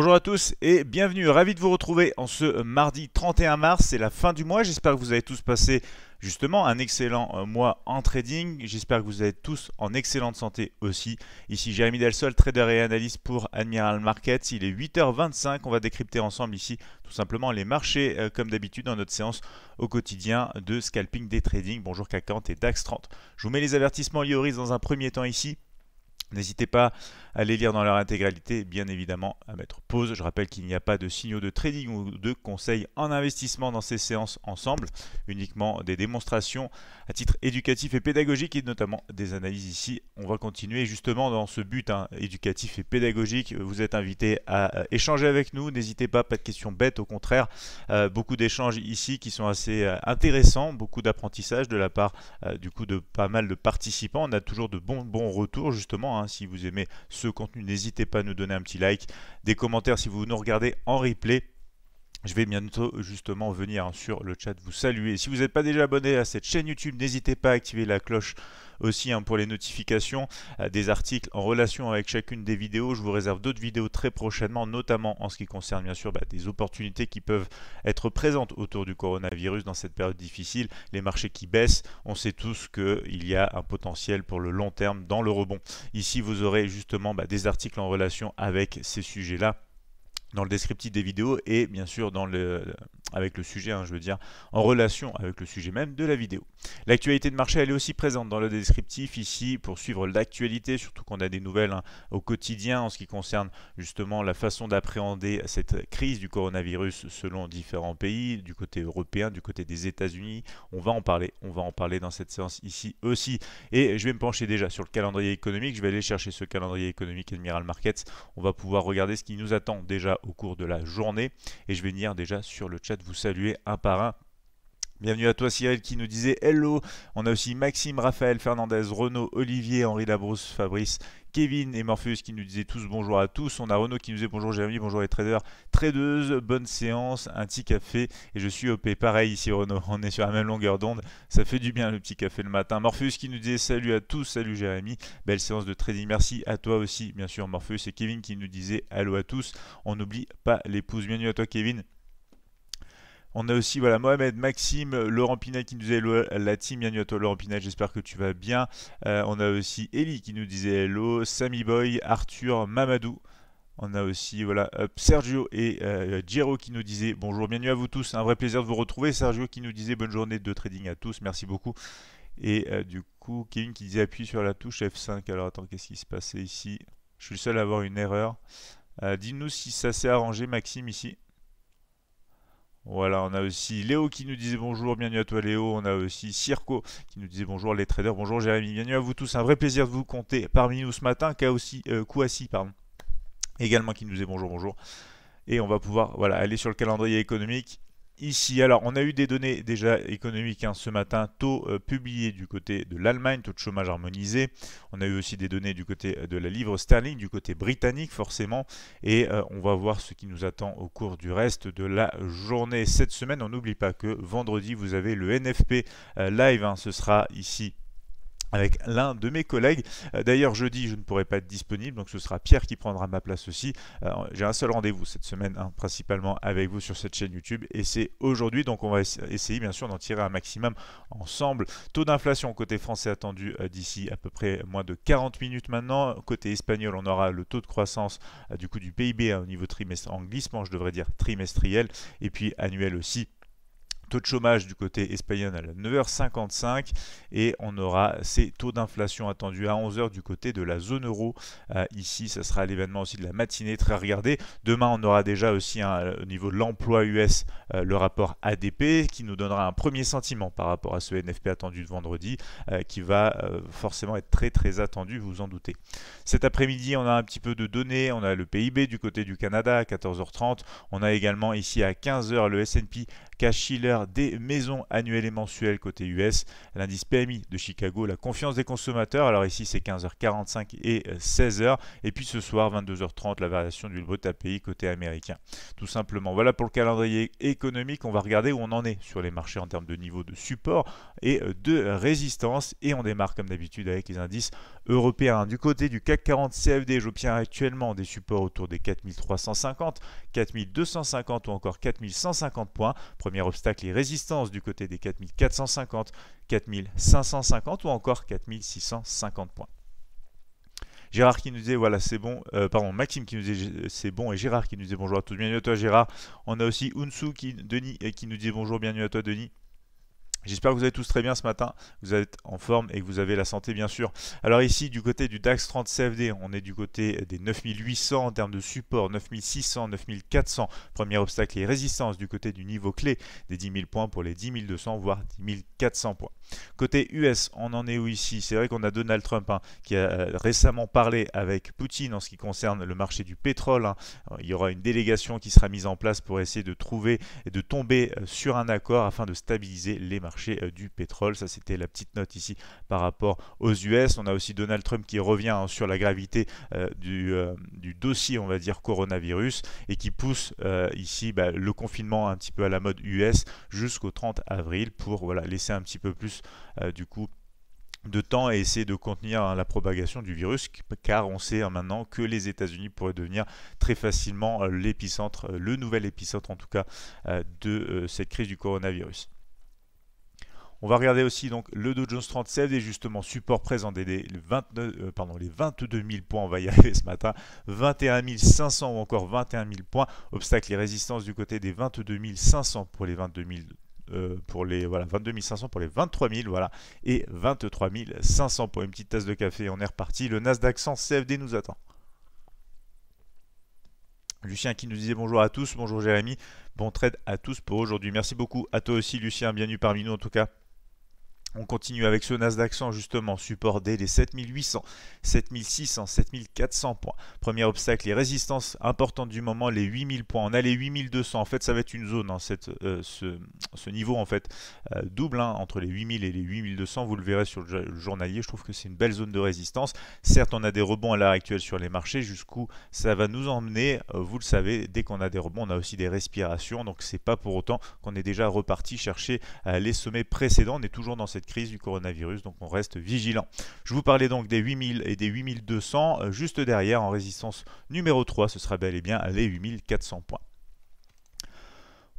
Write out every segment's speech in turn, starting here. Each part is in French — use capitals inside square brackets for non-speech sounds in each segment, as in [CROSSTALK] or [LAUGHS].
Bonjour à tous et bienvenue, ravi de vous retrouver en ce mardi 31 mars, c'est la fin du mois, j'espère que vous avez tous passé justement un excellent euh, mois en trading, j'espère que vous êtes tous en excellente santé aussi. Ici Jérémy Delsol, trader et analyste pour Admiral Markets, il est 8h25, on va décrypter ensemble ici tout simplement les marchés euh, comme d'habitude dans notre séance au quotidien de scalping des trading. Bonjour CAC 40 et DAX 30. Je vous mets les avertissements liés dans un premier temps ici, N'hésitez pas à les lire dans leur intégralité bien évidemment à mettre pause. Je rappelle qu'il n'y a pas de signaux de trading ou de conseils en investissement dans ces séances ensemble, uniquement des démonstrations à titre éducatif et pédagogique et notamment des analyses ici. On va continuer justement dans ce but hein, éducatif et pédagogique. Vous êtes invités à euh, échanger avec nous. N'hésitez pas, pas de questions bêtes, au contraire, euh, beaucoup d'échanges ici qui sont assez euh, intéressants, beaucoup d'apprentissage de la part du coup de pas mal de participants. On a toujours de bons, bons retours justement. Hein, Hein, si vous aimez ce contenu, n'hésitez pas à nous donner un petit like, des commentaires si vous nous regardez en replay je vais bientôt justement venir sur le chat vous saluer. Si vous n'êtes pas déjà abonné à cette chaîne YouTube, n'hésitez pas à activer la cloche aussi hein, pour les notifications euh, des articles en relation avec chacune des vidéos. Je vous réserve d'autres vidéos très prochainement, notamment en ce qui concerne bien sûr bah, des opportunités qui peuvent être présentes autour du coronavirus dans cette période difficile. Les marchés qui baissent, on sait tous qu'il y a un potentiel pour le long terme dans le rebond. Ici, vous aurez justement bah, des articles en relation avec ces sujets-là dans le descriptif des vidéos et bien sûr dans le, avec le sujet, hein, je veux dire, en relation avec le sujet même de la vidéo. L'actualité de marché, elle est aussi présente dans le descriptif ici pour suivre l'actualité, surtout qu'on a des nouvelles hein, au quotidien en ce qui concerne justement la façon d'appréhender cette crise du coronavirus selon différents pays, du côté européen, du côté des États-Unis. On va en parler, on va en parler dans cette séance ici aussi. Et je vais me pencher déjà sur le calendrier économique, je vais aller chercher ce calendrier économique Admiral Markets. On va pouvoir regarder ce qui nous attend déjà au cours de la journée et je vais venir déjà sur le chat vous saluer un par un. Bienvenue à toi Cyril qui nous disait hello. On a aussi Maxime, Raphaël, Fernandez, Renaud, Olivier, Henri Labrousse, Fabrice, Kevin et Morpheus qui nous disaient tous bonjour à tous. On a Renaud qui nous disait bonjour Jérémy, bonjour les traders, tradeuses, bonne séance, un petit café et je suis OP. Pareil ici Renaud, on est sur la même longueur d'onde. Ça fait du bien le petit café le matin. Morpheus qui nous disait salut à tous, salut Jérémy, belle séance de trading. Merci à toi aussi bien sûr Morpheus et Kevin qui nous disait hello à tous. On n'oublie pas les pouces. Bienvenue à toi Kevin. On a aussi voilà, Mohamed, Maxime, Laurent Pinet qui nous disait hello, la team. Bienvenue à toi, Laurent Pinet. J'espère que tu vas bien. Euh, on a aussi Ellie qui nous disait hello, Sammy Boy, Arthur, Mamadou. On a aussi voilà, Sergio et euh, qui nous disaient bonjour, bienvenue à vous tous. Un vrai plaisir de vous retrouver. Sergio qui nous disait bonne journée de trading à tous. Merci beaucoup. Et euh, du coup, Kevin qui disait appuie sur la touche F5. Alors attends, qu'est-ce qui se passait ici Je suis le seul à avoir une erreur. Euh, dis-nous si ça s'est arrangé, Maxime, ici. Voilà, on a aussi Léo qui nous disait bonjour, bienvenue à toi Léo. On a aussi Circo qui nous disait bonjour les traders, bonjour Jérémy, bienvenue à vous tous. Un vrai plaisir de vous compter parmi nous ce matin. K euh, pardon, également qui nous disait bonjour, bonjour. Et on va pouvoir voilà, aller sur le calendrier économique ici. Alors, on a eu des données déjà économiques hein, ce matin, taux euh, publié du côté de l'Allemagne, taux de chômage harmonisé. On a eu aussi des données du côté euh, de la livre sterling, du côté britannique forcément. Et euh, on va voir ce qui nous attend au cours du reste de la journée. Cette semaine, on n'oublie pas que vendredi, vous avez le NFP live. Hein. ce sera ici avec l'un de mes collègues. Euh, d'ailleurs, jeudi, je ne pourrai pas être disponible, donc ce sera Pierre qui prendra ma place aussi. Euh, j'ai un seul rendez-vous cette semaine, hein, principalement avec vous sur cette chaîne YouTube, et c'est aujourd'hui, donc on va essayer bien sûr d'en tirer un maximum ensemble. Taux d'inflation côté français attendu euh, d'ici à peu près moins de 40 minutes maintenant. Côté espagnol, on aura le taux de croissance du coup du PIB hein, au niveau trimestre en glissement, je devrais dire trimestriel, et puis annuel aussi taux de chômage du côté espagnol à 9h55 et on aura ces taux d'inflation attendus à 11h du côté de la zone euro. Euh, ici, ça sera l'événement aussi de la matinée très regardé. Demain, on aura déjà aussi un hein, au niveau de l'emploi US euh, le rapport ADP qui nous donnera un premier sentiment par rapport à ce NFP attendu de vendredi euh, qui va forcément être très très attendu, vous vous en doutez. Cet après-midi, on a un petit peu de données, on a le PIB du côté du Canada à 14h30, on a également ici à 15h le S&P Cash Schiller des maisons annuelles et mensuelles côté US. L'indice PMI de Chicago, la confiance des consommateurs. Alors ici, c'est 15h45 et 16h. Euh, et puis ce soir, 22h30, la variation du brut à pays côté américain. Tout simplement. Voilà pour le calendrier économique. On va regarder où on en est sur les marchés en termes de niveau de support et euh, de résistance. Et on démarre comme d'habitude avec les indices européen. Du côté du CAC 40 CFD, j'obtiens actuellement des supports autour des 4350, 4250 ou encore 4150 points. Premier obstacle, les résistances du côté des 4450, 4550 ou encore 4650 points. Gérard qui nous dit voilà, c'est bon, euh, pardon, Maxime qui nous dit euh, c'est bon, et Gérard qui nous dit bonjour à tous, bienvenue à toi Gérard. On a aussi Unsu qui, Denis, euh, qui nous dit bonjour, bienvenue à toi Denis. J'espère que vous allez tous très bien ce matin, vous êtes en forme et que vous avez la santé bien sûr. Alors ici du côté du DAX 30 CFD, on est du côté des 9800 en termes de support, 9600, 9400, premier obstacle et résistance du côté du niveau clé des 10 000 points pour les 10 200 voire 10 400 points. Côté US, on en est où ici C'est vrai qu'on a Donald Trump hein, qui a euh, récemment parlé avec Poutine en ce qui concerne le marché du pétrole. Hein. il y aura une délégation qui sera mise en place pour essayer de trouver et de tomber euh, sur un accord afin de stabiliser les marchés euh, du pétrole. Ça, c'était la petite note ici par rapport aux US. On a aussi Donald Trump qui revient hein, sur la gravité euh, euh, du, dossier, on va dire, coronavirus, et qui pousse ici bah, le confinement un petit peu à la mode US jusqu'au 30 avril pour voilà, laisser un petit peu plus du coup de temps et essayer de contenir hein, la propagation du virus, car on sait hein, maintenant que les États-Unis pourraient devenir très facilement l'épicentre, le nouvel épicentre en tout cas, de cette crise du coronavirus. On va regarder aussi donc le Dow Jones 30 et justement support présent des 22 000 euh, points, on va y [LAUGHS] arriver ce matin, 21 500 ou encore 21 000 points, obstacle et résistances du côté des 22 500 pour les 22 euh, pour les voilà 22 pour les 23 000 voilà et 23 500 pour une petite tasse de café on est reparti le Nasdaq 100 CFD nous attend Lucien qui nous disait bonjour à tous bonjour Jérémy bon trade à tous pour aujourd'hui merci beaucoup à toi aussi Lucien bienvenue parmi nous en tout cas on continue avec ce Nasdaq d'accent justement, support dès les 7800, 7600, 7400 points. Premier obstacle, les résistances importantes du moment, les 8000 points. On a les 8200, en fait ça va être une zone, en hein, cette, euh, ce, niveau en fait euh, double hein, entre les 8000 et les 8200, vous le verrez sur le, journalier, je trouve que c'est une belle zone de résistance. Certes on a des rebonds à l'heure actuelle sur les marchés, jusqu'où ça va nous emmener, euh, vous le savez, dès qu'on a des rebonds on a aussi des respirations, donc c'est pas pour autant qu'on est déjà reparti chercher les sommets précédents, on est toujours dans cette crise du coronavirus, donc on reste vigilant. Je vous parlais donc des 8000 et des 8200, euh, juste derrière en résistance numéro 3, ce sera bel et bien les 8400 points.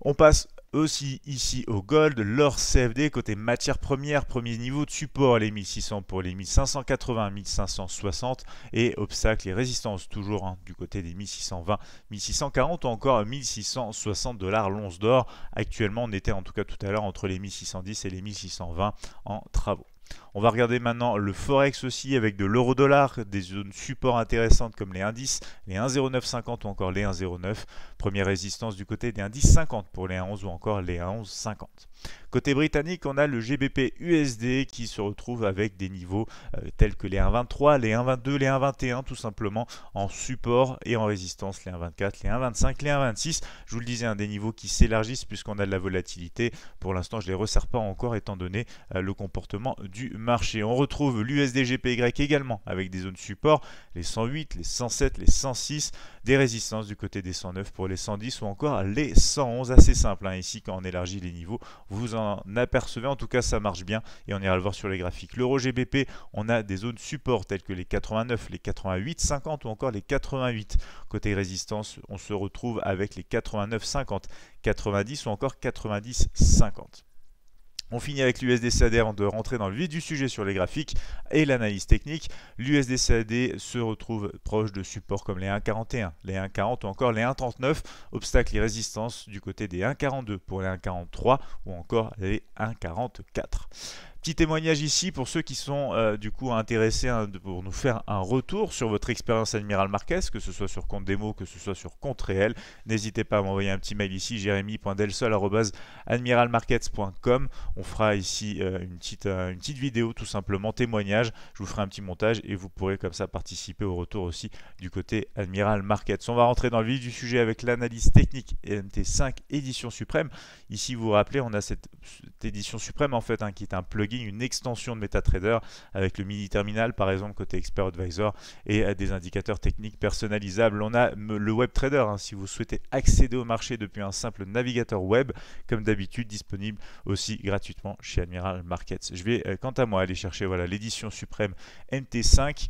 On passe aussi ici au gold, l'or CFD côté matière première, premier niveau de support les 1600 pour les 1580, 1560 et obstacles et résistances toujours hein, du côté des 1620, 1640 ou encore 1660 dollars l'once d'or. Actuellement on était en tout cas tout à l'heure entre les 1610 et les 1620 en travaux. On va regarder maintenant le forex aussi avec de l'euro dollar, des zones support intéressantes comme les indices, les 1,0950 ou encore les 1,09. Première résistance du côté des indices 50 pour les 1,11 ou encore les 1,1150. Côté britannique, on a le GBP USD qui se retrouve avec des niveaux euh, tels que les 1,23, les 1,22, les 1,21 tout simplement en support et en résistance, les 1,24, les 1,25, les 1,26. Je vous le disais, un des niveaux qui s'élargissent puisqu'on a de la volatilité. Pour l'instant, je ne les resserre pas encore étant donné euh, le comportement du marché. On retrouve l'USD GPY également avec des zones support, les 108, les 107, les 106, des résistances du côté des 109 pour les 110 ou encore les 111. Assez simple hein, ici quand on élargit les niveaux vous en apercevez. En tout cas, ça marche bien et on ira le voir sur les graphiques. L'euro GBP, on a des zones support telles que les 89, les 88, 50 ou encore les 88. Côté résistance, on se retrouve avec les 89, 50, 90 ou encore 90, 50. On finit avec l'USDCAD avant de rentrer dans le vif du sujet sur les graphiques et l'analyse technique. L'USDCAD se retrouve proche de supports comme les 1,41, les 1,40 ou encore les 1,39, obstacles et résistances du côté des 1,42 pour les 1,43 ou encore les 1,44. Petit témoignage ici pour ceux qui sont euh, du coup intéressés hein, pour nous faire un retour sur votre expérience Admiral Marquez, que ce soit sur compte démo, que ce soit sur compte réel. N'hésitez pas à m'envoyer un petit mail ici, jérémy.delsol.admiralmarkets.com. On fera ici euh, une, petite, euh, une petite vidéo tout simplement, témoignage. Je vous ferai un petit montage et vous pourrez comme ça participer au retour aussi du côté Admiral Markets. On va rentrer dans le vif du sujet avec l'analyse technique MT5 édition suprême. Ici, vous vous rappelez, on a cette, édition suprême en fait hein, qui est un plugin une extension de MetaTrader avec le mini terminal par exemple côté Expert Advisor et euh, des indicateurs techniques personnalisables. On a le Web Trader hein, si vous souhaitez accéder au marché depuis un simple navigateur web comme d'habitude disponible aussi gratuitement chez Admiral Markets. Je vais euh, quant à moi aller chercher voilà l'édition suprême MT5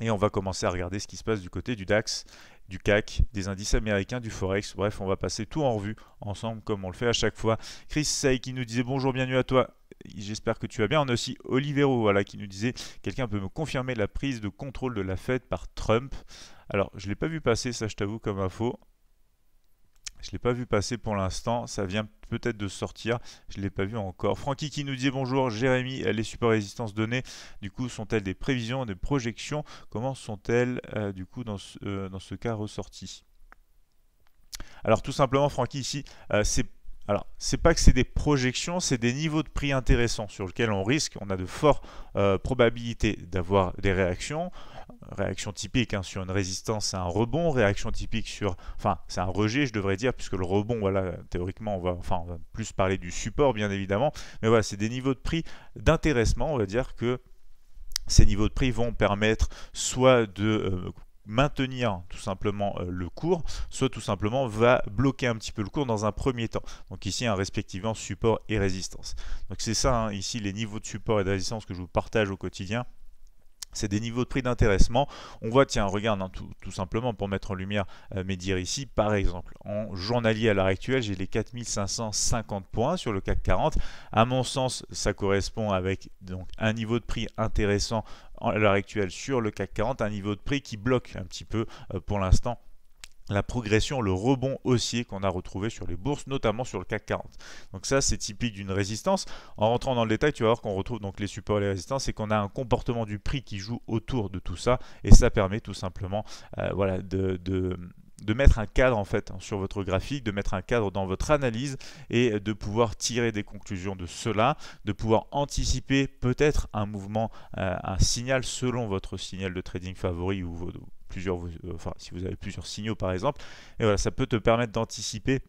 et on va commencer à regarder ce qui se passe du côté du DAX du CAC, des indices américains, du Forex. Bref, on va passer tout en revue ensemble comme on le fait à chaque fois. Chris Say qui nous disait bonjour, bienvenue à toi. J'espère que tu vas bien. On a aussi Olivero voilà, qui nous disait Quelqu'un peut me confirmer la prise de contrôle de la fête par Trump Alors, je ne l'ai pas vu passer, ça je t'avoue, comme info. Je ne l'ai pas vu passer pour l'instant. Ça vient peut-être de sortir. Je ne l'ai pas vu encore. Francky qui nous dit bonjour. Jérémy, les supports résistance données, du coup, sont-elles des prévisions, des projections Comment sont-elles, euh, du coup, dans ce, euh, dans ce cas ressorti alors tout simplement, Francky, ici, euh, c'est alors, c'est pas que c'est des projections, c'est des niveaux de prix intéressants sur lesquels on risque, on a de fortes euh, probabilités d'avoir des réactions. Réaction typique hein, sur une résistance, c'est un rebond. Réaction typique sur, enfin, c'est un rejet, je devrais dire, puisque le rebond, voilà, théoriquement, on va, enfin, plus parler du support, bien évidemment. Mais voilà, c'est des niveaux de prix d'intéressement, on va dire que ces niveaux de prix vont permettre soit de euh, maintenir tout simplement euh, le cours, soit tout simplement va bloquer un petit peu le cours dans un premier temps. Donc ici, un hein, respectivement support et résistance. Donc c'est ça, hein, ici, les niveaux de support et de résistance que je vous partage au quotidien c'est des niveaux de prix d'intéressement. On voit, tiens, regarde, hein, tout, tout, simplement pour mettre en lumière euh, mes dires ici, par exemple, en journalier à l'heure actuelle, j'ai les 4550 points sur le CAC 40. À mon sens, ça correspond avec donc, un niveau de prix intéressant à l'heure actuelle sur le CAC 40, un niveau de prix qui bloque un petit peu euh, pour l'instant la progression, le rebond haussier qu'on a retrouvé sur les bourses, notamment sur le CAC 40. Donc ça, c'est typique d'une résistance. En rentrant dans le détail, tu vas voir qu'on retrouve donc les supports et les résistances et qu'on a un comportement du prix qui joue autour de tout ça. Et ça permet tout simplement euh, voilà, de, de mettre un cadre en fait sur votre graphique, de mettre un cadre dans votre analyse et de pouvoir tirer des conclusions de cela, de pouvoir anticiper peut-être un mouvement, euh, un signal selon votre signal de trading favori ou plusieurs, euh, enfin, si vous avez plusieurs signaux par exemple, et voilà, ça peut te permettre d'anticiper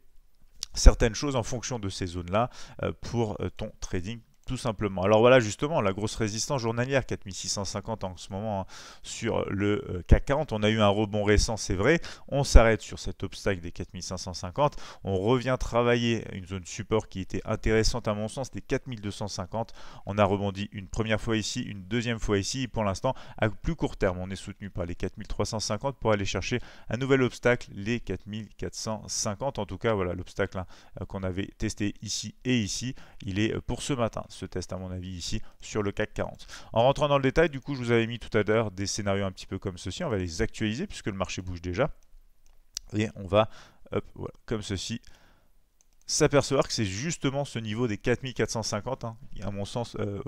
certaines choses en fonction de ces zones-là euh, pour euh, ton trading tout simplement. Alors voilà justement la grosse résistance journalière 4650 en ce moment hein, sur le euh, CAC 40. On a eu un rebond récent, c'est vrai. On s'arrête sur cet obstacle des 4550. On revient travailler une zone support qui était intéressante à mon sens, des 4250. On a rebondi une première fois ici, une deuxième fois ici. pour l'instant, à plus court terme, on est soutenu par les 4350 pour aller chercher un nouvel obstacle, les 4450. En tout cas, voilà l'obstacle hein, euh, qu'on avait testé ici et ici. Il est euh, pour ce matin ce test à mon avis ici sur le CAC 40. En rentrant dans le détail, du coup je vous avais mis tout à l'heure des scénarios un petit peu comme ceci, on va les actualiser puisque le marché bouge déjà. Et on va, comme ceci, s'apercevoir que c'est justement ce niveau des 4450, hein, à mon sens, euh,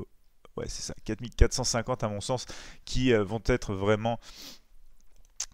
ouais c'est ça, 4450 à mon sens, qui euh, vont être vraiment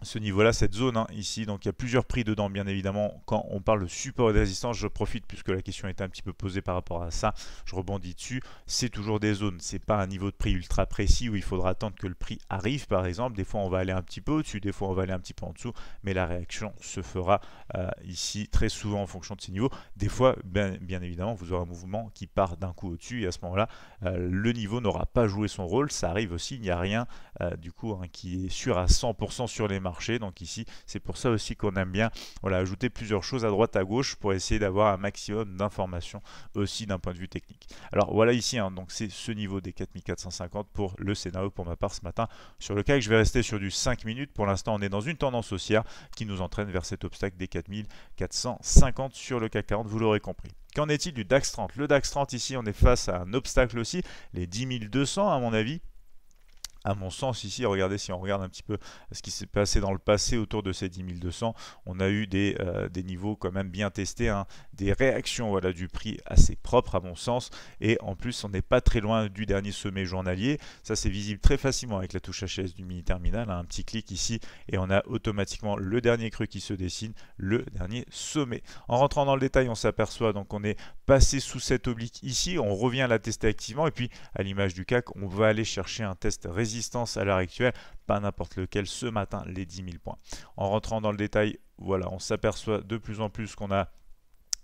ce niveau-là, cette zone hein, ici. Donc il y a plusieurs prix dedans, bien évidemment. Quand on parle de support et de résistance, je profite puisque la question était un petit peu posée par rapport à ça. Je rebondis dessus. C'est toujours des zones. C'est pas un niveau de prix ultra précis où il faudra attendre que le prix arrive, par exemple. Des fois, on va aller un petit peu au-dessus, des fois, on va aller un petit peu en dessous, mais la réaction se fera euh, ici très souvent en fonction de ces niveaux. Des fois, bien, évidemment, vous aurez un mouvement qui part d'un coup au-dessus et à ce moment-là, euh, le niveau n'aura pas joué son rôle. Ça arrive aussi. Il n'y a rien euh, du coup hein, qui est sûr à 100% sur les marques. Donc ici, c'est pour ça aussi qu'on aime bien voilà, ajouter plusieurs choses à droite, à gauche pour essayer d'avoir un maximum d'informations aussi d'un point de vue technique. Alors voilà ici, hein, donc c'est ce niveau des 4450 pour le scénario pour ma part ce matin. Sur le cas je vais rester sur du 5 minutes. Pour l'instant, on est dans une tendance haussière qui nous entraîne vers cet obstacle des 4450 sur le CAC 40, vous l'aurez compris. Qu'en est-il du DAX 30 Le DAX 30 ici, on est face à un obstacle aussi, les 10200 à mon avis à mon sens, ici, regardez, si on regarde un petit peu ce qui s'est passé dans le passé autour de ces 10 200, on a eu des, euh, des niveaux quand même bien testés, hein. des réactions voilà, du prix assez propre à mon sens, et en plus, on n'est pas très loin du dernier sommet journalier. Ça, c'est visible très facilement avec la touche HS du mini terminal, hein. un petit clic ici, et on a automatiquement le dernier creux qui se dessine, le dernier sommet. En rentrant dans le détail, on s'aperçoit donc on est passé sous cette oblique ici, on revient la tester activement, et puis à l'image du CAC, on va aller chercher un test résistant résistance à l'heure actuelle, pas n'importe lequel, ce matin, les 10 000 points. En rentrant dans le détail, voilà, on s'aperçoit de plus en plus qu'on a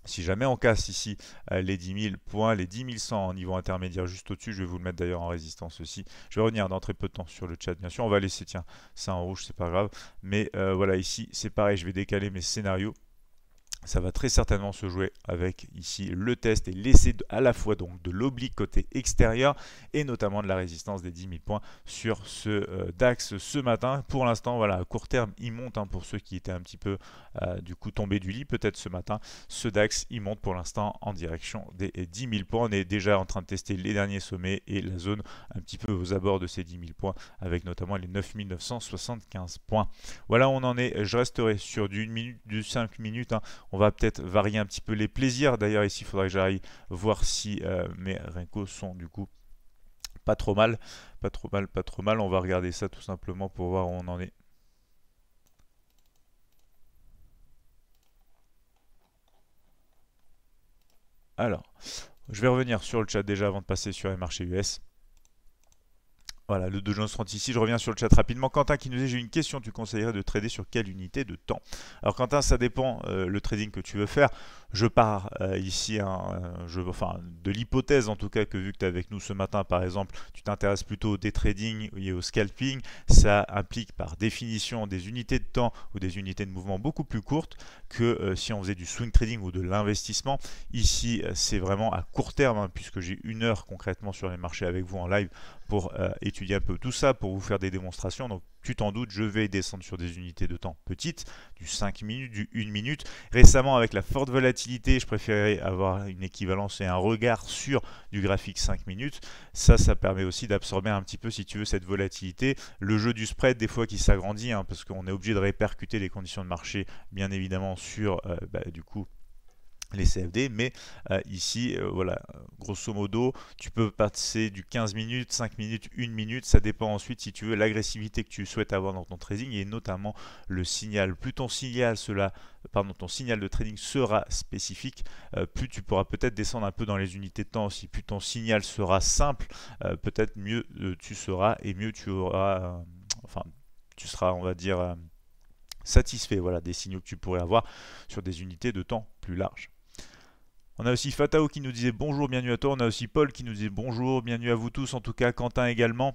si jamais on casse ici euh, les 10 000 points, les 10 100 en niveau intermédiaire juste au-dessus, je vais vous le mettre d'ailleurs en résistance aussi. Je vais revenir dans très peu de temps sur le chat, bien sûr. On va laisser, tiens, ça en rouge, c'est pas grave. Mais euh, voilà, ici, c'est pareil, je vais décaler mes scénarios ça va très certainement se jouer avec ici le test et l'essai à la fois donc de l'oblique côté extérieur et notamment de la résistance des 10 000 points sur ce euh, DAX ce matin. Pour l'instant, voilà, à court terme, il monte hein, pour ceux qui étaient un petit peu euh, du coup tombés du lit peut-être ce matin. Ce DAX, il monte pour l'instant en direction des 10 000 points. On est déjà en train de tester les derniers sommets et la zone un petit peu aux abords de ces 10 000 points avec notamment les 9 975 points. Voilà, on en est. Je resterai sur du minute, 5 minutes. Hein. On va peut-être varier un petit peu les plaisirs. D'ailleurs, ici, il faudra que j'aille voir si euh, mes Renko sont du coup pas trop mal. Pas trop mal, pas trop mal. On va regarder ça tout simplement pour voir où on en est. Alors, je vais revenir sur le chat déjà avant de passer sur les marchés US. Voilà, le Dow 36 je reviens sur le chat rapidement. Quentin qui nous dit, j'ai une question, tu conseillerais de trader sur quelle unité de temps Alors Quentin, ça dépend euh, le trading que tu veux faire. Je pars euh, ici hein, euh, je, enfin, de l'hypothèse en tout cas que vu que tu es avec nous ce matin par exemple, tu t'intéresses plutôt au day trading et au scalping, ça implique par définition des unités de temps ou des unités de mouvement beaucoup plus courtes que euh, si on faisait du swing trading ou de l'investissement. Ici c'est vraiment à court terme hein, puisque j'ai une heure concrètement sur les marchés avec vous en live pour étudier un peu tout ça, pour vous faire des démonstrations. Donc tu t'en doutes, je vais descendre sur des unités de temps petites, du 5 minutes, du 1 minute. Récemment, avec la forte volatilité, je préférerais avoir une équivalence et un regard sur du graphique 5 minutes. Ça, ça permet aussi d'absorber un petit peu, si tu veux, cette volatilité. Le jeu du spread, des fois, qui s'agrandit, hein, parce qu'on est obligé de répercuter les conditions de marché, bien évidemment, sur, euh, bah, du coup, les CFD, mais euh, ici, euh, voilà, grosso modo, tu peux passer du 15 minutes, 5 minutes, 1 minute, ça dépend ensuite si tu veux l'agressivité que tu souhaites avoir dans ton trading et notamment le signal. Plus ton signal, cela, pardon, ton signal de trading sera spécifique, euh, plus tu pourras peut-être descendre un peu dans les unités de temps aussi. Plus ton signal sera simple, peut-être mieux tu seras et mieux tu auras, enfin, tu seras, on va dire, satisfait voilà, des signaux que tu pourrais avoir sur des unités de temps plus larges. On a aussi Fatao qui nous disait bonjour, bienvenue à toi. On a aussi Paul qui nous disait bonjour, bienvenue à vous tous. En tout cas, Quentin également.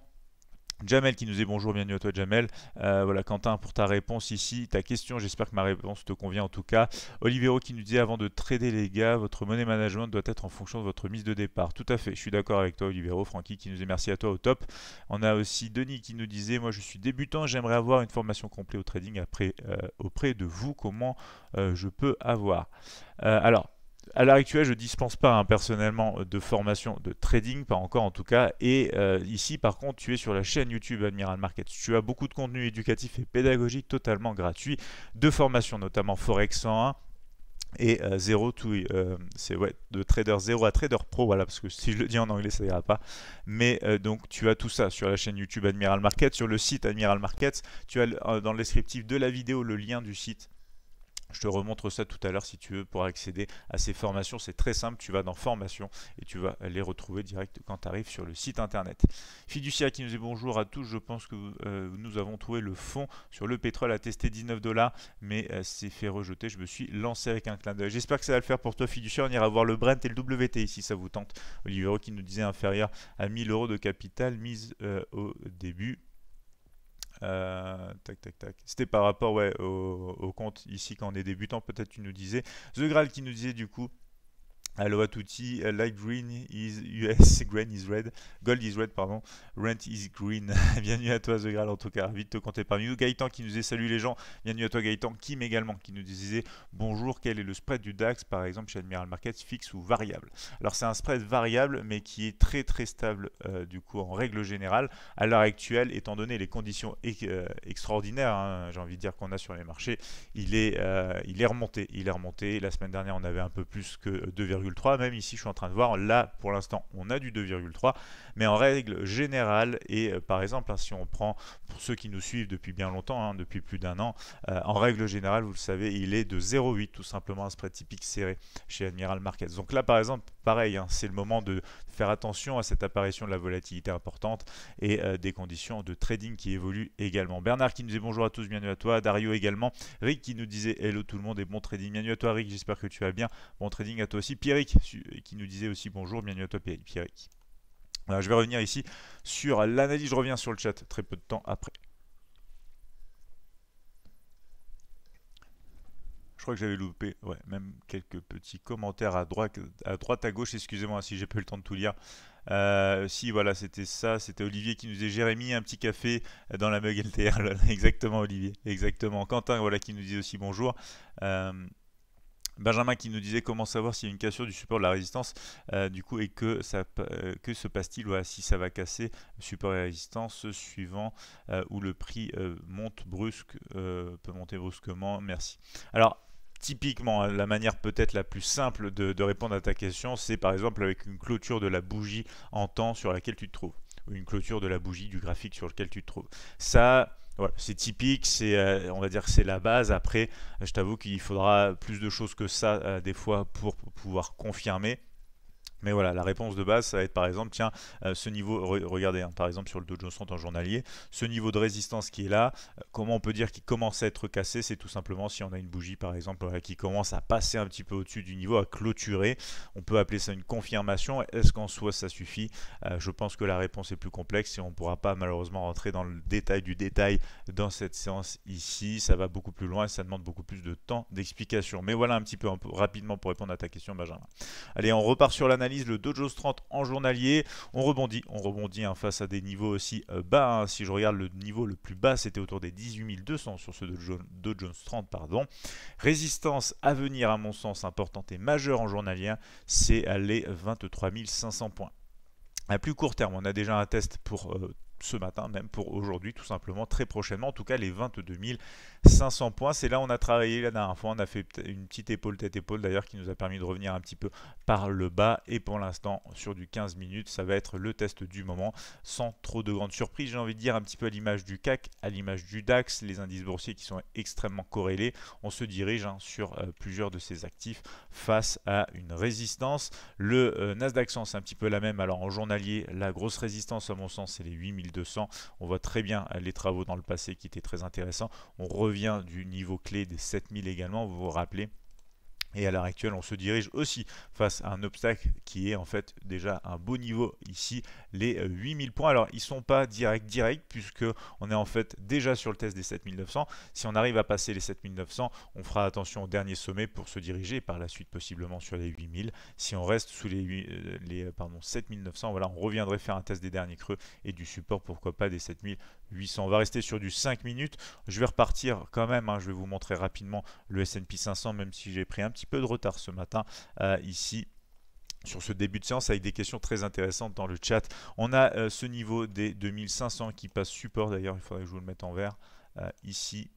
Jamel qui nous dit bonjour, bienvenue à toi Jamel. Euh, voilà Quentin pour ta réponse ici, ta question, j'espère que ma réponse te convient en tout cas. Olivero qui nous dit avant de trader les gars, votre monnaie management doit être en fonction de votre mise de départ. Tout à fait, je suis d'accord avec toi Olivero. Francky qui nous dit merci à toi au top. On a aussi Denis qui nous disait moi je suis débutant, j'aimerais avoir une formation complète au trading après, euh, auprès de vous, comment euh, je peux avoir. alors à l'heure actuelle, je dispense pas hein, personnellement de formation de trading, pas encore en tout cas. Et euh, ici, par contre, tu es sur la chaîne YouTube Admiral Markets. Tu as beaucoup de contenu éducatif et pédagogique totalement gratuit, de formation notamment Forex 101 et euh, Zero to euh, c'est ouais, de trader 0 à trader pro voilà parce que si je le dis en anglais ça ira pas mais donc tu as tout ça sur la chaîne YouTube Admiral markets sur le site Admiral Markets tu as dans le descriptif de la vidéo le lien du site je te remontre ça tout à l'heure si tu veux pour accéder à ces formations. C'est très simple, tu vas dans formation et tu vas les retrouver direct quand tu arrives sur le site internet. Fiducia qui nous dit bonjour à tous. Je pense que euh, nous avons trouvé le fond sur le pétrole à tester 19 dollars, mais euh, c'est fait rejeter. Je me suis lancé avec un clin d'œil. J'espère que ça va le faire pour toi Fiducia. On ira voir le Brent et le WT si ça vous tente. Olivero qui nous disait inférieur à 1000 euros de capital mise euh, au début. Euh, tac, tac, tac. C'était par rapport ouais, au, compte ici quand on est débutant, peut-être tu nous disais. The Graal qui nous disait du coup à Tutti, uh, light green is US, [LAUGHS] green is red, gold is red, pardon, rent is green. [LAUGHS] bienvenue à toi, The Graal, en tout cas, vite te compter parmi nous. Gaëtan qui nous est salué les gens, bienvenue à toi Gaëtan, Kim également, qui nous disait bonjour, quel est le spread du DAX par exemple chez Admiral Markets, fixe ou variable Alors c'est un spread variable, mais qui est très très stable euh, du coup en règle générale. À l'heure actuelle, étant donné les conditions euh, extraordinaires, hein, j'ai envie de dire qu'on a sur les marchés, il est, euh, il est remonté. Il est remonté, la semaine dernière on avait un peu plus que 2,5 2,3. Même ici, je suis en train de voir, là, pour l'instant, on a du 2,3. Mais en règle générale, et euh, par exemple, hein, si on prend, pour ceux qui nous suivent depuis bien longtemps, hein, depuis plus d'un an, euh, en règle générale, vous le savez, il est de 0,8, tout simplement, un spread typique serré chez Admiral Markets. Donc là, par exemple, pareil, hein, c'est le moment de faire attention à cette apparition de la volatilité importante et euh, des conditions de trading qui évoluent également. Bernard qui nous dit bonjour à tous, bienvenue à toi. Dario également. Rick qui nous disait hello tout le monde et bon trading. Bienvenue à toi, Rick, j'espère que tu vas bien. Bon trading à toi aussi. Pierre euh, qui nous disait aussi bonjour, bienvenue à toi Pierrick. Pierre, je vais revenir ici sur l'analyse, je reviens sur le chat très peu de temps après. Je crois que j'avais loupé ouais, même quelques petits commentaires à droite, à, droite, à gauche. Excusez-moi si j'ai pas eu le temps de tout lire. Euh, si, voilà, c'était ça. C'était Olivier qui nous disait Jérémy, un petit café dans la mug LTR. [LAUGHS] Exactement, Olivier. Exactement. Quentin, voilà, qui nous dit aussi bonjour. Euh, Benjamin qui nous disait comment savoir s'il y a une cassure du support de la résistance, euh, du coup, et que, ça, euh, que se passe-t-il ou si ça va casser support et résistance suivant euh, où le prix monte brusque, peut monter brusquement. Merci. Alors, typiquement, hein, la manière peut-être la plus simple de, de répondre à ta question, c'est par exemple avec une clôture de la bougie en temps sur laquelle tu te trouves, ou une clôture de la bougie du graphique sur lequel tu te trouves. Ça voilà, c'est typique, c'est euh, on va dire c'est la base. Après, je t'avoue qu'il faudra plus de choses que ça euh, des fois pour pouvoir confirmer. Mais voilà, la réponse de base, ça va être par exemple, tiens, euh, ce niveau, regardez, hein, par exemple sur le Dow Jones en journalier, ce niveau de résistance qui est là, euh, comment on peut dire qu'il commence à être cassé C'est tout simplement si on a une bougie, par exemple, qui commence à passer un petit peu au-dessus du niveau, à clôturer. On peut appeler ça une confirmation. Est-ce qu'en soi, ça suffit euh, Je pense que la réponse est plus complexe et on ne pourra pas malheureusement rentrer dans le détail du détail dans cette séance ici. Ça va beaucoup plus loin et ça demande beaucoup plus de temps d'explication. Mais voilà un petit peu rapidement pour répondre à ta question, Benjamin. Allez, on repart sur l'analyse le Dow Jones 30 en journalier. On rebondit, on rebondit en hein, face à des niveaux aussi euh, bas. Hein. Si je regarde le niveau le plus bas, c'était autour des 18 200 sur ce Dow Jones 30. Pardon. Résistance à venir, à mon sens, importante et majeure en journalier, c'est les 23 500 points. À plus court terme, on a déjà un test pour euh, ce matin, même pour aujourd'hui, tout simplement, très prochainement. En tout cas, les 22 500 points. C'est là où on a travaillé la dernière fois. On a fait une petite épaule tête-épaule d'ailleurs qui nous a permis de revenir un petit peu par le bas. Et pour l'instant, sur du 15 minutes, ça va être le test du moment sans trop de grandes surprises. J'ai envie de dire un petit peu à l'image du CAC, à l'image du DAX, les indices boursiers qui sont extrêmement corrélés. On se dirige hein, sur euh, plusieurs de ces actifs face à une résistance. Le euh, Nasdaq c'est un petit peu la même. Alors en journalier, la grosse résistance, à mon sens, c'est les 8000 200 On voit très bien euh, les travaux dans le passé qui étaient très intéressants. On revient du niveau clé des 7000 également, vous vous rappelez. Et à l'heure actuelle, on se dirige aussi face à un obstacle qui est en fait déjà un beau niveau ici, les 8000 euh, points. Alors, ils sont pas direct direct puisque on est en fait déjà sur le test des 7900. Si on arrive à passer les 7900, on fera attention au dernier sommet pour se diriger par la suite possiblement sur les 8000. Si on reste sous les, euh, les euh, pardon, 7900, voilà, on reviendrait faire un test des derniers creux et du support, pourquoi pas des 7800. On va rester sur du 5 minutes. Je vais repartir quand même, hein, je vais vous montrer rapidement le S&P 500 même si j'ai pris un petit peu de retard ce matin euh, ici sur ce début de séance avec des questions très intéressantes dans le chat. On a euh, ce niveau des 2500 qui passe support d'ailleurs, il faudrait que je vous le mette en vert euh, ici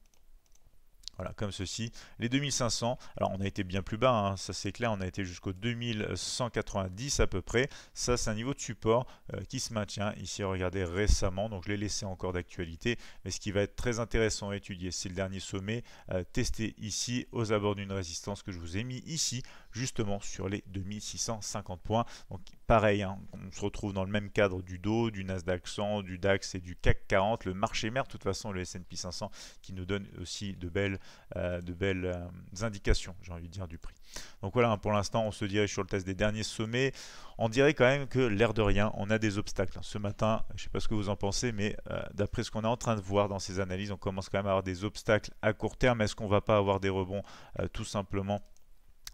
voilà, comme ceci. Les 2500, alors on a été bien plus bas, hein, ça c'est clair, on a été jusqu'au 2190 à peu près. Ça, c'est un niveau de support euh, qui se maintient. Ici, regardez récemment, donc je l'ai laissé encore d'actualité. Mais ce qui va être très intéressant à étudier, c'est le dernier sommet euh, testé ici aux abords d'une résistance que je vous ai mis ici justement sur les 2650 points. Donc pareil, hein, on se retrouve dans le même cadre du DO, du Nasdaq 100, du DAX et du CAC 40. Le marché mère, de toute façon, le S&P 500 qui nous donne aussi de belles, euh, de belles euh, indications, j'ai envie de dire, du prix. Donc voilà, hein, pour l'instant, on se dirige sur le test des derniers sommets. On dirait quand même que l'air de rien, on a des obstacles. Hein. Ce matin, je ne sais pas ce que vous en pensez, mais euh, d'après ce qu'on est en train de voir dans ces analyses, on commence quand même à avoir des obstacles à court terme. Est-ce qu'on va pas avoir des rebonds tout simplement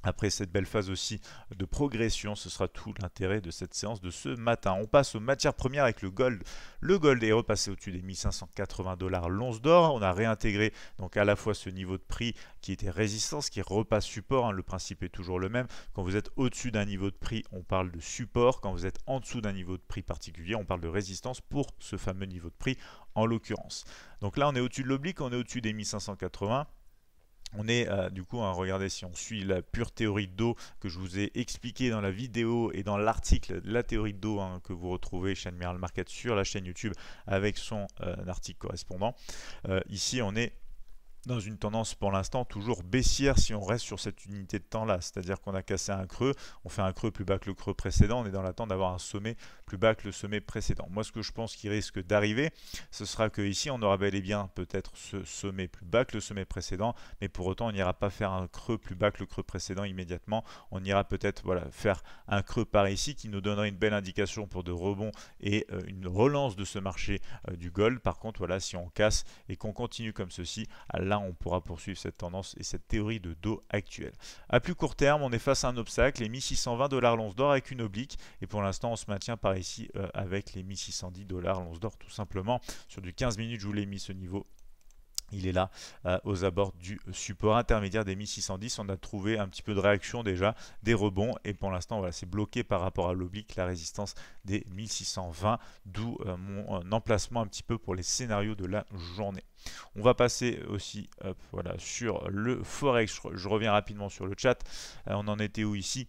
après cette belle phase aussi de progression, ce sera tout l'intérêt de cette séance de ce matin. On passe aux matières premières avec le gold. Le gold est repassé au-dessus des 1580 dollars l'once d'or. On a réintégré donc à la fois ce niveau de prix qui était résistance, qui repasse support. Hein. Le principe est toujours le même. Quand vous êtes au-dessus d'un niveau de prix, on parle de support. Quand vous êtes en dessous d'un niveau de prix particulier, on parle de résistance pour ce fameux niveau de prix en l'occurrence. Donc là, on est au-dessus de l'oblique, on est au-dessus des 1580 on est euh, du coup, hein, regardez, si on suit la pure théorie de que je vous ai expliqué dans la vidéo et dans l'article La théorie de hein, que vous retrouvez chez Admiral Market sur la chaîne YouTube avec son euh, article correspondant. Euh, ici, on est dans une tendance pour l'instant toujours baissière si on reste sur cette unité de temps là, c'est-à-dire qu'on a cassé un creux, on fait un creux plus bas que le creux précédent, on est dans l'attente d'avoir un sommet plus bas que le sommet précédent. Moi ce que je pense qui risque d'arriver, ce sera que ici on aura bel et bien peut-être ce sommet plus bas que le sommet précédent, mais pour autant on n'ira pas faire un creux plus bas que le creux précédent immédiatement, on ira peut-être voilà, faire un creux par ici qui nous donnera une belle indication pour de rebonds et euh, une relance de ce marché euh, du gold. Par contre voilà, si on casse et qu'on continue comme ceci, à on pourra poursuivre cette tendance et cette théorie de dos actuelle. À plus court terme, on est face à un obstacle, les 1620 dollars l'once d'or avec une oblique, et pour l'instant on se maintient par ici euh, avec les 1610 dollars l'once d'or tout simplement. Sur du 15 minutes, je vous l'ai mis ce niveau il est là euh, aux abords du support intermédiaire des 1610. On a trouvé un petit peu de réaction déjà, des rebonds. Et pour l'instant, voilà, c'est bloqué par rapport à l'oblique, la résistance des 1620. D'où euh, mon euh, emplacement un petit peu pour les scénarios de la journée. On va passer aussi voilà, sur le Forex. Je reviens rapidement sur le chat. on en était où ici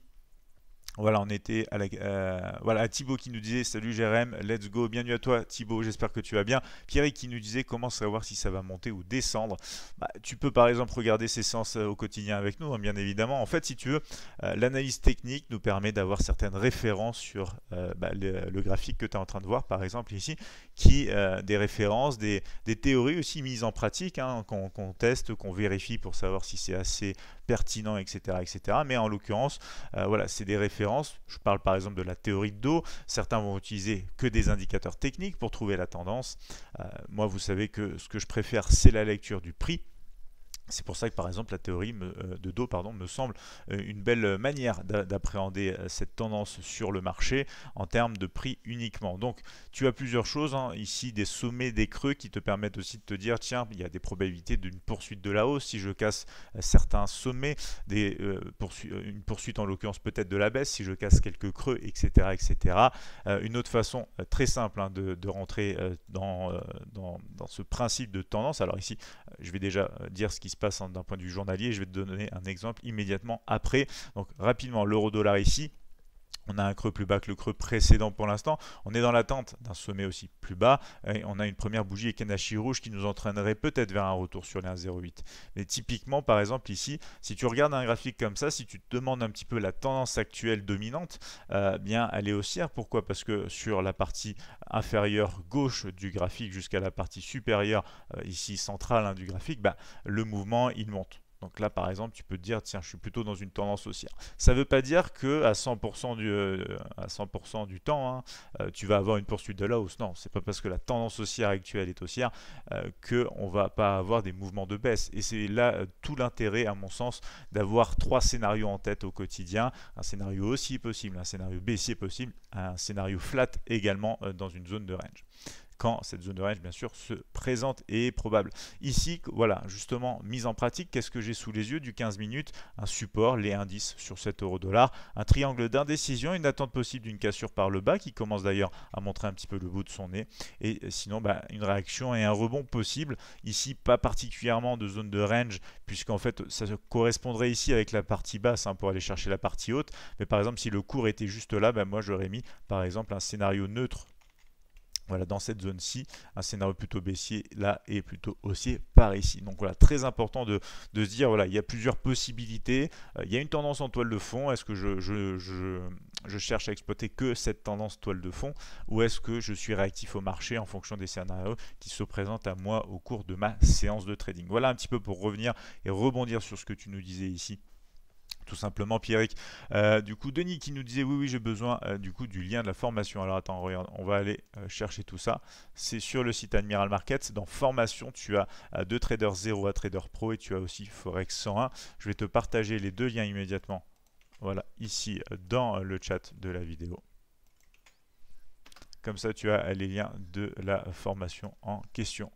voilà, on était à, la, euh, voilà, qui nous disait Salut Jérém, let's go, bienvenue à toi Thibaut, j'espère que tu vas bien. Pierre qui nous disait Comment savoir si ça va monter ou descendre bah, Tu peux par exemple regarder ces sens euh, au quotidien avec nous, hein, bien évidemment. En fait, si tu veux, euh, l'analyse technique nous permet d'avoir certaines références sur bah, le, graphique que tu es en train de voir, par exemple ici, qui euh, des références, des, théories aussi mises en pratique, hein, qu'on teste, qu'on vérifie pour savoir si c'est assez pertinent, etc., etc. Mais en l'occurrence, euh, voilà, c'est des références. Je parle par exemple de la théorie de dow Certains vont utiliser que des indicateurs techniques pour trouver la tendance. Euh, moi, vous savez que ce que je préfère, c'est la lecture du prix. C'est pour ça que par exemple la théorie euh, de dos pardon, me semble euh, une belle manière d'appréhender euh, cette tendance sur le marché en termes de prix uniquement. Donc tu as plusieurs choses, hein. ici des sommets, des creux qui te permettent aussi de te dire tiens il y a des probabilités d'une poursuite de la hausse si je casse certains sommets, des, une poursuite en l'occurrence peut-être de la baisse si je casse quelques creux, etc. etc. une autre façon très simple hein, de, rentrer dans, dans, dans ce principe de tendance, alors ici je vais déjà dire ce qui passe hein, d'un point de vue journalier. Je vais te donner un exemple immédiatement après. Donc rapidement, l'euro dollar ici, on a un creux plus bas que le creux précédent pour l'instant. On est dans l'attente d'un sommet aussi plus bas. Et on a une première bougie et rouge qui nous entraînerait peut-être vers un retour sur les 1,08. Mais typiquement, par exemple, ici, si tu regardes un graphique comme ça, si tu te demandes un petit peu la tendance actuelle dominante, euh, bien, elle est haussière. Pourquoi Parce que sur la partie inférieure gauche du graphique jusqu'à la partie supérieure, euh, ici centrale hein, du graphique, bah, le mouvement, il monte. Donc là, par exemple, tu peux dire, tiens, je suis plutôt dans une tendance haussière. Ça ne veut pas dire que à 100% du, euh, à 100 du temps, hein, euh, tu vas avoir une poursuite de la hausse. Non, n'est pas parce que la tendance haussière actuelle est haussière euh, qu'on ne va pas avoir des mouvements de baisse. Et c'est là tout l'intérêt, à mon sens, d'avoir trois scénarios en tête au quotidien. Un scénario haussier possible, un scénario baissier possible, un scénario flat également dans une zone de range quand cette zone de range bien sûr se présente et est probable. Ici, voilà, justement, mise en pratique, qu'est-ce que j'ai sous les yeux du 15 minutes Un support, les indices sur 7 euro dollar, un triangle d'indécision, une attente possible d'une cassure par le bas qui commence d'ailleurs à montrer un petit peu le bout de son nez. Et sinon, bah, une réaction et un rebond possible. Ici, pas particulièrement de zone de range, puisqu'en fait, ça correspondrait ici avec la partie basse hein, pour aller chercher la partie haute. Mais par exemple, si le cours était juste là, bah, moi j'aurais mis par exemple un scénario neutre voilà, dans cette zone-ci, un scénario plutôt baissier là et plutôt haussier par ici. Donc voilà, très important de, se dire, voilà, il y a plusieurs possibilités. Euh, il y a une tendance en toile de fond. Est-ce que je, je, je, cherche à exploiter que cette tendance toile de fond ou est-ce que je suis réactif au marché en fonction des scénarios qui se présentent à moi au cours de ma séance de trading Voilà un petit peu pour revenir et rebondir sur ce que tu nous disais ici tout simplement Pierrick. Euh, du coup, Denis qui nous disait oui, oui, j'ai besoin euh, du coup du lien de la formation. Alors attends, on va aller euh, chercher tout ça. C'est sur le site Admiral Markets. Dans formation, tu as deux traders 0 à Trader Pro et tu as aussi Forex 101. Je vais te partager les deux liens immédiatement. Voilà, ici dans le chat de la vidéo. Comme ça, tu as les liens de la formation en question.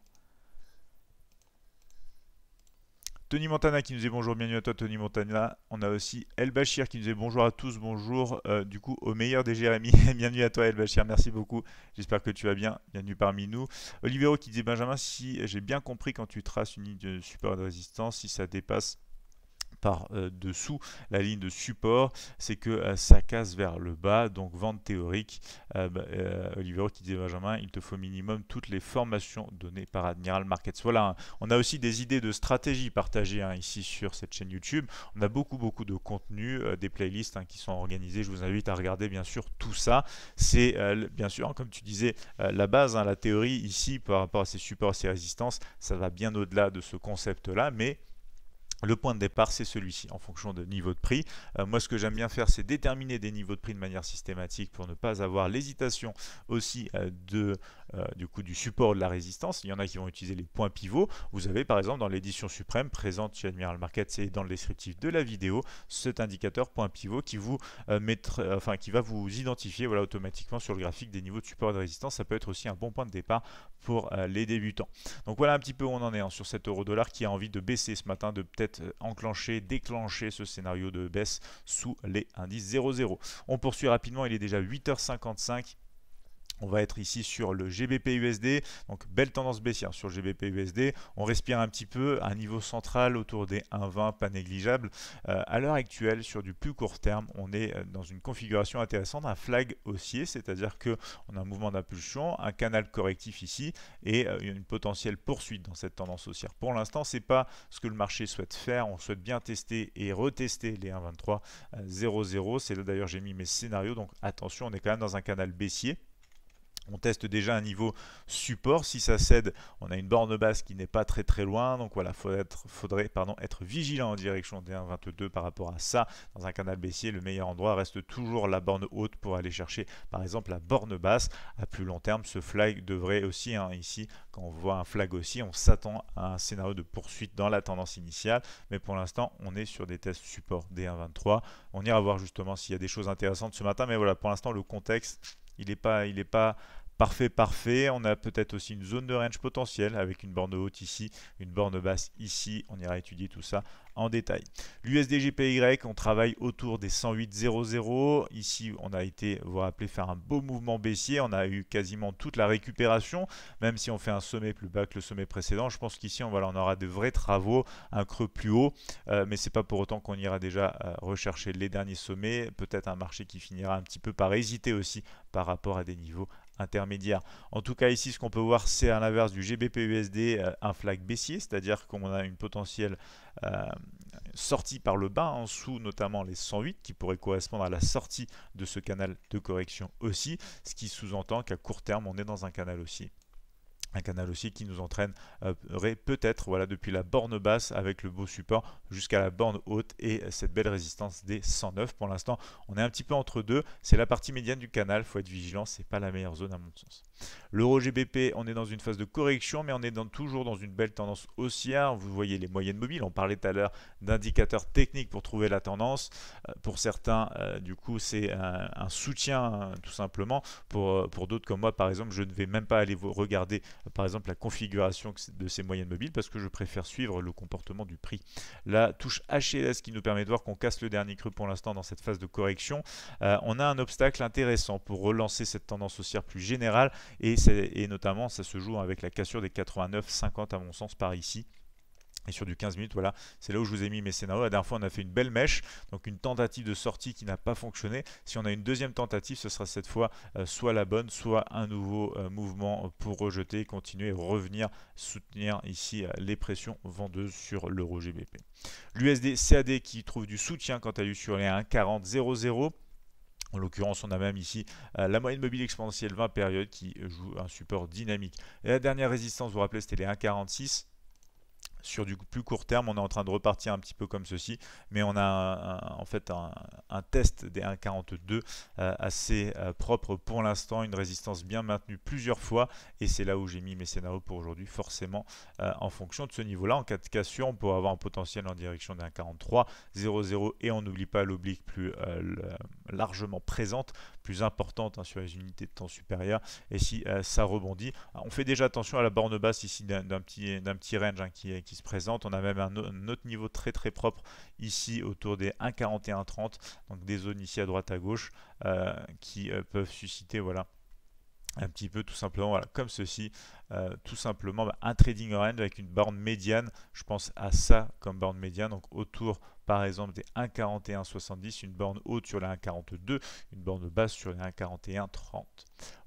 Tony Montana qui nous dit bonjour, bienvenue à toi Tony Montana. On a aussi El Bachir qui nous dit bonjour à tous, bonjour euh, du coup au meilleur des Jérémy. [LAUGHS] bienvenue à toi El Bachir, merci beaucoup. J'espère que tu vas bien, bienvenue parmi nous. Olivero qui dit Benjamin, si j'ai bien compris quand tu traces une ligne de support de résistance, si ça dépasse par euh, dessous la ligne de support, c'est que euh, ça casse vers le bas, donc vente théorique. Euh, bah, euh qui disait Benjamin, il te faut minimum toutes les formations données par Admiral Markets. Voilà, hein. on a aussi des idées de stratégie partagées hein, ici sur cette chaîne YouTube. On a beaucoup beaucoup de contenu, des playlists hein, qui sont organisées. Je vous invite à regarder bien sûr tout ça. C'est bien sûr, comme tu disais, la base, la théorie ici par rapport à ces supports, ces résistances, ça va bien au-delà de ce concept-là, mais le point de départ, c'est celui-ci, en fonction de niveau de prix. Euh, moi, ce que j'aime bien faire, c'est déterminer des niveaux de prix de manière systématique pour ne pas avoir l'hésitation aussi euh, de, euh, du, coup, du support de la résistance. Il y en a qui vont utiliser les points pivots. Vous avez, par exemple, dans l'édition suprême présente chez Admiral market c'est dans le descriptif de la vidéo, cet indicateur point pivot qui, vous, mettre, enfin, qui va vous identifier voilà, automatiquement sur le graphique des niveaux de support et de résistance. Ça peut être aussi un bon point de départ pour les débutants. Donc voilà un petit peu où on en est hein, sur cet euro dollar qui a envie de baisser ce matin de peut-être enclenché enclencher, déclencher ce scénario de baisse sous les indices 0,0. On poursuit rapidement, il est déjà 8h55. On va être ici sur le GBP-USD, donc belle tendance baissière sur le GBP-USD. On respire un petit peu à un niveau central autour des 1,20, pas négligeable. Euh, à l'heure actuelle, sur du plus court terme, on est euh, dans une configuration intéressante, un flag haussier, c'est-à-dire que on a un mouvement d'impulsion, un canal correctif ici et euh, une potentielle poursuite dans cette tendance haussière. Pour l'instant, c'est pas ce que le marché souhaite faire. On souhaite bien tester et retester les 1,23, 00. C'est là d'ailleurs j'ai mis mes scénarios, donc attention, on est quand même dans un canal baissier on teste déjà un niveau support. Si ça cède, on a une borne basse qui n'est pas très très loin. Donc voilà, faudrait faudrait pardon, être vigilant en direction d 1,22 par rapport à ça. Dans un canal baissier, le meilleur endroit reste toujours la borne haute pour aller chercher par exemple la borne basse. À plus long terme, ce flag devrait aussi, hein, ici, quand on voit un flag aussi, on s'attend à un scénario de poursuite dans la tendance initiale. Mais pour l'instant, on est sur des tests support D1.23. On ira voir justement s'il y a des choses intéressantes ce matin. Mais voilà, pour l'instant, le contexte, il n'est pas... Il est pas parfait, parfait. On a peut-être aussi une zone de range potentielle avec une borne haute ici, une borne basse ici. On ira étudier tout ça en détail. L'USDGPY, on travaille autour des 108.00. Ici, on a été, vous vous rappelez, faire un beau mouvement baissier. On a eu quasiment toute la récupération, même si on fait un sommet plus bas que le sommet précédent. Je pense qu'ici, on, voilà, on aura de vrais travaux, un creux plus haut, Mais euh, mais c'est pas pour autant qu'on ira déjà euh, rechercher les derniers sommets. Peut-être un marché qui finira un petit peu par hésiter aussi par rapport à des niveaux intermédiaire. En tout cas, ici, ce qu'on peut voir, c'est à l'inverse du GBPUSD euh, un flag baissier, c'est-à-dire qu'on a une potentielle euh, sortie par le bas, en dessous notamment les 108, qui pourrait correspondre à la sortie de ce canal de correction aussi, ce qui sous-entend qu'à court terme, on est dans un canal aussi un canal aussi qui nous entraîne euh, peut-être voilà, depuis la borne basse avec le beau support jusqu'à la borne haute et cette belle résistance des 109. Pour l'instant, on est un petit peu entre deux. C'est la partie médiane du canal, faut être vigilant, c'est pas la meilleure zone à mon sens. L'euro GBP, on est dans une phase de correction, mais on est toujours dans une belle tendance haussière. Vous voyez les moyennes mobiles, on parlait tout à l'heure d'indicateurs techniques pour trouver la tendance. Euh, pour certains, euh, du coup, c'est un, soutien euh, tout simplement. Pour, d'autres comme moi, par exemple, je ne vais même pas aller vous regarder, par exemple, la configuration de ces moyennes mobiles parce que je préfère suivre le comportement du prix. La touche HLS qui nous permet de voir qu'on casse le dernier creux pour l'instant dans cette phase de correction. on a un obstacle intéressant pour relancer cette tendance haussière plus générale. Et, notamment, ça se joue avec la cassure des 89-50 à mon sens par ici. Et sur du 15 minutes, voilà, c'est là où je vous ai mis mes scénarios. La dernière fois, on a fait une belle mèche, donc une tentative de sortie qui n'a pas fonctionné. Si on a une deuxième tentative, ce sera cette fois euh, soit la bonne, soit un nouveau euh, mouvement euh, pour rejeter, continuer, revenir, soutenir ici les pressions vendeuses sur l'euro GBP. L'USD CAD qui trouve du soutien quant à lui sur les 1,4000. En l'occurrence, on a même ici euh, la moyenne mobile exponentielle 20 périodes qui joue un support dynamique. Et la dernière résistance, vous vous rappelez, c'était les 1,46 sur du plus court terme, on est en train de repartir un petit peu comme ceci, mais on a en fait un, test des 1,42 euh, assez euh, propre pour l'instant, une résistance bien maintenue plusieurs fois, et c'est là où j'ai mis mes scénarios pour aujourd'hui, forcément euh, en fonction de ce niveau-là. En cas de cassure, on peut avoir un potentiel en direction d'un 43, 00, et on n'oublie pas l'oblique plus largement présente plus importante hein, sur les unités de temps supérieur Et si euh, ça rebondit, ah, on fait déjà attention à la borne basse ici d'un petit, petit range hein, qui, qui, se présente. On a même un, autre niveau très très propre ici autour des 1,41,30. Donc des zones ici à droite à gauche euh, qui euh, peuvent susciter voilà, un petit peu tout simplement voilà, comme ceci, tout simplement bah, un trading range avec une borne médiane, je pense à ça comme borne médiane, donc autour par exemple des 1,41,70, une borne haute sur la 1,42, une borne basse sur les 1,41,30.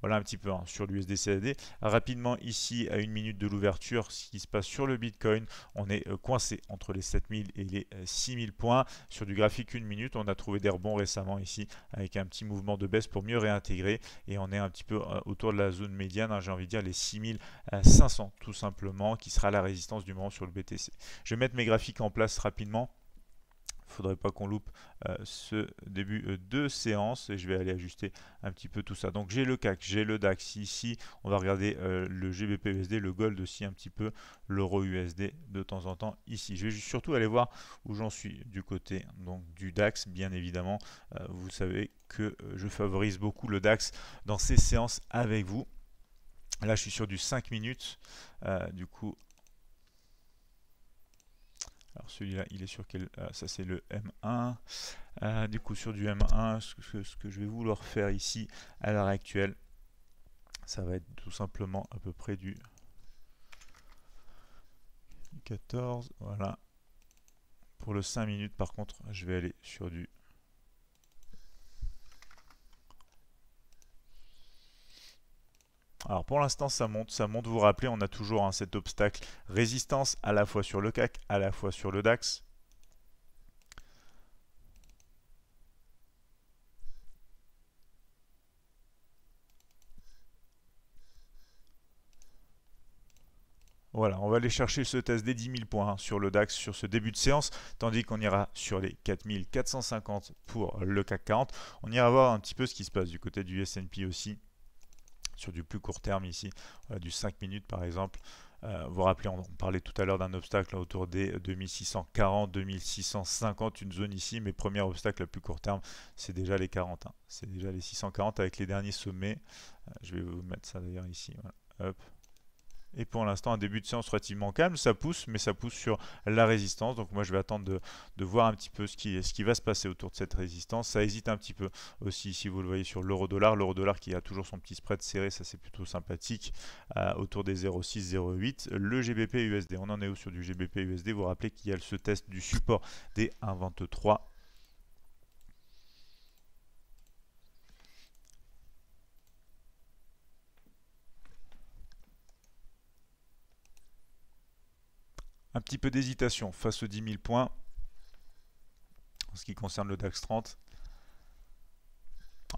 Voilà un petit peu hein, sur l'USDCAD. Rapidement ici, à une minute de l'ouverture, ce qui se passe sur le Bitcoin, on est euh, coincé entre les 7000 et les 6000 euh, points. Sur du graphique une minute, on a trouvé des rebonds récemment ici avec un petit mouvement de baisse pour mieux réintégrer et on est un petit peu euh, autour de la zone médiane, hein, j'ai envie de dire les 6500 tout simplement, qui sera la résistance du moment sur le BTC. Je vais mettre mes graphiques en place rapidement faudrait pas qu'on loupe euh, ce début euh, de séance et je vais aller ajuster un petit peu tout ça. Donc j'ai le CAC, j'ai le DAX ici, on va regarder euh, le GBP USD, le Gold aussi un petit peu, l'Euro USD de temps en temps ici. Je vais surtout aller voir où j'en suis du côté donc, du DAX bien évidemment. vous savez que je favorise beaucoup le DAX dans ces séances avec vous. Là, je suis sur du 5 minutes. du coup, alors celui-là, il est sur quel ah, Ça c'est le M1. Ah, du coup, sur du M1, ce que, ce que, je vais vouloir faire ici à l'heure actuelle, ça va être tout simplement à peu près du 14. Voilà. Pour le 5 minutes, par contre, je vais aller sur du Alors pour l'instant ça monte, ça monte, vous, vous rappelez on a toujours hein, cet obstacle résistance à la fois sur le CAC, à la fois sur le DAX. Voilà, on va aller chercher ce test des 10 000 points hein, sur le DAX sur ce début de séance, tandis qu'on ira sur les 4 450 pour le CAC 40. On ira voir un petit peu ce qui se passe du côté du S&P aussi sur du plus court terme ici, euh, du 5 minutes par exemple. Euh, vous vous rappelez, on, parlait tout à l'heure d'un obstacle autour des 2640, 2650, une zone ici. Mais premier obstacle à plus court terme, c'est déjà les 40. Hein. C'est déjà les 640 avec les derniers sommets. Euh, je vais vous mettre ça d'ailleurs ici et pour l'instant un début de séance relativement calme, ça pousse, mais ça pousse sur la résistance, donc moi je vais attendre de, voir un petit peu ce qui, ce qui, va se passer autour de cette résistance, ça hésite un petit peu aussi, si vous le voyez sur l'euro dollar, l'euro dollar qui a toujours son petit spread serré, ça c'est plutôt sympathique, euh, autour des 0,6, 0,8, le GBP USD, on en est où sur du GBP USD, vous, vous rappelez qu'il y a ce test du support des 1,23 un petit peu d'hésitation face aux 10 000 points en ce qui concerne le DAX 30.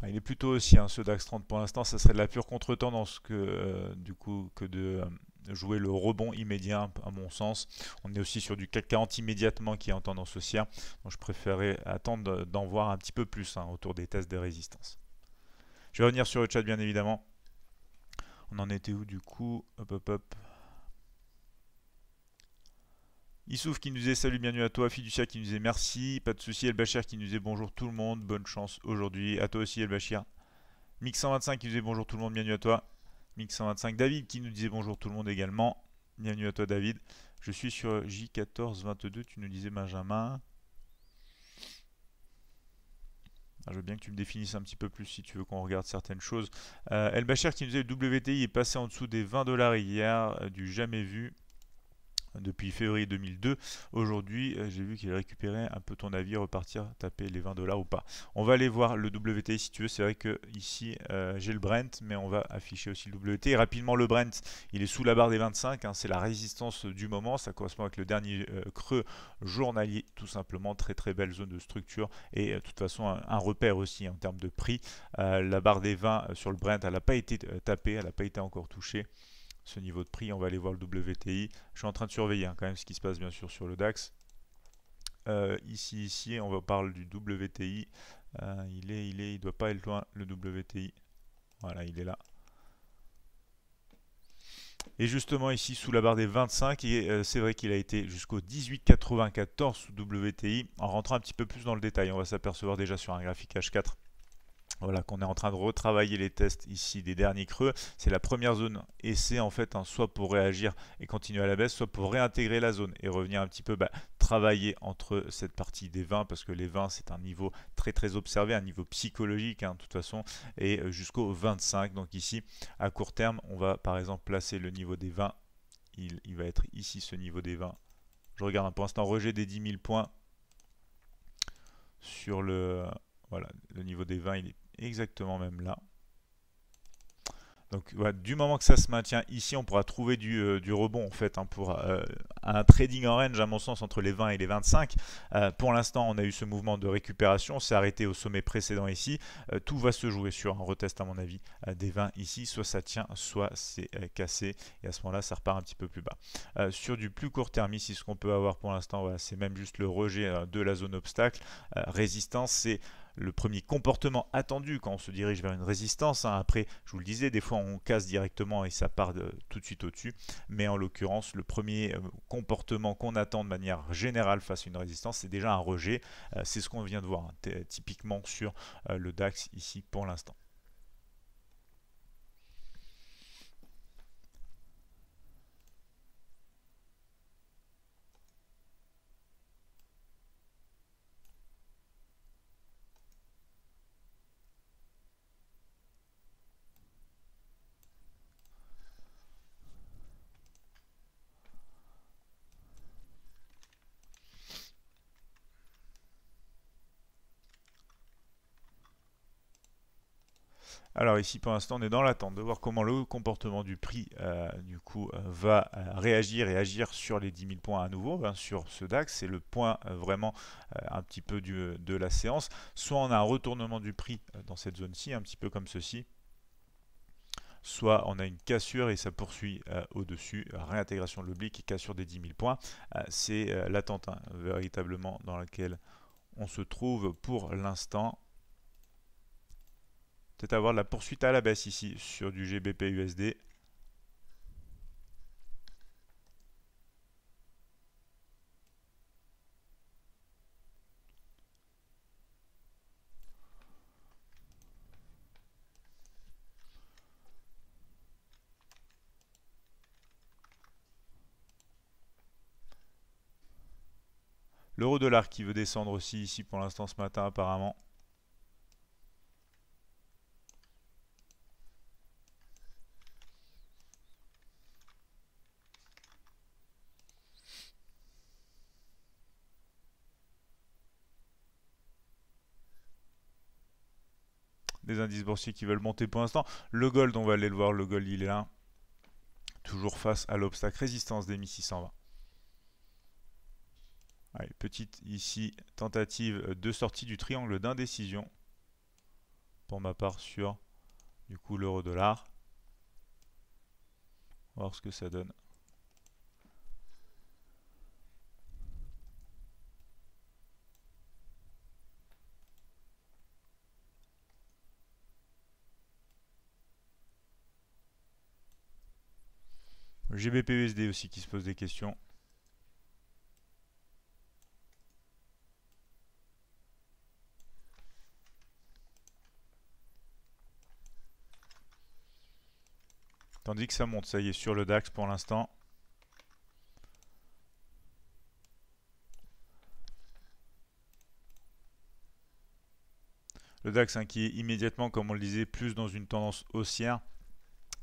Ah, il est plutôt aussi un hein, ce DAX 30 pour l'instant, ça serait de la pure contre-tendance que euh, du coup que de euh, jouer le rebond immédiat à mon sens. On est aussi sur du CAC 40 immédiatement qui est en tendance aussi. donc je préférerais attendre d'en voir un petit peu plus hein, autour des tests des résistances Je vais revenir sur le chat bien évidemment. On en était où du coup Hop hop hop. Issouf qui nous est salut, bienvenue à toi. Fiducia qui nous disait merci. Pas de souci. El Bachir qui nous disait bonjour tout le monde. Bonne chance aujourd'hui. À toi aussi, El Bachir. Mix 125 qui nous disait bonjour tout le monde. Bienvenue à toi. Mix 125. David qui nous disait bonjour tout le monde également. Bienvenue à toi, David. Je suis sur J1422. Tu nous disais Benjamin. Ah, je veux bien que tu me définisses un petit peu plus si tu veux qu'on regarde certaines choses. Euh, El Bachir qui nous disait le WTI est passé en dessous des 20 dollars hier, euh, du jamais vu depuis février 2002. Aujourd'hui, euh, j'ai vu qu'il récupérait un peu ton avis, repartir, taper les 20 dollars ou pas. On va aller voir le WT si tu veux. C'est vrai que ici, euh, j'ai le Brent, mais on va afficher aussi le WT. Rapidement, le Brent, il est sous la barre des 25. Hein. c'est la résistance du moment. Ça correspond avec le dernier euh, creux journalier, tout simplement. Très très belle zone de structure et de toute façon un, repère aussi en termes de prix. la barre des 20 sur le Brent, elle n'a pas été tapée, elle n'a pas été encore touchée ce niveau de prix. On va aller voir le WTI. Je suis en train de surveiller hein, quand même ce qui se passe bien sûr sur le DAX. Euh, ici, ici, on va parler du WTI. Euh, il est, il est, il doit pas être loin le WTI. Voilà, il est là. Et justement ici sous la barre des 25, euh, c'est vrai qu'il a été jusqu'au 18,94 sous WTI. En rentrant un petit peu plus dans le détail, on va s'apercevoir déjà sur un graphique H4 voilà, qu'on est en train de retravailler les tests ici des derniers creux. C'est la première zone et c'est en fait un soit pour réagir et continuer à la baisse, soit pour réintégrer la zone et revenir un petit peu bah, travailler entre cette partie des 20 parce que les 20 c'est un niveau très très observé, un niveau psychologique hein, de toute façon et euh, jusqu'au 25. Donc ici à court terme on va par exemple placer le niveau des 20. Il, va être ici ce niveau des 20. Je regarde hein, pour l'instant rejet des 10 000 points sur le... Voilà, le niveau des 20 il est exactement même là. Donc voilà, du moment que ça se maintient ici, on pourra trouver du, euh, rebond en fait hein, pour euh, un trading en range à mon sens entre les 20 et les 25. Euh, pour l'instant, on a eu ce mouvement de récupération, s'est arrêté au sommet précédent ici. tout va se jouer sur un retest à mon avis des 20 ici, soit ça tient, soit c'est cassé et à ce moment-là, ça repart un petit peu plus bas. sur du plus court terme ici, ce qu'on peut avoir pour l'instant, c'est même juste le rejet de la zone obstacle. résistance, c'est le premier comportement attendu quand on se dirige vers une résistance. Hein. Après, je vous le disais, des fois on casse directement et ça part tout de suite au-dessus. Mais en l'occurrence, le premier euh, comportement qu'on attend de manière générale face à une résistance, c'est déjà un rejet. Euh, c'est ce qu'on vient de voir hein, typiquement sur euh, le DAX ici pour l'instant. Alors ici pour l'instant on est dans l'attente de voir comment le comportement du prix euh, du coup euh, va euh, réagir et agir sur les 10 000 points à nouveau, hein, sur ce DAX, c'est le point vraiment un petit peu de la séance. Soit on a un retournement du prix dans cette zone-ci, un petit peu comme ceci, soit on a une cassure et ça poursuit au-dessus, réintégration de l'oblique et cassure des 10 000 points. c'est l'attente hein, véritablement dans laquelle on se trouve pour l'instant peut avoir la poursuite à la baisse ici sur du GBP USD. L'euro dollar qui veut descendre aussi ici pour l'instant ce matin apparemment. boursiers qui veulent monter pour l'instant. Le gold, on va aller le voir, le gold il est là. Toujours face à l'obstacle résistance des 1620. Allez, petite ici tentative de sortie du triangle d'indécision. Pour ma part sur du coup l'euro dollar. On voir ce que ça donne. GBPUSD aussi qui se pose des questions. Tandis que ça monte, ça y est, sur le DAX pour l'instant. Le DAX hein, qui est immédiatement, comme on le disait, plus dans une tendance haussière.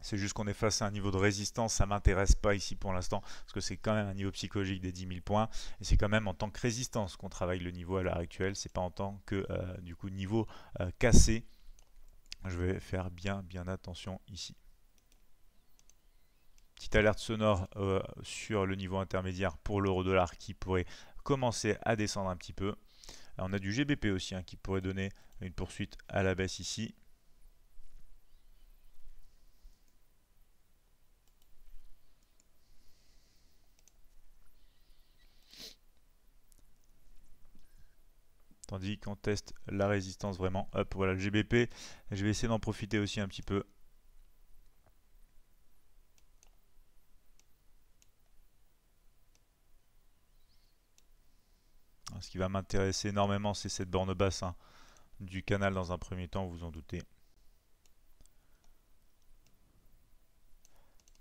C'est juste qu'on est face à un niveau de résistance, ça m'intéresse pas ici pour l'instant, parce que c'est quand même un niveau psychologique des 10 000 points, et c'est quand même en tant que résistance qu'on travaille le niveau à l'heure actuelle, c'est pas en tant que euh, du coup niveau euh, cassé. Je vais faire bien bien attention ici. Petite alerte sonore euh, sur le niveau intermédiaire pour l'euro dollar qui pourrait commencer à descendre un petit peu. on a du GBP aussi hein, qui pourrait donner une poursuite à la baisse ici. tandis qu'on teste la résistance vraiment up. Voilà le GBP, je vais essayer d'en profiter aussi un petit peu. Ce qui va m'intéresser énormément, c'est cette borne basse hein, du canal dans un premier temps, vous en doutez.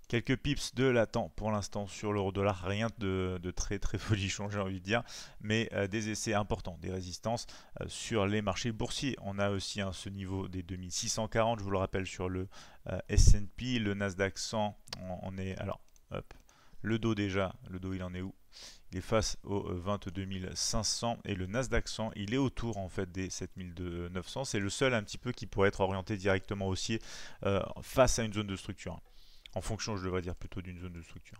Quelques pips de latent pour l'instant sur l'euro dollar, rien de, très très [LAUGHS] folichon j'ai envie de dire, mais euh, des essais importants, des résistances euh, sur les marchés boursiers. On a aussi hein, ce niveau des 2640, je vous le rappelle sur le euh, S&P, le Nasdaq 100, on, est alors hop, le dos déjà, le dos il en est où il est face aux 22 500 et le Nasdaq 100 il est autour en fait des 7900 c'est le seul un petit peu qui pourrait être orienté directement haussier face à une zone de structure en fonction, je devrais dire, plutôt d'une zone de structure.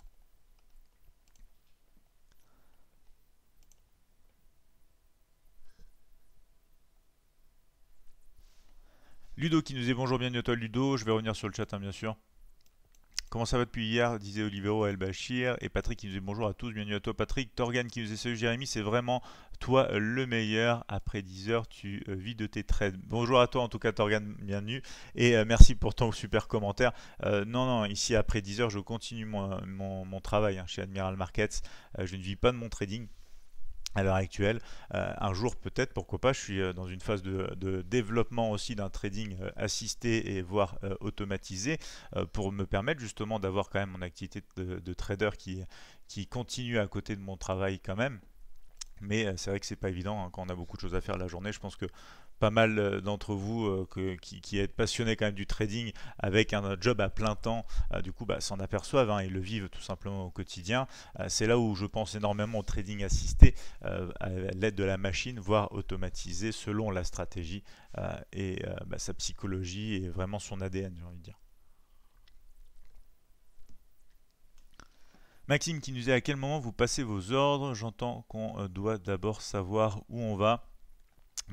Ludo qui nous est bonjour, bienvenue à toi Ludo, je vais revenir sur le chat hein, bien sûr. Comment ça va depuis hier disait Olivero El Bachir. Et Patrick qui nous dit bonjour à tous, bienvenue à toi Patrick. Torgan qui nous dit salut Jérémy, c'est vraiment toi euh, le meilleur. Après 10 heures, tu euh, vis de tes trades. Bonjour à toi en tout cas Torgan, bienvenue. Et euh, merci pour ton super commentaire. non, non, ici après 10 heures, je continue mon, travail hein, chez Admiral Markets. je ne vis pas de mon trading à l'heure actuelle. Euh, un jour peut-être, pourquoi pas, je suis euh, dans une phase de, développement aussi d'un trading euh, assisté et voire automatisé pour me permettre justement d'avoir quand même mon activité de, trader qui, qui continue à côté de mon travail quand même. Mais c'est vrai que c'est pas évident hein, quand on a beaucoup de choses à faire la journée. Je pense que pas mal euh, d'entre vous euh, qui, qui, êtes passionnés quand même du trading avec un job à plein temps, euh, du coup, bah, s'en aperçoivent hein, et le vivent tout simplement au quotidien. c'est là où je pense énormément au trading assisté à l'aide de la machine, voire automatisé selon la stratégie et bah, sa psychologie et vraiment son ADN, j'ai envie de dire. Maxime qui nous dit à quel moment vous passez vos ordres. J'entends qu'on doit d'abord savoir où on va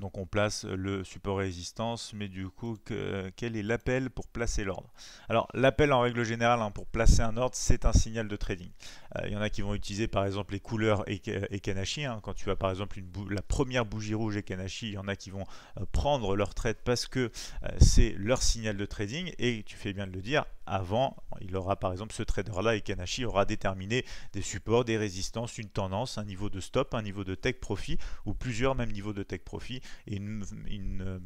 donc on place euh, le support résistance, mais du coup, euh, quel est l'appel pour placer l'ordre Alors l'appel en règle générale hein, pour placer un ordre, c'est un signal de trading. Euh, il y en a qui vont utiliser par exemple les couleurs et, hein. quand tu as par exemple la première bougie rouge et il y en a qui vont prendre leur trade parce que c'est leur signal de trading. Et tu fais bien de le dire, avant. Il aura par exemple ce trader-là, et Kanashi aura déterminé des supports, des résistances, une tendance, un niveau de stop, un niveau de tech profit ou plusieurs même niveaux de tech profit et une, euh,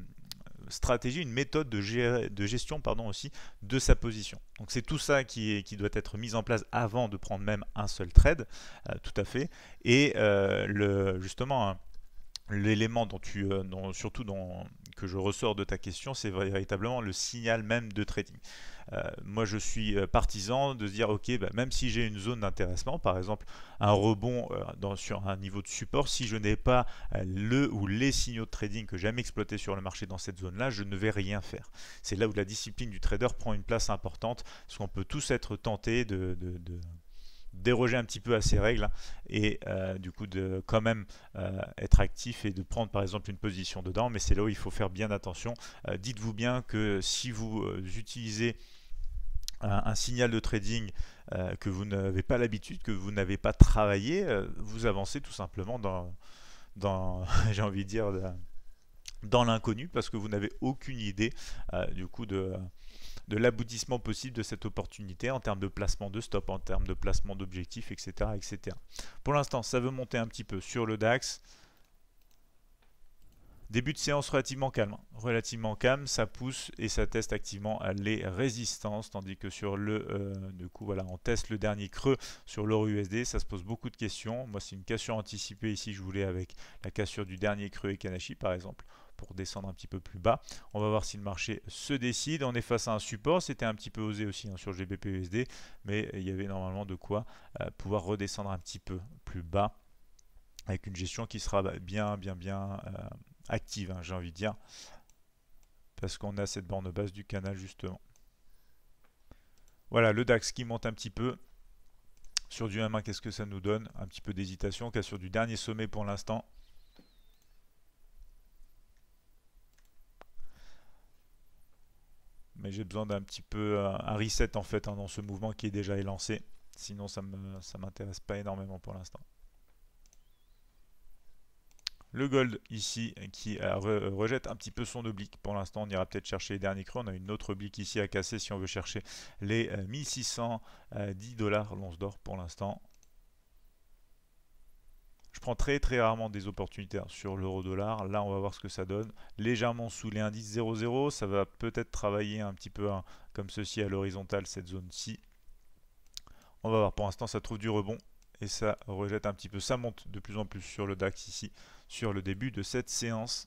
stratégie, une méthode de, de, gestion pardon, aussi de sa position. Donc c'est tout ça qui, est, qui doit être mis en place avant de prendre même un seul trade, euh, tout à fait. Et euh, le, justement, hein, l'élément dont tu, surtout dans que je ressors de ta question, c'est véritablement le signal même de trading. Euh, moi, je suis euh, partisan de se dire, ok, bah, même si j'ai une zone d'intéressement, par exemple un rebond euh, dans, sur un niveau de support, si je n'ai pas le ou les signaux de trading que j'aime exploiter sur le marché dans cette zone-là, je ne vais rien faire. C'est là où la discipline du trader prend une place importante, parce qu'on peut tous être tentés de déroger un petit peu à ces règles et euh, du coup de quand même euh, être actif et de prendre par exemple une position dedans mais c'est là où il faut faire bien attention euh, dites vous bien que si vous utilisez un, un, signal de trading que vous n'avez pas l'habitude que vous n'avez pas travaillé vous avancez tout simplement dans, dans [LAUGHS] j'ai envie de dire dans l'inconnu parce que vous n'avez aucune idée du coup de de l'aboutissement possible de cette opportunité en termes de placement de stop, en termes de placement d'objectifs, etc., etc. Pour l'instant, ça veut monter un petit peu sur le DAX. Début de séance relativement calme. Relativement calme, ça pousse et ça teste activement les résistances, tandis que sur le, euh, du coup, voilà, on teste le dernier creux sur l'euro USD. Ça se pose beaucoup de questions. Moi, c'est une cassure anticipée ici, je voulais avec la cassure du dernier creux et Kanashi, par exemple pour descendre un petit peu plus bas. On va voir si le marché se décide. On est face à un support. C'était un petit peu osé aussi hein, sur GBPUSD, mais il y avait normalement de quoi euh, pouvoir redescendre un petit peu plus bas avec une gestion qui sera bah, bien, bien, bien euh, active, hein, j'ai envie de dire, parce qu'on a cette borne basse du canal justement. Voilà, le DAX qui monte un petit peu. Sur du M1, qu'est-ce que ça nous donne Un petit peu d'hésitation, cas sur du dernier sommet pour l'instant. j'ai besoin d'un petit peu euh, un reset en fait hein, dans ce mouvement qui est déjà élancé. Sinon ça ne ça m'intéresse pas énormément pour l'instant. Le gold ici qui euh, euh, rejette un petit peu son oblique. Pour l'instant, on ira peut-être chercher les derniers creux. On a une autre oblique ici à casser si on veut chercher les 1610 dollars l'once d'or pour l'instant. Je prends très très rarement des opportunités hein, sur l'euro dollar. Là, on va voir ce que ça donne. Légèrement sous les indices 0,0. Ça va peut-être travailler un petit peu hein, comme ceci à l'horizontale, cette zone-ci. On va voir. Pour l'instant, ça trouve du rebond et ça rejette un petit peu. Ça monte de plus en plus sur le DAX ici, sur le début de cette séance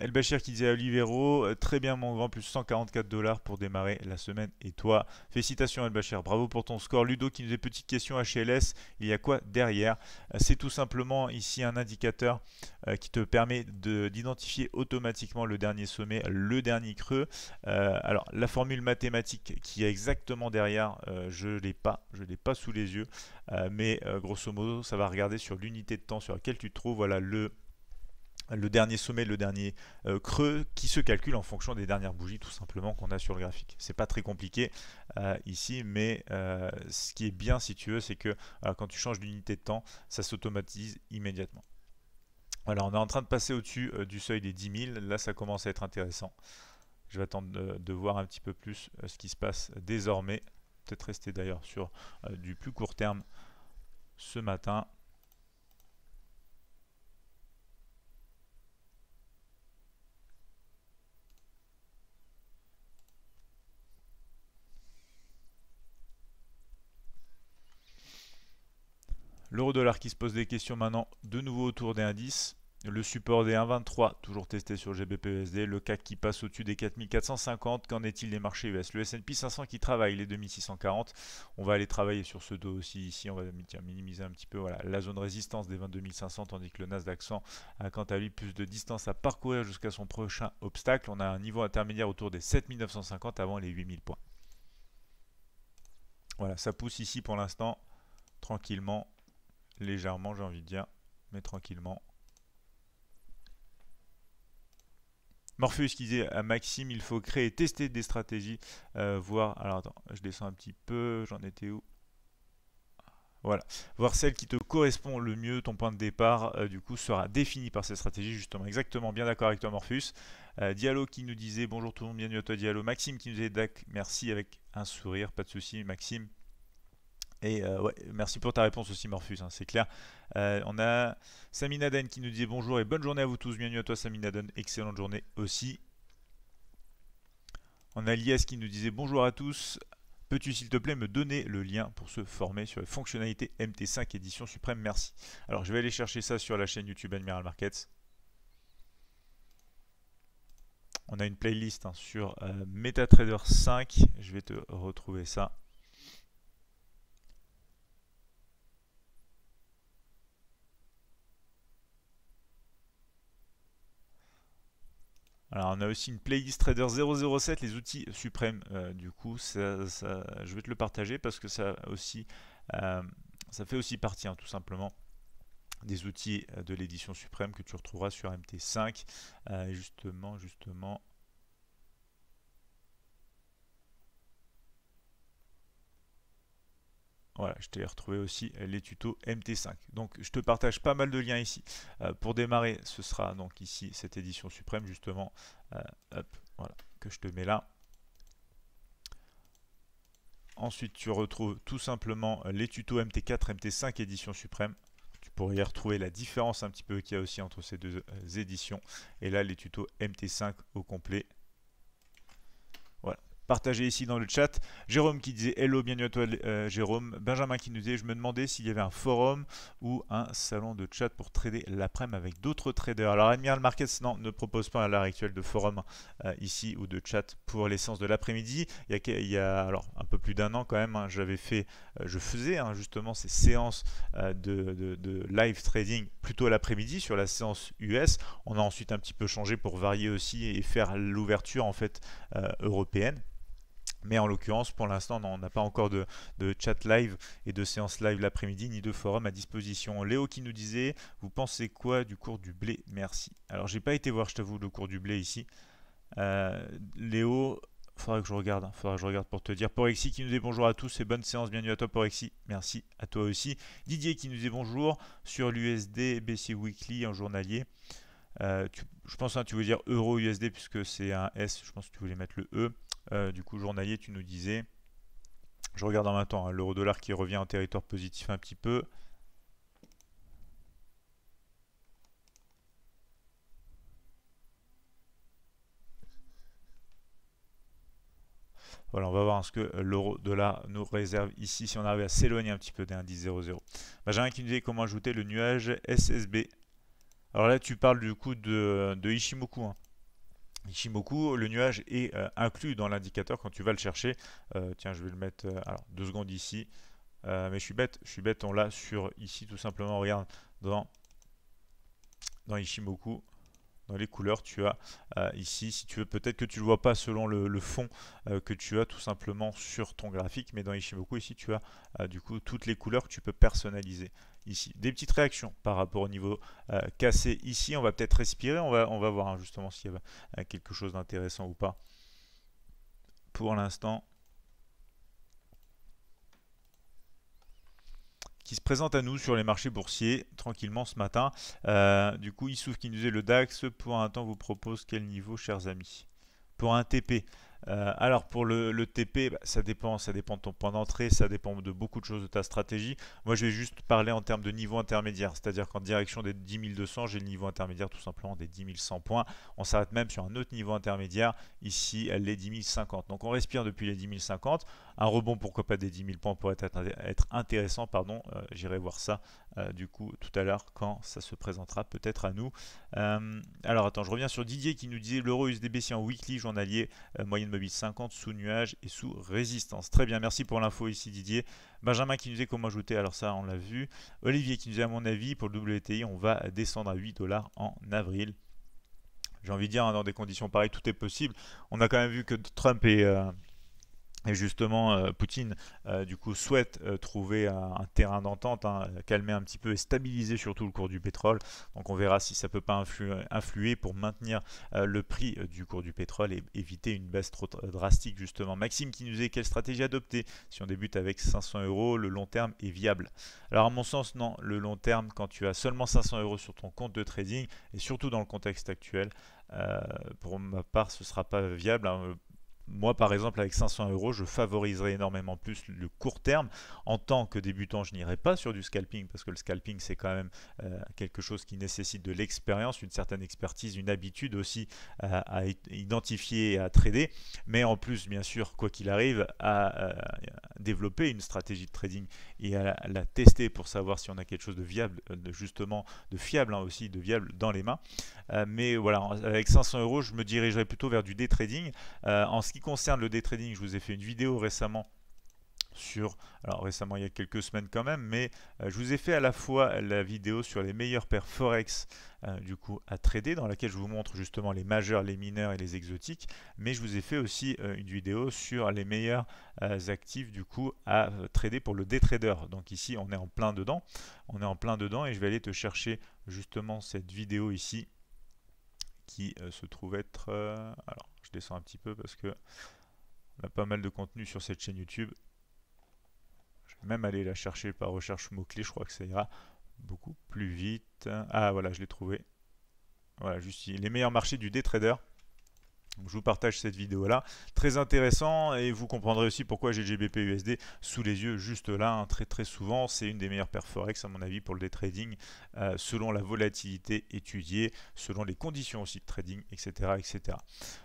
El Bachir qui disait à Olivero, euh, très bien mon grand, plus 144 dollars pour démarrer la semaine. Et toi, félicitations El Bachir, bravo pour ton score. Ludo qui nous une petite question HLS, il y a quoi derrière euh, C'est tout simplement ici un indicateur euh, qui te permet d'identifier automatiquement le dernier sommet, le dernier creux. alors la formule mathématique qui est exactement derrière, je ne l'ai pas, je l'ai pas sous les yeux, mais grosso modo ça va regarder sur l'unité de temps sur laquelle tu te trouves, voilà le le dernier sommet, le dernier euh, creux, qui se calcule en fonction des dernières bougies tout simplement qu'on a sur le graphique. C'est pas très compliqué euh, ici, mais euh, ce qui est bien si tu veux, c'est que quand tu changes d'unité de temps, ça s'automatise immédiatement. Voilà, on est en train de passer au-dessus du seuil des 10 000. Là, ça commence à être intéressant. Je vais attendre de voir un petit peu plus ce qui se passe désormais. Peut-être rester d'ailleurs sur du plus court terme ce matin. L'euro dollar qui se pose des questions maintenant, de nouveau autour des indices. Le support des 1,23, toujours testé sur GBPUSD. Le CAC qui passe au-dessus des 4450. Qu'en est-il des marchés US Le SP 500 qui travaille, les 2640. On va aller travailler sur ce dos aussi ici. On va minimiser un petit peu voilà, la zone résistance des 22500, tandis que le Nasdaq 100 a quant à lui plus de distance à parcourir jusqu'à son prochain obstacle. On a un niveau intermédiaire autour des 7950 avant les 8000 points. Voilà, ça pousse ici pour l'instant, tranquillement légèrement, j'ai envie de dire, mais tranquillement. Morpheus qui disait à Maxime, il faut créer tester des stratégies, euh, voir, alors attends, je descends un petit peu, j'en étais où voilà. Voir celle qui te correspond le mieux, ton point de départ, euh, du coup, sera défini par cette stratégie, justement. Exactement, bien d'accord avec toi, morpheus dialogue euh, Diallo qui nous disait bonjour tout le monde, bienvenue à toi, Diallo. Maxime qui nous disait merci avec un sourire, pas de souci, Maxime. Et euh, ouais, merci pour ta réponse aussi, Morphus, hein, c'est clair. Euh, on a Saminaden qui nous disait bonjour et bonne journée à vous tous. Bienvenue à toi, Saminaden. Excellente journée aussi. On a Lies qui nous disait bonjour à tous. Peux-tu s'il te plaît me donner le lien pour se former sur les fonctionnalités MT5 édition suprême Merci. Alors je vais aller chercher ça sur la chaîne YouTube Admiral Markets. On a une playlist hein, sur euh, MetaTrader 5. Je vais te retrouver ça. on a aussi une playlist Trader 007, les outils suprêmes. Euh, du coup, je vais te le partager parce que ça aussi, euh, ça fait aussi partie, hein, tout simplement, des outils euh, de l'édition suprême que tu retrouveras sur MT5. justement, justement, Voilà, je t'ai retrouvé aussi les tutos MT5. Donc je te partage pas mal de liens ici. Euh, pour démarrer, ce sera donc ici cette édition suprême justement. Euh, hop, voilà, que je te mets là. Ensuite, tu retrouves tout simplement euh, les tutos MT4, MT5 édition suprême. Tu pourrais y retrouver la différence un petit peu qu'il y a aussi entre ces deux éditions. Et là, les tutos MT5 au complet partagé ici dans le chat. Jérôme qui disait Hello, bienvenue à toi euh, Jérôme. Benjamin qui nous disait Je me demandais s'il y avait un forum ou un salon de chat pour trader l'après-midi avec d'autres traders. Alors Admiral Markets non, ne propose pas à l'heure actuelle de forum euh, ici ou de chat pour les séances de l'après-midi. Il, il, y a alors un peu plus d'un an quand même, hein, j'avais fait, euh, je faisais hein, justement ces séances de, de, live trading plutôt l'après-midi sur la séance US. On a ensuite un petit peu changé pour varier aussi et faire l'ouverture en fait européenne mais en l'occurrence, pour l'instant, on n'a pas encore de, chat live et de séance live l'après-midi, ni de forum à disposition. Léo qui nous disait, vous pensez quoi du cours du blé Merci. Alors, j'ai pas été voir, je t'avoue, le cours du blé ici. Euh, Léo, faudra que je regarde, hein, faudra que je regarde pour te dire. Porexy qui nous dit bonjour à tous et bonne séance, bienvenue à toi Porexy, merci à toi aussi. Didier qui nous dit bonjour sur l'USD BC Weekly en journalier. Euh, je pense que hein, tu veux dire euro USD puisque c'est un S, je pense que tu voulais mettre le E. Euh, du coup, journalier, tu nous disais, je regarde en même temps, hein, l'euro dollar qui revient en territoire positif un petit peu. Voilà, on va voir ce que l'euro dollar nous réserve ici si on arrive à s'éloigner un petit peu des indices 00. un qui nous dit comment ajouter le nuage SSB alors là, tu parles du coup de, de Ishimoku. Hein. Ishimoku, le nuage est euh, inclus dans l'indicateur quand tu vas le chercher. Euh, tiens, je vais le mettre euh, alors, deux secondes ici. mais je suis bête, je suis bête, on l'a sur ici tout simplement. Regarde, dans, dans Ishimoku, dans les couleurs, tu as ici, si tu veux, peut-être que tu ne le vois pas selon le, le fond que tu as tout simplement sur ton graphique, mais dans Ishimoku, ici, tu as du coup toutes les couleurs que tu peux personnaliser ici. Des petites réactions par rapport au niveau euh, cassé ici. On va peut-être respirer, on va, on va voir hein, justement s'il y a euh, quelque chose d'intéressant ou pas. Pour l'instant, qui se présente à nous sur les marchés boursiers tranquillement ce matin. Euh, du coup, Issouf qui nous est le DAX pour un temps vous propose quel niveau, chers amis Pour un TP, euh, alors pour le, TP, bah, ça dépend, ça dépend de ton point d'entrée, ça dépend de beaucoup de choses de ta stratégie. Moi, je vais juste parler en termes de niveau intermédiaire, c'est-à-dire qu'en direction des 10200 j'ai le niveau intermédiaire tout simplement des 10 points. On s'arrête même sur un autre niveau intermédiaire, ici les 10 Donc on respire depuis les 10 un rebond, pourquoi pas des 10 000 points pourrait être, intéressant. Pardon, euh, j'irai voir ça euh, du coup tout à l'heure quand ça se présentera peut-être à nous. Euh, alors attends, je reviens sur Didier qui nous disait l'euro USDBC en weekly journalier, moyenne mobile 50 sous nuage et sous résistance. Très bien, merci pour l'info ici Didier. Benjamin qui nous disait comment ajouter, alors ça on l'a vu. Olivier qui nous dit à mon avis pour le WTI on va descendre à 8 dollars en avril j'ai envie de dire, hein, dans des conditions pareilles, tout est possible. On a quand même vu que Trump est et justement, euh, Poutine, euh, du coup, souhaite euh, trouver un, terrain d'entente, hein, calmer un petit peu et stabiliser surtout le cours du pétrole. Donc on verra si ça ne peut pas influer, pour maintenir le prix du cours du pétrole et éviter une baisse trop drastique, justement. Maxime qui nous est quelle stratégie adopter si on débute avec 500 euros, le long terme est viable. Alors à mon sens, non, le long terme, quand tu as seulement 500 euros sur ton compte de trading, et surtout dans le contexte actuel, pour ma part, ce ne sera pas viable. Hein, moi, par exemple, avec 500 euros, je favoriserais énormément plus le court terme. En tant que débutant, je n'irai pas sur du scalping parce que le scalping, c'est quand même euh, quelque chose qui nécessite de l'expérience, une certaine expertise, une habitude aussi euh, à identifier et à trader. Mais en plus, bien sûr, quoi qu'il arrive, à euh, développer une stratégie de trading et à la tester pour savoir si on a quelque chose de viable, euh, de, justement de fiable hein, aussi, de viable dans les mains. Euh, mais voilà, avec 500 euros, je me dirigerai plutôt vers du day trading. Euh, en ce qui concerne le day trading, je vous ai fait une vidéo récemment sur, alors récemment il y a quelques semaines quand même, mais euh, je vous ai fait à la fois la vidéo sur les meilleurs paires Forex euh, du coup à trader, dans laquelle je vous montre justement les majeurs, les mineurs et les exotiques, mais je vous ai fait aussi euh, une vidéo sur les meilleurs actifs du coup à trader pour le day trader. Donc ici on est en plein dedans, on est en plein dedans et je vais aller te chercher justement cette vidéo ici qui se trouve être, alors je descends un petit peu parce que on a pas mal de contenu sur cette chaîne YouTube même aller la chercher par recherche mot-clé, je crois que ça ira beaucoup plus vite. Ah voilà, je l'ai trouvé. Voilà, juste les meilleurs marchés du day trader je vous partage cette vidéo-là, très intéressant, et vous comprendrez aussi pourquoi j'ai le gbp sous les yeux juste là, hein, très très souvent, c'est une des meilleures paires à mon avis pour le day trading, euh, selon la volatilité étudiée, selon les conditions aussi de trading, etc. etc.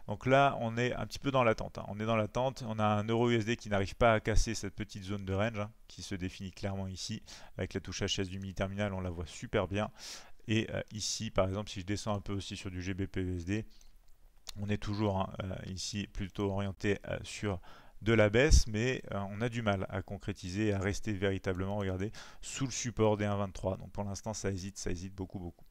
Donc là, on est un petit peu dans l'attente, hein. on est dans l'attente, on a un euro-USD qui n'arrive pas à casser cette petite zone de range, hein, qui se définit clairement ici, avec la touche HS du mini-terminal, on la voit super bien, et euh, ici, par exemple, si je descends un peu aussi sur du GBP-USD, on est toujours hein, euh, ici plutôt orienté euh, sur de la baisse, mais euh, on a du mal à concrétiser, à rester véritablement, regardez, sous le support des 1,23. Donc pour l'instant, ça hésite, ça hésite beaucoup, beaucoup.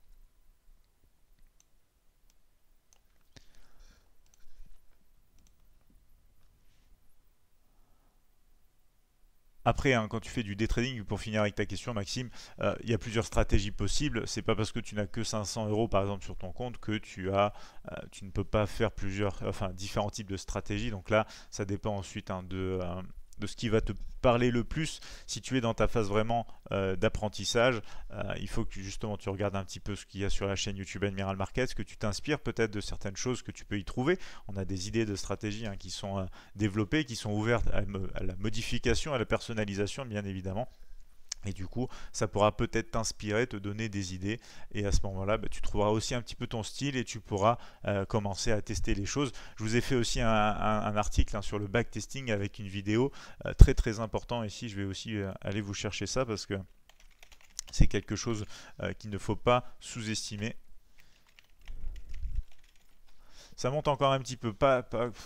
Après, hein, quand tu fais du day trading, pour finir avec ta question, Maxime, il euh, y a plusieurs stratégies possibles. C'est pas parce que tu n'as que 500 euros par exemple sur ton compte que tu as, euh, tu ne peux pas faire plusieurs, enfin différents types de stratégies. Donc là, ça dépend ensuite hein, de, euh, de ce qui va te parler le plus si tu es dans ta phase vraiment euh, d'apprentissage. Euh, il faut que justement tu regardes un petit peu ce qu'il y a sur la chaîne YouTube Admiral Markets, que tu t'inspires peut-être de certaines choses que tu peux y trouver. On a des idées de stratégie hein, qui sont euh, développées, qui sont ouvertes à la modification, à la personnalisation bien évidemment. Et du coup, ça pourra peut-être t'inspirer, te donner des idées. Et à ce moment-là, bah, tu trouveras aussi un petit peu ton style et tu pourras euh, commencer à tester les choses. Je vous ai fait aussi un, article hein, sur le backtesting avec une vidéo euh, très très important. Ici, je vais aussi euh, aller vous chercher ça parce que c'est quelque chose qu'il ne faut pas sous-estimer ça monte encore un petit peu, pas,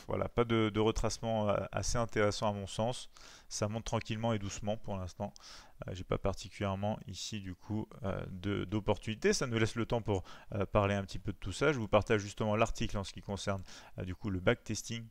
voilà, pas de, retracement assez intéressant à mon sens. Ça monte tranquillement et doucement pour l'instant. Euh, j'ai pas particulièrement ici du coup euh, d'opportunités. Ça nous laisse le temps pour euh, parler un petit peu de tout ça. Je vous partage justement l'article en ce qui concerne du coup le backtesting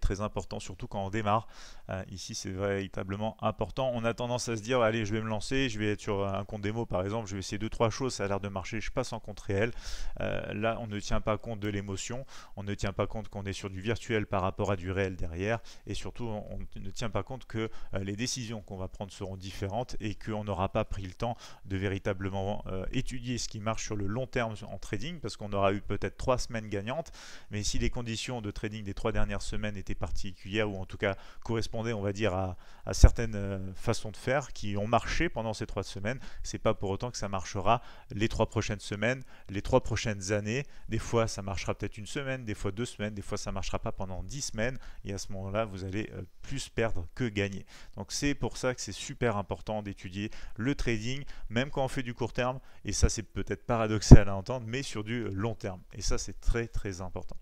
très important, surtout quand on démarre. Euh, ici, c'est véritablement important. On a tendance à se dire, allez, je vais me lancer, je vais être sur un compte démo par exemple, je vais essayer deux trois choses, ça a l'air de marcher, je passe en compte réel. Euh, là, on ne tient pas compte de l'émotion, on ne tient pas compte qu'on est sur du virtuel par rapport à du réel derrière, et surtout, on ne tient pas compte que euh, les décisions qu'on va prendre seront différentes et qu'on n'aura pas pris le temps de véritablement étudier ce qui marche sur le long terme en trading, parce qu'on aura eu peut-être trois semaines gagnantes, mais si les conditions de trading des trois dernières semaines était particulière ou en tout cas correspondait, on va dire, à, à certaines euh, façons de faire qui ont marché pendant ces trois semaines. C'est pas pour autant que ça marchera les trois prochaines semaines, les trois prochaines années. Des fois, ça marchera peut-être une semaine, des fois deux semaines, des fois ça marchera pas pendant dix semaines. Et à ce moment-là, vous allez euh, plus perdre que gagner. Donc c'est pour ça que c'est super important d'étudier le trading, même quand on fait du court terme. Et ça, c'est peut-être paradoxal à entendre, mais sur du euh, long terme. Et ça, c'est très très important.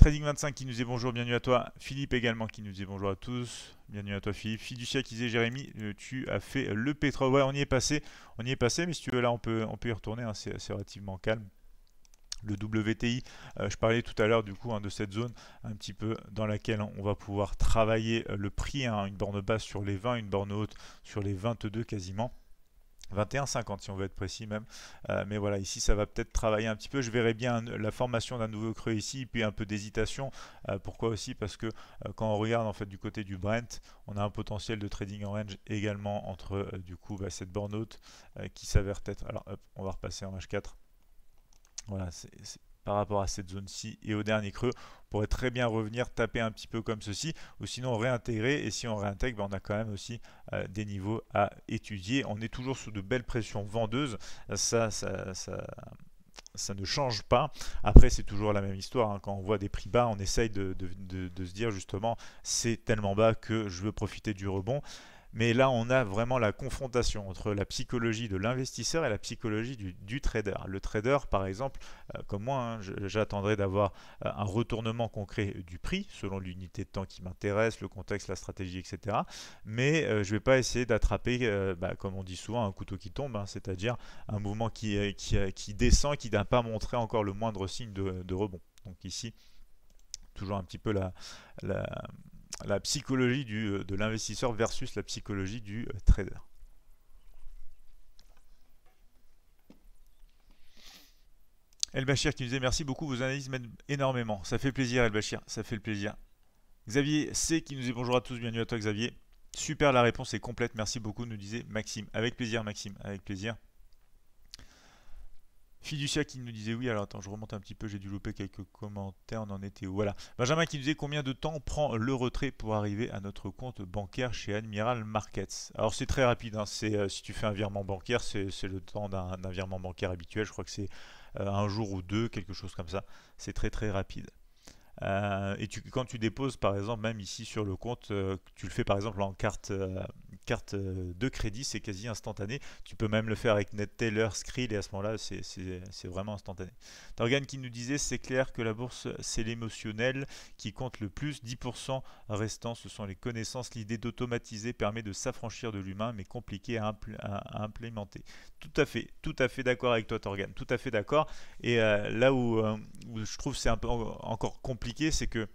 Trading25 qui nous dit bonjour, bienvenue à toi. Philippe également qui nous dit bonjour à tous. Bienvenue à toi Philippe. Fiducia qui disait Jérémy, euh, tu as fait le pétrole. Ouais, on y est passé. On y est passé, mais si tu veux, là, on peut, on peut y retourner. Hein. c'est c'est relativement calme le WTI. Euh, je parlais tout à l'heure du coup hein, de cette zone un petit peu dans laquelle on va pouvoir travailler euh, le prix, hein, une borne basse sur les 20, une borne haute sur les 22 quasiment. 21,50 si on veut être précis même. Euh, mais voilà, ici ça va peut-être travailler un petit peu. Je verrai bien la formation d'un nouveau creux ici, puis un peu d'hésitation. Euh, pourquoi aussi Parce que euh, quand on regarde en fait du côté du Brent, on a un potentiel de trading en range également entre du coup bah, cette borne haute qui s'avère être. Alors hop, on va repasser en H4. Voilà, c'est par rapport à cette zone-ci et au dernier creux. On pourrait très bien revenir taper un petit peu comme ceci ou sinon réintégrer. Et si on réintègre, ben, on a quand même aussi euh, des niveaux à étudier. On est toujours sous de belles pressions vendeuses. ça, ça, ça ça ne change pas. Après, c'est toujours la même histoire. Hein. Quand on voit des prix bas, on essaye de, de se dire justement, c'est tellement bas que je veux profiter du rebond. Mais là, on a vraiment la confrontation entre la psychologie de l'investisseur et la psychologie du, trader. Le trader, par exemple, euh, comme moi, hein, j'attendrai d'avoir euh, un retournement concret du prix selon l'unité de temps qui m'intéresse, le contexte, la stratégie, etc. Mais euh, je ne vais pas essayer d'attraper, bah, comme on dit souvent, un couteau qui tombe, hein, c'est-à-dire un mouvement qui, qui descend, qui n'a pas montré encore le moindre signe de, rebond. Donc ici, toujours un petit peu la la psychologie du, euh, de l'investisseur versus la psychologie du euh, trader. El Bachir qui nous disait merci beaucoup, vos analyses m'aident énormément. Ça fait plaisir El Bachir, ça fait le plaisir. Xavier c'est qui nous dit bonjour à tous, bienvenue à toi Xavier. Super, la réponse est complète, merci beaucoup, nous disait Maxime. Avec plaisir Maxime, avec plaisir. Fiducia qui nous disait oui, alors attends, je remonte un petit peu, j'ai dû louper quelques commentaires, on en était où Voilà. Benjamin qui nous disait combien de temps prend le retrait pour arriver à notre compte bancaire chez Admiral Markets Alors c'est très rapide, hein, c'est, euh, si tu fais un virement bancaire, c'est, le temps d'un, virement bancaire habituel, je crois que c'est euh, un jour ou deux, quelque chose comme ça. C'est très très rapide. Euh, et tu, quand tu déposes par exemple même ici sur le compte, tu le fais par exemple en carte, euh, de crédit, c'est quasi instantané. Tu peux même le faire avec NetTeller, Skrill, et à ce moment-là, c'est vraiment instantané. Torgan qui nous disait, c'est clair que la bourse, c'est l'émotionnel qui compte le plus. 10% restant, ce sont les connaissances. L'idée d'automatiser permet de s'affranchir de l'humain, mais compliqué à, implémenter. Tout à fait, tout à fait d'accord avec toi, Torgan, tout à fait d'accord. Et euh, là euh, où, je trouve c'est un peu encore compliqué, c'est que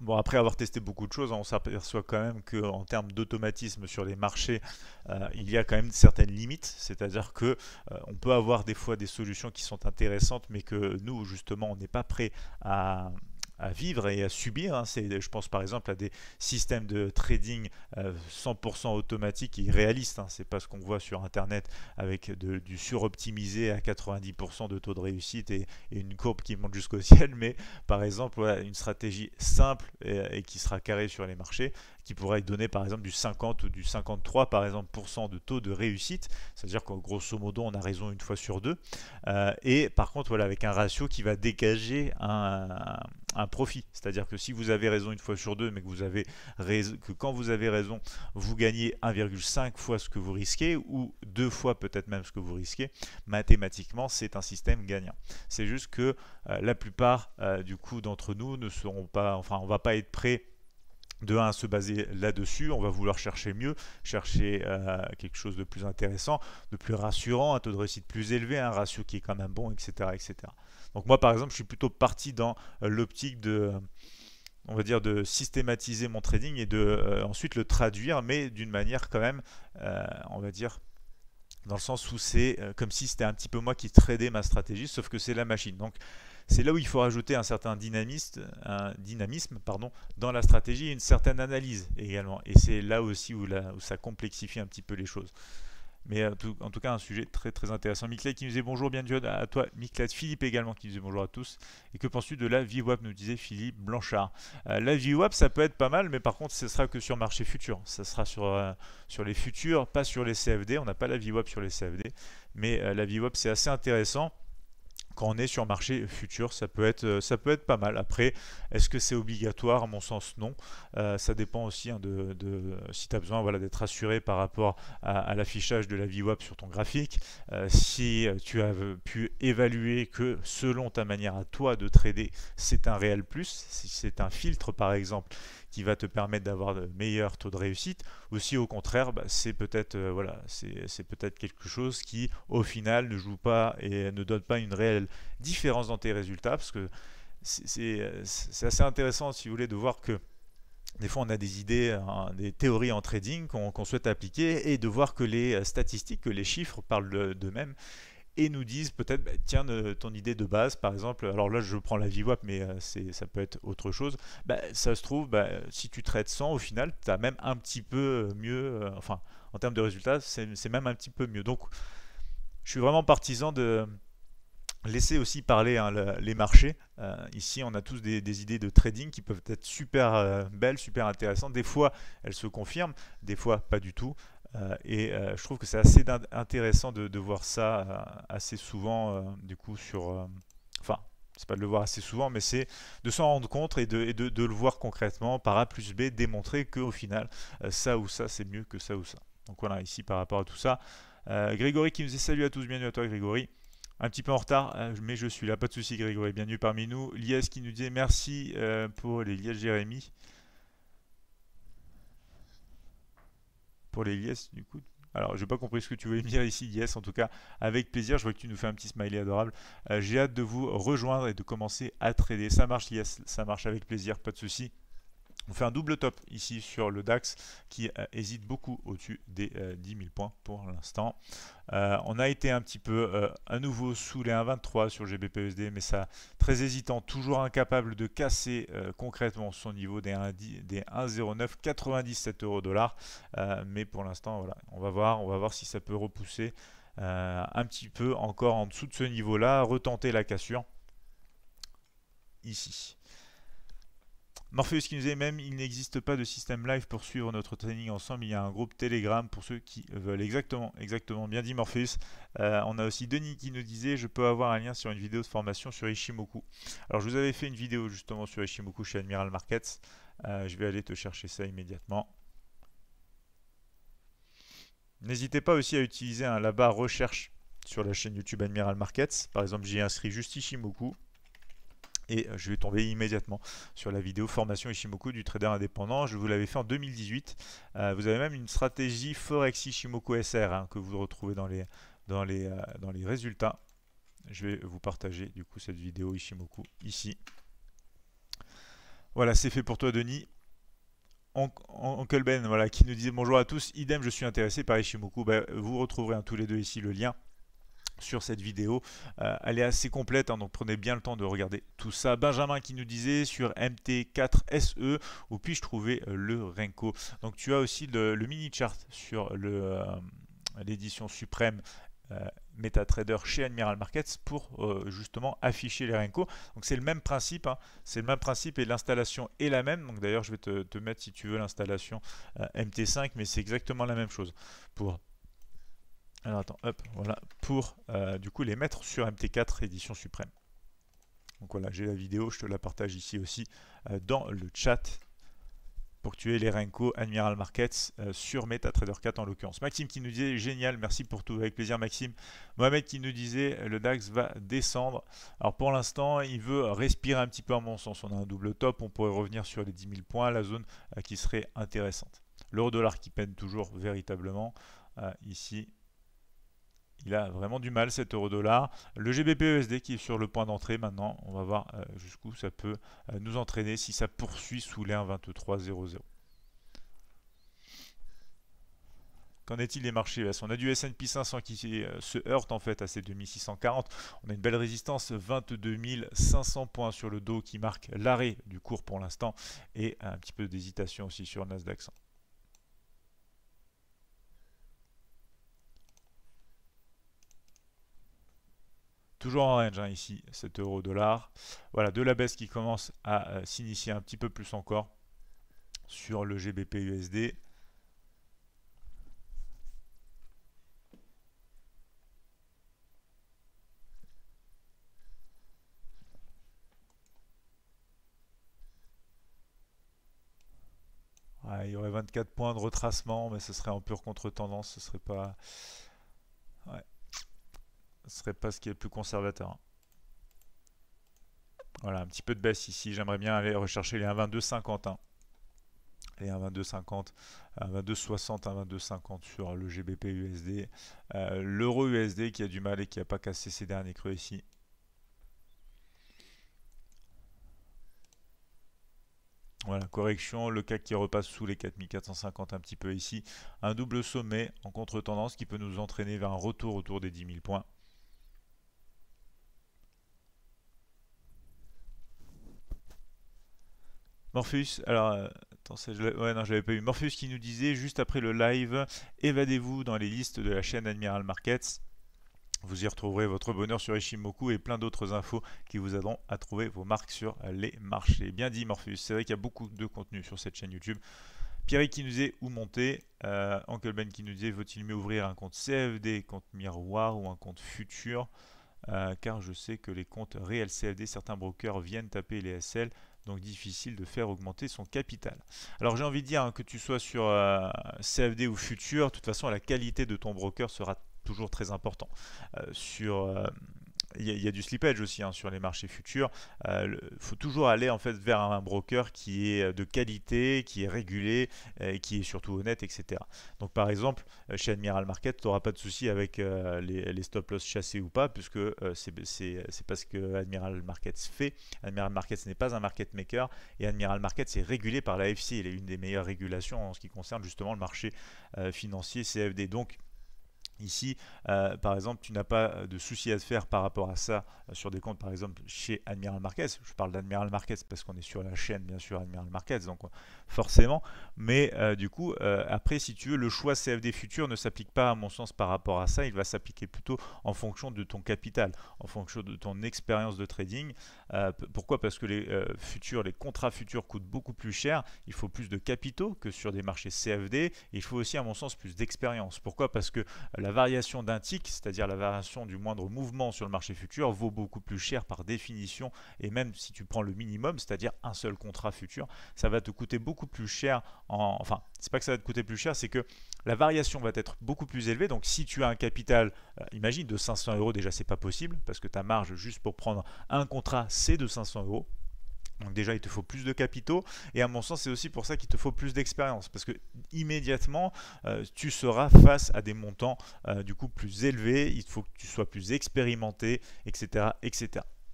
Bon, après avoir testé beaucoup de choses, on s'aperçoit quand même qu'en termes d'automatisme sur les marchés, euh, il y a quand même certaines limites. C'est-à-dire qu'on euh, peut avoir des fois des solutions qui sont intéressantes, mais que nous, justement, on n'est pas prêt à, à vivre et à subir. Hein. C'est, je pense par exemple à des systèmes de trading 100% euh, automatique et réaliste. Hein. C'est pas ce qu'on voit sur Internet avec du suroptimisé à 90% de taux de réussite et, une courbe qui monte jusqu'au [LAUGHS] ciel. Mais par exemple, une stratégie simple et, qui sera carrée sur les marchés, qui pourrait donner par exemple du 50 ou du 53 par exemple de taux de réussite. C'est-à-dire qu'en grosso modo, on a raison une fois sur deux. Euh, et par contre, voilà, avec un ratio qui va dégager un un profit. C'est-à-dire que si vous avez raison une fois sur deux, mais que vous avez raison, que quand vous avez raison, vous gagnez 1,5 fois ce que vous risquez, ou deux fois peut-être même ce que vous risquez, mathématiquement, c'est un système gagnant. C'est juste que euh, la plupart euh, du coup d'entre nous ne seront pas, enfin on va pas être prêt de 1 à se baser là-dessus, on va vouloir chercher mieux, chercher euh, quelque chose de plus intéressant, de plus rassurant, un taux de réussite plus élevé, un ratio qui est quand même bon, etc. etc. Donc moi par exemple je suis plutôt parti dans euh, l'optique de euh, on va dire de systématiser mon trading et de euh, ensuite le traduire mais d'une manière quand même on va dire dans le sens où c'est comme si c'était un petit peu moi qui tradais ma stratégie sauf que c'est la machine donc c'est là où il faut rajouter un certain dynamisme, un dynamisme pardon, dans la stratégie et une certaine analyse également et c'est là aussi où, où ça complexifie un petit peu les choses mais euh, en tout cas, un sujet très très intéressant. Miclade qui nous disait bonjour, bien à toi. Miclade, Philippe également qui nous disait bonjour à tous. Et que penses-tu de la VWAP nous disait Philippe Blanchard. Euh, la VWAP, ça peut être pas mal, mais par contre, ce sera que sur marché futur. Ça sera sur, euh, sur les futurs, pas sur les CFD. On n'a pas la VWAP sur les CFD. Mais la VWAP, c'est assez intéressant quand on est sur marché futur, ça peut être, euh, ça peut être pas mal. Après, est-ce que c'est obligatoire À mon sens, non. Euh, ça dépend aussi hein, de, si tu as besoin voilà, d'être assuré par rapport à, l'affichage de la VWAP sur ton graphique. Euh, si tu as pu évaluer que selon ta manière à toi de trader, c'est un réel plus, si c'est un filtre par exemple va te permettre d'avoir de meilleurs taux de réussite, ou si au contraire, bah, c'est peut-être euh, voilà, c'est peut-être quelque chose qui au final ne joue pas et ne donne pas une réelle différence dans tes résultats, parce que c'est assez intéressant si vous voulez de voir que des fois, on a des idées, hein, des théories en trading qu'on souhaite appliquer et de voir que les euh, statistiques, que les chiffres parlent d'eux-mêmes et nous disent peut-être, bah, tiens, euh, ton idée de base, par exemple, alors là je prends la VWAP, mais euh, c'est, ça peut être autre chose, bah, ça se trouve, bah, si tu traites sans au final, tu as même un petit peu euh, mieux, enfin, en termes de résultats, c'est, même un petit peu mieux. Donc, je suis vraiment partisan de laisser aussi parler hein, les marchés. ici, on a tous des, idées de trading qui peuvent être super belles, super intéressantes. Des fois, elles se confirment, des fois, pas du tout. Euh, et euh, je trouve que c'est assez intéressant de, voir ça euh, assez souvent, du coup, sur... enfin, c'est pas de le voir assez souvent, mais c'est de s'en rendre compte et, de, le voir concrètement par A plus B, démontrer qu'au final, ça ou ça, c'est mieux que ça ou ça. Donc voilà, ici par rapport à tout ça. Grégory qui nous dit salut à tous, bienvenue à toi Grégory. Un petit peu en retard, mais je suis là, pas de souci Grégory, bienvenue parmi nous. Lies qui nous dit merci pour les liens, Jérémy. pour les liesses du coup. Alors, j'ai pas compris ce que tu voulais me [LAUGHS] dire ici, Yes. En tout cas, avec plaisir. Je vois que tu nous fais un petit smiley adorable. Euh, j'ai hâte de vous rejoindre et de commencer à trader. Ça marche, Yes. Ça marche avec plaisir. Pas de souci. On fait un double top ici sur le DAX qui euh, hésite beaucoup au-dessus des 10000 10 000 points pour l'instant. Euh, on a été un petit peu euh, à nouveau sous les 1,23 sur GBPUSD, e mais ça très hésitant, toujours incapable de casser concrètement son niveau des 1,0997 euros dollars. Mais pour l'instant, voilà, on va voir, on va voir si ça peut repousser un petit peu encore en dessous de ce niveau-là, retenter la cassure ici. Morpheus qui nous disait même il n'existe pas de système live pour suivre notre training ensemble. Il y a un groupe Telegram pour ceux qui veulent. Exactement, exactement. Bien dit Morpheus. Euh, on a aussi Denis qui nous disait je peux avoir un lien sur une vidéo de formation sur Ishimoku. Alors je vous avais fait une vidéo justement sur Ishimoku chez Admiral Markets. Euh, je vais aller te chercher ça immédiatement. N'hésitez pas aussi à utiliser un la barre recherche sur la chaîne YouTube Admiral Markets. Par exemple, j'ai inscrit juste Ishimoku et euh, je vais tomber immédiatement sur la vidéo formation Ishimoku du trader indépendant. Je vous l'avais fait en 2018. Euh, vous avez même une stratégie Forex Ishimoku SR hein, que vous retrouvez dans les, dans, les, euh, dans les résultats. Je vais vous partager du coup cette vidéo Ishimoku ici. Voilà, c'est fait pour toi Denis. Oncle Ben, voilà, qui nous disait bonjour à tous. Idem, je suis intéressé par Ishimoku. Ben, vous retrouverez hein, tous les deux ici le lien sur cette vidéo. Euh, elle est assez complète, hein, donc prenez bien le temps de regarder tout ça. Benjamin qui nous disait sur MT4SE, e, où puis-je trouver euh, le Renko Donc tu as aussi le, mini chart sur euh, l'édition suprême MetaTrader chez Admiral Markets pour justement afficher les Renko. Donc c'est le même principe, hein. c'est le même principe et l'installation est la même. Donc d'ailleurs je vais te, mettre si tu veux l'installation MT5, mais c'est exactement la même chose pour alors attends, hop, voilà, pour euh, du coup les mettre sur MT4 édition suprême. Donc voilà, j'ai la vidéo, je te la partage ici aussi euh, dans le chat pour tuer tu aies les Renko Admiral Markets euh, sur MetaTrader 4 en l'occurrence. Maxime qui nous disait génial, merci pour tout, avec plaisir Maxime. Mohamed qui nous disait le DAX va descendre. Alors pour l'instant, il veut respirer un petit peu à mon sens. On a un double top, on pourrait revenir sur les 10 000 points, la zone qui serait intéressante. L'euro dollar qui peine toujours véritablement. ici, il a vraiment du mal cet euro dollar. Le GBP/USD e qui est sur le point d'entrée maintenant, on va voir euh, jusqu'où ça peut euh, nous entraîner si ça poursuit sous les 1,2300. Qu'en est-il des marchés On a du S&P 500 qui euh, se heurte en fait à ces 2640. On a une belle résistance, 22 500 points sur le dos qui marque l'arrêt du cours pour l'instant et un petit peu d'hésitation aussi sur Nasdaq Toujours en range hein, ici, 7 euro dollar. Voilà, de la baisse qui commence à euh, s'initier un petit peu plus encore sur le GBP USD. il y aurait 24 points de retracement, mais ce serait en pure contre-tendance, ce serait pas ce serait pas ce qui est le plus conservateur. Voilà, un petit peu de baisse ici. J'aimerais bien aller rechercher les 1,22,50. Hein. Les 1,22,50, 1,22,60, 1,22,50 sur le GBP USD. Euh, l'euro USD qui a du mal et qui n'a pas cassé ses derniers creux ici. Voilà, correction, le CAC qui repasse sous les 4450 un petit peu ici. Un double sommet en contre-tendance qui peut nous entraîner vers un retour autour des 10 000 points. morpheus alors, euh, attends, je l'avais pas eu. morpheus qui nous disait juste après le live évadez-vous dans les listes de la chaîne Admiral Markets. Vous y retrouverez votre bonheur sur Ishimoku et plein d'autres infos qui vous aideront à trouver vos marques sur les marchés. Bien dit morpheus c'est vrai qu'il y a beaucoup de contenu sur cette chaîne YouTube. Pierre qui nous disait où monter, euh, Uncle Ben qui nous disait vaut-il mieux ouvrir un compte CFD, compte miroir ou un compte futur euh, Car je sais que les comptes réels CFD, certains brokers viennent taper les SL donc difficile de faire augmenter son capital. Alors j'ai envie de dire hein, que tu sois sur euh, CFD ou futur, de toute façon la qualité de ton broker sera toujours très important. Euh, sur, euh, il y, a du slippage aussi hein, sur les marchés futurs. Il euh, faut toujours aller en fait vers un, broker qui est euh, de qualité, qui est régulé, euh, qui est surtout honnête, etc. Donc par exemple, chez Admiral Market, tu n'auras pas de souci avec les, stop loss chassés ou pas, puisque c'est parce que Admiral Markets fait. Admiral Markets n'est pas un market maker et Admiral Markets est régulé par la l'AFC. Il est une des meilleures régulations en ce qui concerne justement le marché financier CFD. Donc Ici, euh, par exemple, tu n'as pas euh, de souci à te faire par rapport à ça euh, sur des comptes, par exemple, chez Admiral Marquez. Je parle d'Admiral Marquez parce qu'on est sur la chaîne, bien sûr, Admiral Marquez, donc forcément. Mais du coup, après, si tu veux, le choix CFD futur ne s'applique pas, à mon sens, par rapport à ça. Il va s'appliquer plutôt en fonction de ton capital, en fonction de ton expérience de trading. pourquoi Parce que les futurs, les contrats futurs coûtent beaucoup plus cher. Il faut plus de capitaux que sur des marchés CFD. il faut aussi, à mon sens, plus d'expérience. Pourquoi Parce que la variation d'un tick, c'est-à-dire la variation du moindre mouvement sur le marché futur, vaut beaucoup plus cher par définition, et même si tu prends le minimum, c'est-à-dire un seul contrat futur, ça va te coûter beaucoup plus cher, en... enfin, c'est pas que ça va te coûter plus cher, c'est que la variation va être beaucoup plus élevée, donc si tu as un capital, euh, imagine de 500 euros déjà c'est pas possible, parce que ta marge juste pour prendre un contrat c'est de 500 euros, donc déjà, il te faut plus de capitaux et à mon sens, c'est aussi pour ça qu'il te faut plus d'expérience parce que immédiatement, euh, tu seras face à des montants euh, du coup plus élevés. Il faut que tu sois plus expérimenté, etc.,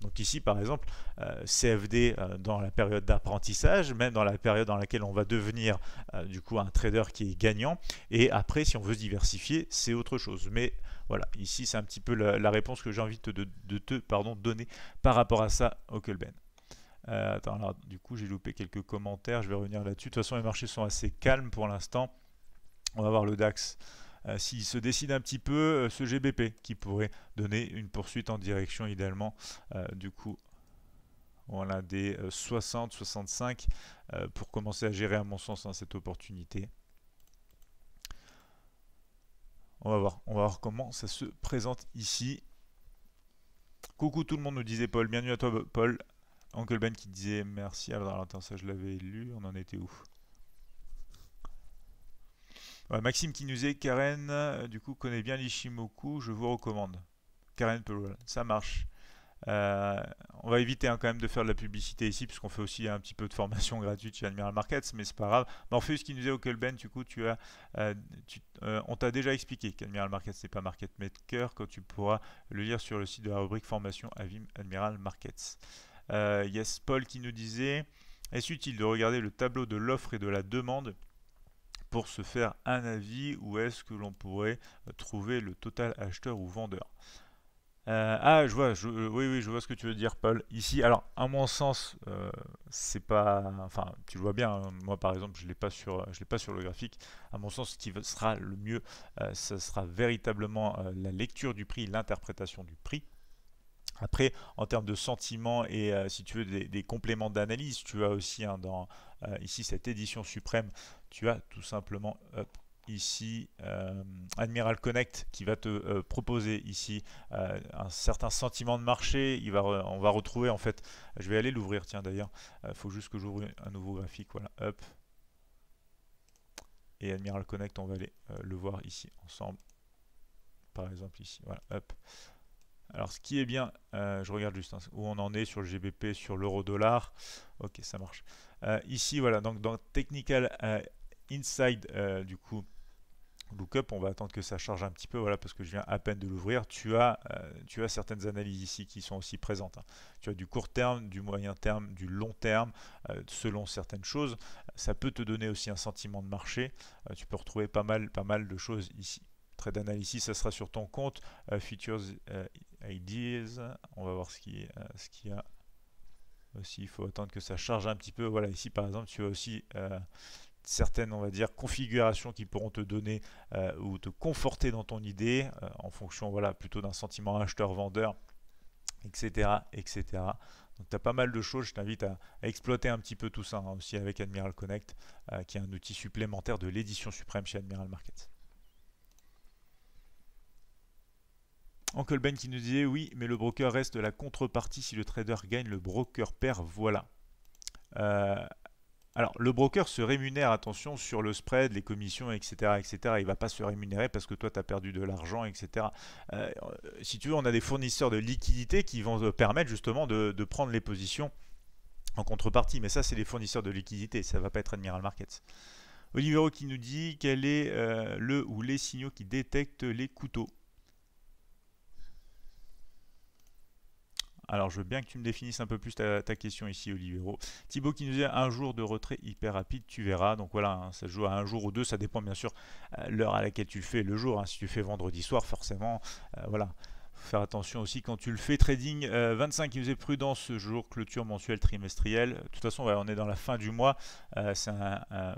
Donc ici, par exemple, euh, CFD dans la période d'apprentissage, même dans la période dans laquelle on va devenir du coup un trader qui est gagnant. Et après, si on veut se diversifier, c'est autre chose. Mais voilà, ici, c'est un petit peu la, réponse que j'ai envie de, te pardon, donner par rapport à ça, Huckelben. Euh, alors, du coup, j'ai loupé quelques commentaires, je vais revenir là-dessus. De toute façon, les marchés sont assez calmes pour l'instant. On va voir le DAX. Euh, s'il se décide un petit peu, euh, ce GBP qui pourrait donner une poursuite en direction idéalement du coup voilà, des 60-65 pour commencer à gérer à mon sens hein, cette opportunité. On va voir, on va voir comment ça se présente ici. Coucou tout le monde, nous disait Paul. Bienvenue à toi, Paul. Uncle Ben qui disait merci. Alors attends, ça je l'avais lu, on en était où Maxime qui nous est Karen, euh, du coup, connaît bien l'Ishimoku, je vous recommande. Karen Pearl. ça marche. Euh, on va éviter hein, quand même de faire de la publicité ici, puisqu'on fait aussi un petit peu de formation [LAUGHS] gratuite chez Admiral Markets, mais c'est pas grave. Morpheus qui nous est au Ben, du coup, tu as, euh, on t'a déjà expliqué qu'Admiral Markets n'est pas Market Maker, quand tu pourras le lire sur le site de la rubrique formation Avim Admiral Markets. Euh, yes Paul qui nous disait Est-ce utile de regarder le tableau de l'offre et de la demande pour se faire un avis ou est-ce que l'on pourrait trouver le total acheteur ou vendeur euh, ah, je vois, je, euh, oui, je vois ce que tu veux dire, Paul. Ici, alors, à mon sens, c'est pas, enfin, tu le vois bien. Hein. moi, par exemple, je l'ai pas sur, je l'ai pas sur le graphique. À mon sens, ce qui sera le mieux, ce sera véritablement la lecture du prix, l'interprétation du prix, après, en termes de sentiments et euh, si tu veux des, compléments d'analyse, tu as aussi hein, dans euh, ici cette édition suprême, tu as tout simplement ici euh, Admiral Connect qui va te proposer ici un certain sentiment de marché. Il va on va retrouver en fait, je vais aller l'ouvrir tiens d'ailleurs, il faut juste que j'ouvre un nouveau graphique, voilà, up Et Admiral Connect, on va aller le voir ici ensemble. Par exemple ici, voilà, hop. Alors ce qui est bien, euh, je regarde juste hein, où on en est sur le GBP, sur l'euro dollar. Ok, ça marche. Euh, ici, voilà, donc dans Technical euh, Inside, du coup, Lookup, on va attendre que ça charge un petit peu, voilà, parce que je viens à peine de l'ouvrir. Tu as, tu as certaines analyses ici qui sont aussi présentes. Hein. Tu as du court terme, du moyen terme, du long terme, selon certaines choses. Ça peut te donner aussi un sentiment de marché. tu peux retrouver pas mal, pas mal de choses ici très analysis, ça sera sur ton compte futures Ideas. On va voir ce euh, qu'il ce y a aussi. Il faut attendre que ça charge un petit peu. Voilà, ici par exemple, tu as aussi euh, certaines, on va dire, configurations qui pourront te donner euh, ou te conforter dans ton idée en fonction, voilà, plutôt d'un sentiment acheteur-vendeur, etc., etc. Donc tu as pas mal de choses, je t'invite à, exploiter un petit peu tout ça hein, aussi avec Admiral Connect, qui est un outil supplémentaire de l'édition suprême chez Admiral Markets. Uncle Ben qui nous disait oui, mais le broker reste la contrepartie. Si le trader gagne, le broker perd. Voilà. Euh, alors, le broker se rémunère, attention, sur le spread, les commissions, etc. etc. Il ne va pas se rémunérer parce que toi, tu as perdu de l'argent, etc. Euh, si tu veux, on a des fournisseurs de liquidités qui vont permettre justement de, prendre les positions en contrepartie. Mais ça, c'est les fournisseurs de liquidités. Ça ne va pas être Admiral Markets. Olivero qui nous dit quel est euh, le ou les signaux qui détectent les couteaux. Alors je veux bien que tu me définisses un peu plus ta, question ici, Olivero. Thibaut qui nous dit un jour de retrait hyper rapide, tu verras. Donc voilà, hein, ça ça joue à un jour ou deux, ça dépend bien sûr euh, l'heure à laquelle tu le fais, le jour. Hein. si tu fais vendredi soir, forcément, euh, voilà faire attention aussi quand tu le fais. Trading 25, il faisait prudent ce jour, clôture mensuelle, trimestrielle. De toute façon, on est dans la fin du mois. Euh, c'est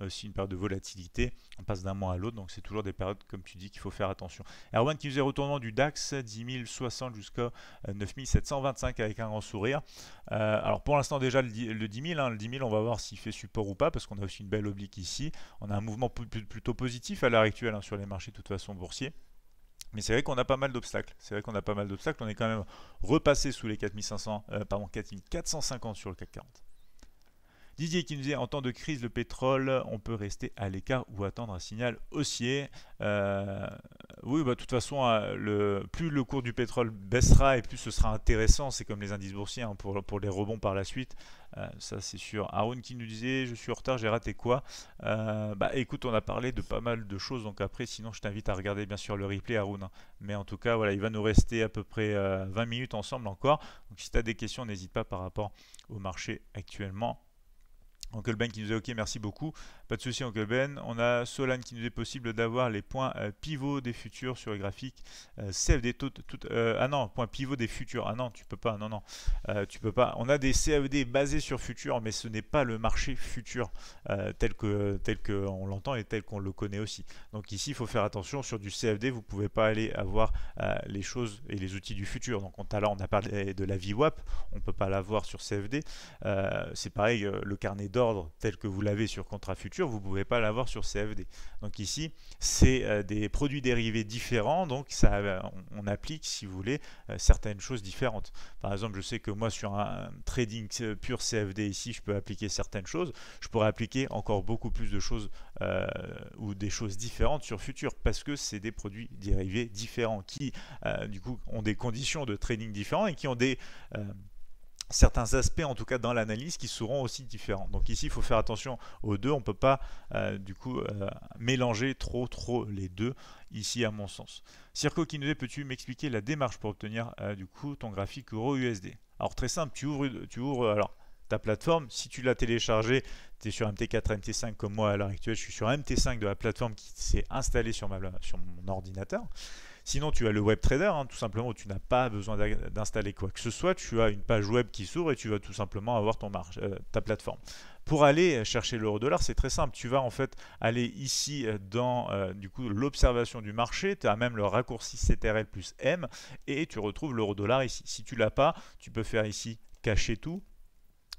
aussi une période de volatilité. On passe d'un mois à l'autre, donc c'est toujours des périodes, comme tu dis, qu'il faut faire attention. Erwan qui faisait retournement du DAX, 10 060 jusqu'à 9725 euh, avec un grand sourire. Euh, alors pour l'instant, déjà le, 10 000, le 10 hein, on va voir s'il fait support ou pas, parce qu'on a aussi une belle oblique ici. On a un mouvement plutôt positif à l'heure actuelle hein, sur les marchés, de toute façon, boursiers. Mais c'est vrai qu'on a pas mal d'obstacles. C'est vrai qu'on a pas mal d'obstacles. On est quand même repassé sous les 4500, euh, pardon, 4450 sur le CAC 40. Didier qui nous disait en temps de crise, le pétrole, on peut rester à l'écart ou attendre un signal haussier. Euh, oui, bah, de bah, toute façon, euh, le, plus le cours du pétrole baissera et plus ce sera intéressant. C'est comme les indices boursiers hein, pour, pour les rebonds par la suite. Euh, ça, c'est sûr. Aaron qui nous disait Je suis en retard, j'ai raté quoi Bah écoute, on a parlé de pas mal de choses. Donc après, sinon, je t'invite à regarder bien sûr le replay, Aaron. Mais en tout cas, voilà, il va nous rester à peu près 20 minutes ensemble encore. Donc si tu as des questions, n'hésite pas par rapport au marché actuellement. Uncle Ben qui nous a ok merci beaucoup, pas de souci Uncle Ben. On a Solan qui nous est possible d'avoir les points euh, pivots des futurs sur les graphiques. Euh, CFD tout, tout euh, ah non point pivot des futurs ah non tu peux pas non non tu peux pas. On a des CFD basés sur futur mais ce n'est pas le marché futur tel que tel que on l'entend et tel qu'on le connaît aussi. Donc ici il faut faire attention sur du CFD vous pouvez pas aller avoir les choses et les outils du futur. Donc on, là on a parlé de la VWAP, on peut pas l'avoir sur CFD. C'est pareil le carnet d'or tel que vous l'avez sur contrat futur, vous pouvez pas l'avoir sur CFD. Donc ici, c'est euh, des produits dérivés différents, donc ça, euh, on, applique, si vous voulez, euh, certaines choses différentes. Par exemple, je sais que moi, sur un trading pur CFD ici, je peux appliquer certaines choses. Je pourrais appliquer encore beaucoup plus de choses ou des choses différentes sur futur, parce que c'est des produits dérivés différents qui, du coup, ont des conditions de trading différents et qui ont des certains aspects en tout cas dans l'analyse qui seront aussi différents. Donc ici il faut faire attention aux deux, on ne peut pas euh, du coup euh, mélanger trop trop les deux ici à mon sens. Circo Kinode, peux-tu m'expliquer la démarche pour obtenir euh, du coup ton graphique euro USD Alors très simple, tu ouvres, alors ta plateforme, si tu l'as téléchargé, tu es sur MT4, MT5 comme moi à l'heure actuelle, je suis sur MT5 de la plateforme qui s'est installée sur, ma, sur mon ordinateur. Sinon, tu as le web trader, hein, tout simplement, où tu n'as pas besoin d'installer quoi que ce soit. Tu as une page web qui s'ouvre et tu vas tout simplement avoir ton euh, ta plateforme. Pour aller euh, chercher l'euro dollar, c'est très simple. Tu vas en fait aller ici euh, dans du coup l'observation du marché. Tu as même le raccourci CTRL plus M et tu retrouves l'euro dollar ici. Si tu l'as pas, tu peux faire ici cacher tout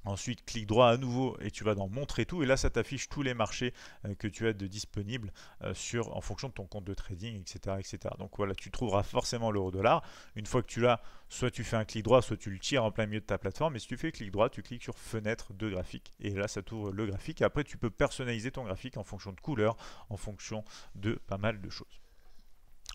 Ensuite, clic droit à nouveau et tu vas dans montrer tout. Et là, ça t'affiche tous les marchés euh, que tu as de disponibles euh, sur, en fonction de ton compte de trading, etc. etc. Donc voilà, tu trouveras forcément l'euro dollar. Une fois que tu l'as, soit tu fais un clic droit, soit tu le tires en plein milieu de ta plateforme. Et si tu fais clic droit, tu cliques sur fenêtre de graphique. Et là, ça t'ouvre le graphique. Et après, tu peux personnaliser ton graphique en fonction de couleur, en fonction de pas mal de choses.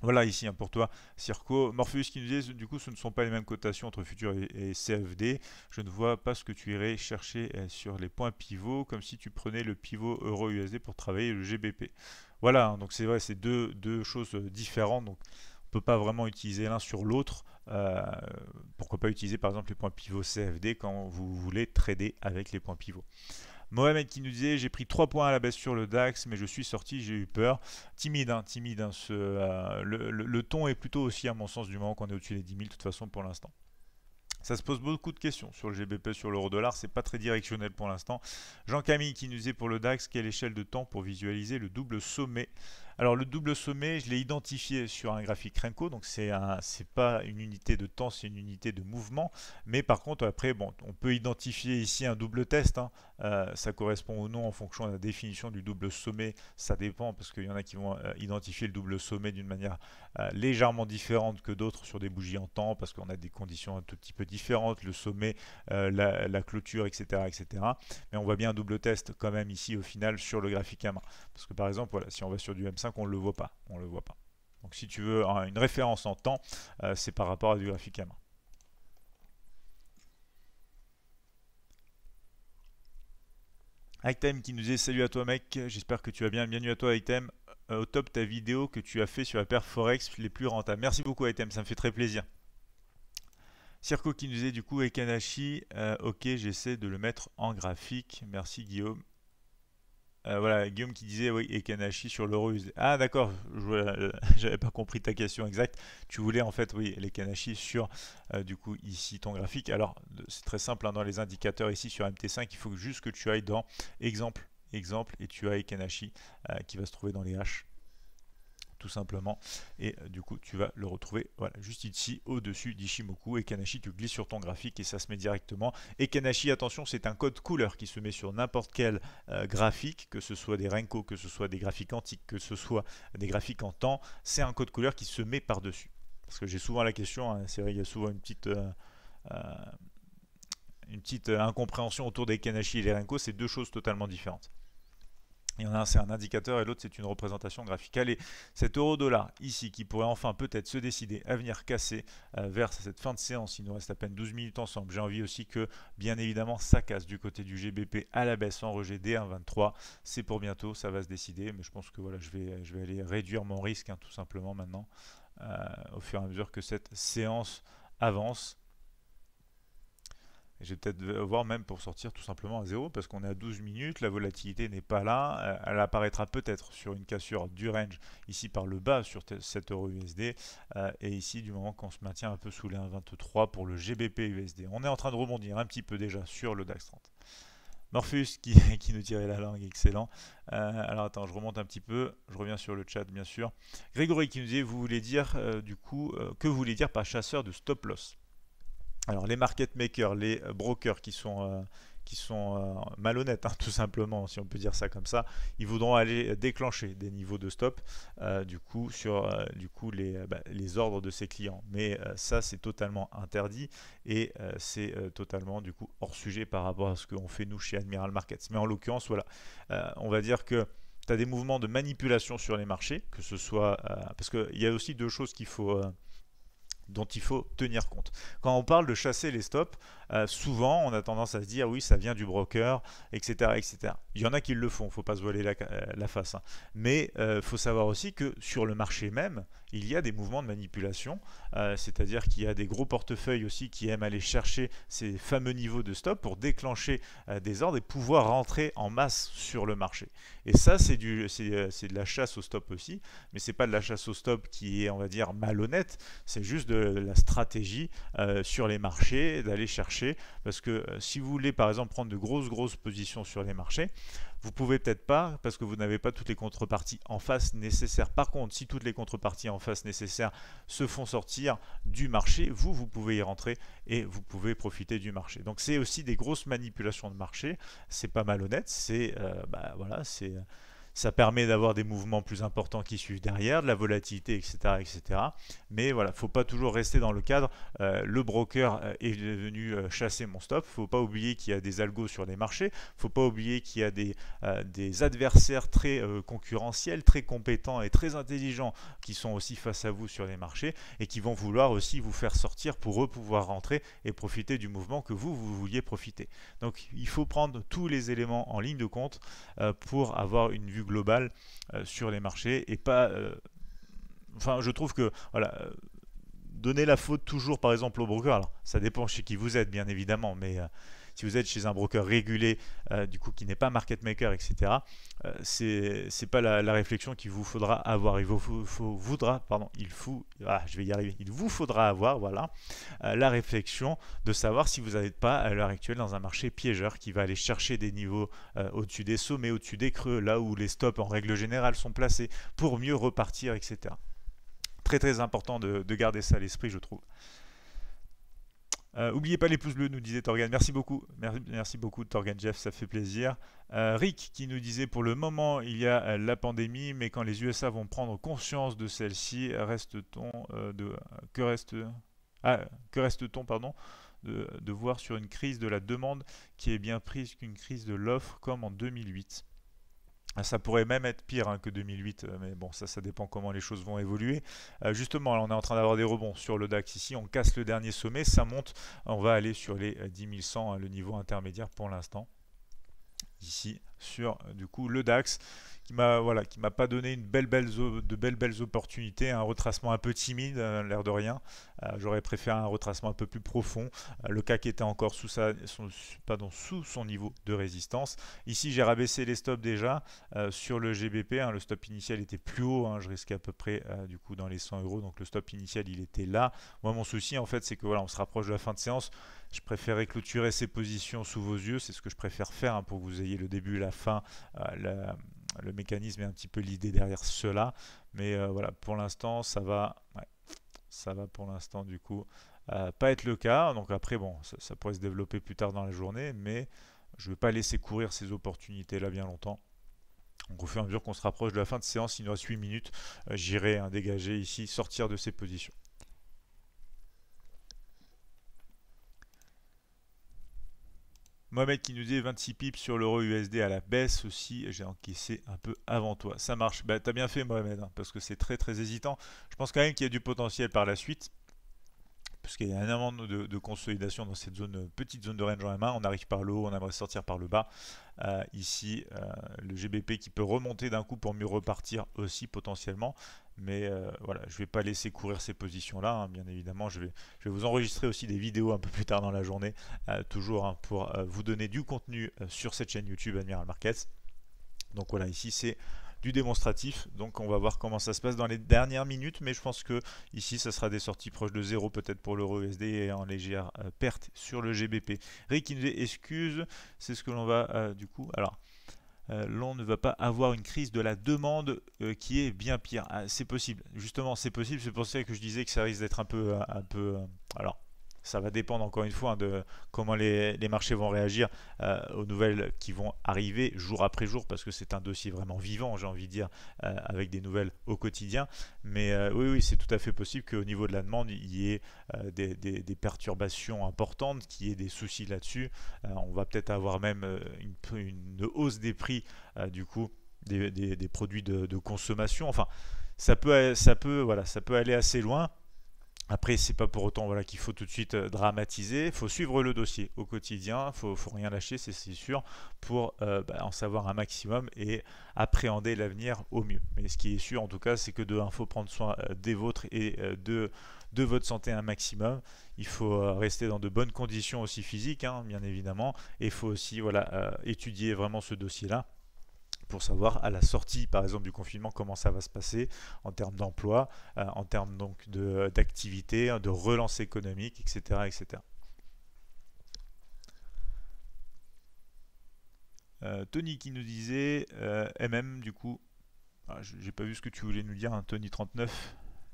Voilà ici hein, pour toi, Circo. Morpheus qui nous dit du coup ce ne sont pas les mêmes cotations entre futur et, CFD. Je ne vois pas ce que tu irais chercher euh, sur les points pivots, comme si tu prenais le pivot euro-USD pour travailler le GBP. Voilà, hein, donc c'est vrai, c'est deux, deux, choses euh, différentes. Donc on peut pas vraiment utiliser l'un sur l'autre. Euh, pourquoi pas utiliser par exemple les points pivots CFD quand vous voulez trader avec les points pivots. Mohamed qui nous disait j'ai pris 3 points à la baisse sur le DAX, mais je suis sorti, j'ai eu peur. Timide, hein, timide. Hein, ce, euh, le, ton est plutôt aussi à mon sens du moment qu'on est au-dessus des 10 000 de toute façon pour l'instant. Ça se pose beaucoup de questions sur le GBP, sur l'euro dollar, c'est pas très directionnel pour l'instant. Jean-Camille qui nous disait pour le DAX, quelle échelle de temps pour visualiser le double sommet alors le double sommet, je l'ai identifié sur un graphique Renko, donc c'est un, pas une unité de temps, c'est une unité de mouvement. Mais par contre, après, bon, on peut identifier ici un double test. Hein. Euh, ça correspond ou non en fonction de la définition du double sommet. Ça dépend parce qu'il y en a qui vont euh, identifier le double sommet d'une manière euh, légèrement différente que d'autres sur des bougies en temps parce qu'on a des conditions un tout petit peu différentes, le sommet, la, clôture, etc., etc. Mais on voit bien un double test quand même ici au final sur le graphique à Parce que par exemple, voilà, si on va sur du M5, qu'on ne le voit pas. On le voit pas. Donc si tu veux une référence en temps, euh, c'est par rapport à du graphique à main. Item qui nous dit salut à toi mec, j'espère que tu vas bien, bienvenue à toi Item, euh, au top ta vidéo que tu as fait sur la paire Forex les plus rentables. Merci beaucoup Item, ça me fait très plaisir. Circo qui nous est du coup Ekanashi, euh, ok j'essaie de le mettre en graphique, merci Guillaume. Euh, voilà, Guillaume qui disait oui, et Kanashi sur russe. Ah d'accord, euh, [LAUGHS] j'avais pas compris ta question exacte. Tu voulais en fait oui les Kanashi sur euh, du coup ici ton graphique. Alors c'est très simple hein, dans les indicateurs ici sur MT5, il faut juste que tu ailles dans exemple exemple et tu as Kanashi qui va se trouver dans les haches tout simplement. Et euh, du coup, tu vas le retrouver voilà, juste ici, au-dessus d'Ishimoku. Et Kanashi, tu glisses sur ton graphique et ça se met directement. Et Kanashi, attention, c'est un code couleur qui se met sur n'importe quel euh, graphique, que ce soit des Renko, que ce soit des graphiques antiques, que ce soit des graphiques en temps. C'est un code couleur qui se met par-dessus. Parce que j'ai souvent la question, hein, c'est vrai, il y a souvent une petite... Euh, une petite incompréhension autour des Kanashi et les Renko, c'est deux choses totalement différentes. Il y en a un, c'est un indicateur et l'autre, c'est une représentation graphique. Allez, cet euro-dollar ici qui pourrait enfin peut-être se décider à venir casser euh, vers cette fin de séance. Il nous reste à peine 12 minutes ensemble. J'ai envie aussi que, bien évidemment, ça casse du côté du GBP à la baisse en rejet des 1,23. C'est pour bientôt, ça va se décider. Mais je pense que voilà, je vais, je vais aller réduire mon risque hein, tout simplement maintenant euh, au fur et à mesure que cette séance avance je vais peut-être voir même pour sortir tout simplement à zéro parce qu'on est à 12 minutes, la volatilité n'est pas là, euh, elle apparaîtra peut-être sur une cassure du range ici par le bas sur 7 euros USD euh, et ici du moment qu'on se maintient un peu sous les 1,23 pour le GBP USD. On est en train de rebondir un petit peu déjà sur le DAX 30. morpheus qui, [LAUGHS] qui, nous tirait la langue, excellent. Euh, alors attends, je remonte un petit peu, je reviens sur le chat bien sûr. Grégory qui nous dit, vous voulez dire du coup, que vous voulez dire par chasseur de stop loss alors les market makers, les euh, brokers qui sont euh, qui sont euh, malhonnêtes, hein, [LAUGHS] tout simplement, si on peut dire ça comme ça, ils voudront aller déclencher des niveaux de stop du coup sur du coup les, bah, les ordres de ses clients. Mais ça, c'est totalement interdit et c'est totalement du coup hors sujet par rapport à ce qu'on fait nous chez Admiral Markets. Mais en l'occurrence, voilà, on va dire que tu as des mouvements de manipulation sur les marchés, que ce soit parce qu'il y a aussi deux choses qu'il faut dont il faut tenir compte. Quand on parle de chasser les stops, euh, souvent on a tendance à se dire oui ça vient du broker, etc. etc. Il y en a qui le font, faut pas se voiler la, euh, face. Hein. Mais il euh, faut savoir aussi que sur le marché même, il y a des mouvements de manipulation, euh, c'est-à-dire qu'il y a des gros portefeuilles aussi qui aiment aller chercher ces fameux niveaux de stop pour déclencher euh, des ordres et pouvoir rentrer en masse sur le marché. Et ça, euh, c'est de la chasse au stop aussi, mais c'est pas de la chasse au stop qui est, on va dire, malhonnête, c'est juste de, la stratégie sur les marchés, d'aller chercher, parce que si vous voulez, par exemple, prendre de grosses, grosses positions sur les marchés, vous pouvez peut-être pas parce que vous n'avez pas toutes les contreparties en face nécessaires. Par contre, si toutes les contreparties en face nécessaires se font sortir du marché, vous, vous pouvez y rentrer et vous pouvez profiter du marché. Donc c'est aussi des grosses manipulations de marché. C'est pas malhonnête, c'est euh, bah, voilà, c'est ça permet d'avoir des mouvements plus importants qui suivent derrière, de la volatilité, etc. etc. Mais voilà, faut pas toujours rester dans le cadre. Euh, le broker euh, est venu euh, chasser mon stop. Il ne faut pas oublier qu'il y a des algos sur les marchés. Il ne faut pas oublier qu'il y a des, adversaires très concurrentiels, très compétents et très intelligents qui sont aussi face à vous sur les marchés et qui vont vouloir aussi vous faire sortir pour eux pouvoir rentrer et profiter du mouvement que vous, vous vouliez profiter. Donc il faut prendre tous les éléments en ligne de compte pour avoir une vue global euh, sur les marchés et pas. Euh, enfin, je trouve que voilà, euh, donner la faute toujours, par exemple, au broker. Alors, ça dépend chez qui vous êtes, bien évidemment, mais si vous êtes chez un broker régulé, euh, du coup, qui n'est pas market maker, etc., ce euh, c'est pas la, réflexion qu'il vous faudra avoir. Il vous faut, voudra, pardon, il faut, ah, je vais y arriver. Il vous faudra avoir, voilà, euh, la réflexion de savoir si vous n'êtes pas à l'heure actuelle dans un marché piégeur qui va aller chercher des niveaux au-dessus des sommets, au-dessus des creux, là où les stops en règle générale sont placés pour mieux repartir, etc. Très très important de garder ça à l'esprit, je trouve. Euh, oubliez pas les pouces bleus, nous disait Torgan. Merci beaucoup, merci beaucoup Torgan Jeff, ça fait plaisir. Euh, Rick qui nous disait pour le moment il y a euh, la pandémie, mais quand les USA vont prendre conscience de celle-ci, reste-t-on de que reste ah, que reste-t-on pardon de, de voir sur une crise de la demande qui est bien prise qu'une crise de l'offre comme en 2008. Ça pourrait même être pire hein, que 2008, euh, mais bon, ça, ça dépend comment les choses vont évoluer. Euh, justement, on est en train d'avoir des rebonds sur le DAX ici. On casse le dernier sommet, ça monte. On va aller sur les 10 euh, 100, hein, le niveau intermédiaire pour l'instant. Ici, sur euh, du coup le DAX qui m'a voilà qui m'a pas donné une belle belle de belles belles opportunités un retracement un peu timide euh, l'air de rien euh, j'aurais préféré un retracement un peu plus profond le CAC était encore sous sa son, pardon, sous son niveau de résistance ici j'ai rabaissé les stops déjà sur le GBP hein. le stop initial était plus haut hein. je risquais à peu près du coup dans les 100 euros donc le stop initial il était là moi mon souci en fait c'est que voilà on se rapproche de la fin de séance je préférais clôturer ces positions sous vos yeux c'est ce que je préfère faire hein, pour que vous ayez le début là la fin, euh, le mécanisme est un petit peu l'idée derrière cela. Mais euh, voilà, pour l'instant, ça va. ça va pour l'instant du coup euh, pas être le cas. Donc après, bon, ça, pourrait se développer plus tard dans la journée, mais je veux vais pas laisser courir ces opportunités-là bien longtemps. Donc au fur et à mesure qu'on se rapproche de la fin de séance, il nous reste 8 minutes, j'irai un hein, dégager ici, sortir de ces positions. Mohamed qui nous dit 26 pips sur l'euro USD à la baisse aussi, j'ai encaissé un peu avant toi. Ça marche, bah, t'as bien fait Mohamed, hein, parce que c'est très très hésitant. Je pense quand même qu'il y a du potentiel par la suite, puisqu'il y a un de, consolidation dans cette zone, petite zone de range en m On arrive par le haut, on aimerait sortir par le bas. Euh, ici, euh, le GBP qui peut remonter d'un coup pour mieux repartir aussi potentiellement mais euh, voilà, je ne vais pas laisser courir ces positions-là, hein. bien évidemment. Je vais, je vais, vous enregistrer aussi des vidéos un peu plus tard dans la journée, euh, toujours hein, pour euh, vous donner du contenu sur cette chaîne YouTube Admiral Markets. Donc voilà, ici c'est du démonstratif. Donc on va voir comment ça se passe dans les dernières minutes. Mais je pense que ici, ça sera des sorties proches de zéro peut-être pour l'euro USD et en légère perte sur le GBP. Rick excuse, c'est ce que l'on va du coup. Alors. Euh, l'on ne va pas avoir une crise de la demande euh, qui est bien pire. Ah, c'est possible, justement, c'est possible. C'est pour ça que je disais que ça risque d'être un peu, euh, un peu, alors ça va dépendre encore une fois hein, de comment les, marchés vont réagir euh, aux nouvelles qui vont arriver jour après jour parce que c'est un dossier vraiment vivant j'ai envie de dire euh, avec des nouvelles au quotidien mais euh, oui oui c'est tout à fait possible qu'au niveau de la demande il y ait des, perturbations importantes qu'il y ait des soucis là-dessus on va peut-être avoir même une, hausse des prix du coup des, produits de, consommation enfin ça peut ça peut voilà ça peut aller assez loin après, c'est pas pour autant voilà, qu'il faut tout de suite euh, dramatiser. Il faut suivre le dossier au quotidien. Il faut, faut rien lâcher, c'est sûr, pour euh, bah, en savoir un maximum et appréhender l'avenir au mieux. Mais ce qui est sûr, en tout cas, c'est que de faut prendre soin euh, des vôtres et de, de votre santé un maximum. Il faut rester dans de bonnes conditions aussi physiques, hein, bien évidemment. Et il faut aussi voilà, étudier vraiment ce dossier-là pour savoir à la sortie, par exemple, du confinement, comment ça va se passer en termes d'emploi, euh, en termes donc d'activité, hein, de, relance économique, etc. etc. Euh, Tony qui nous disait, MM du coup, ah, j'ai pas vu ce que tu voulais nous dire, hein, Tony39,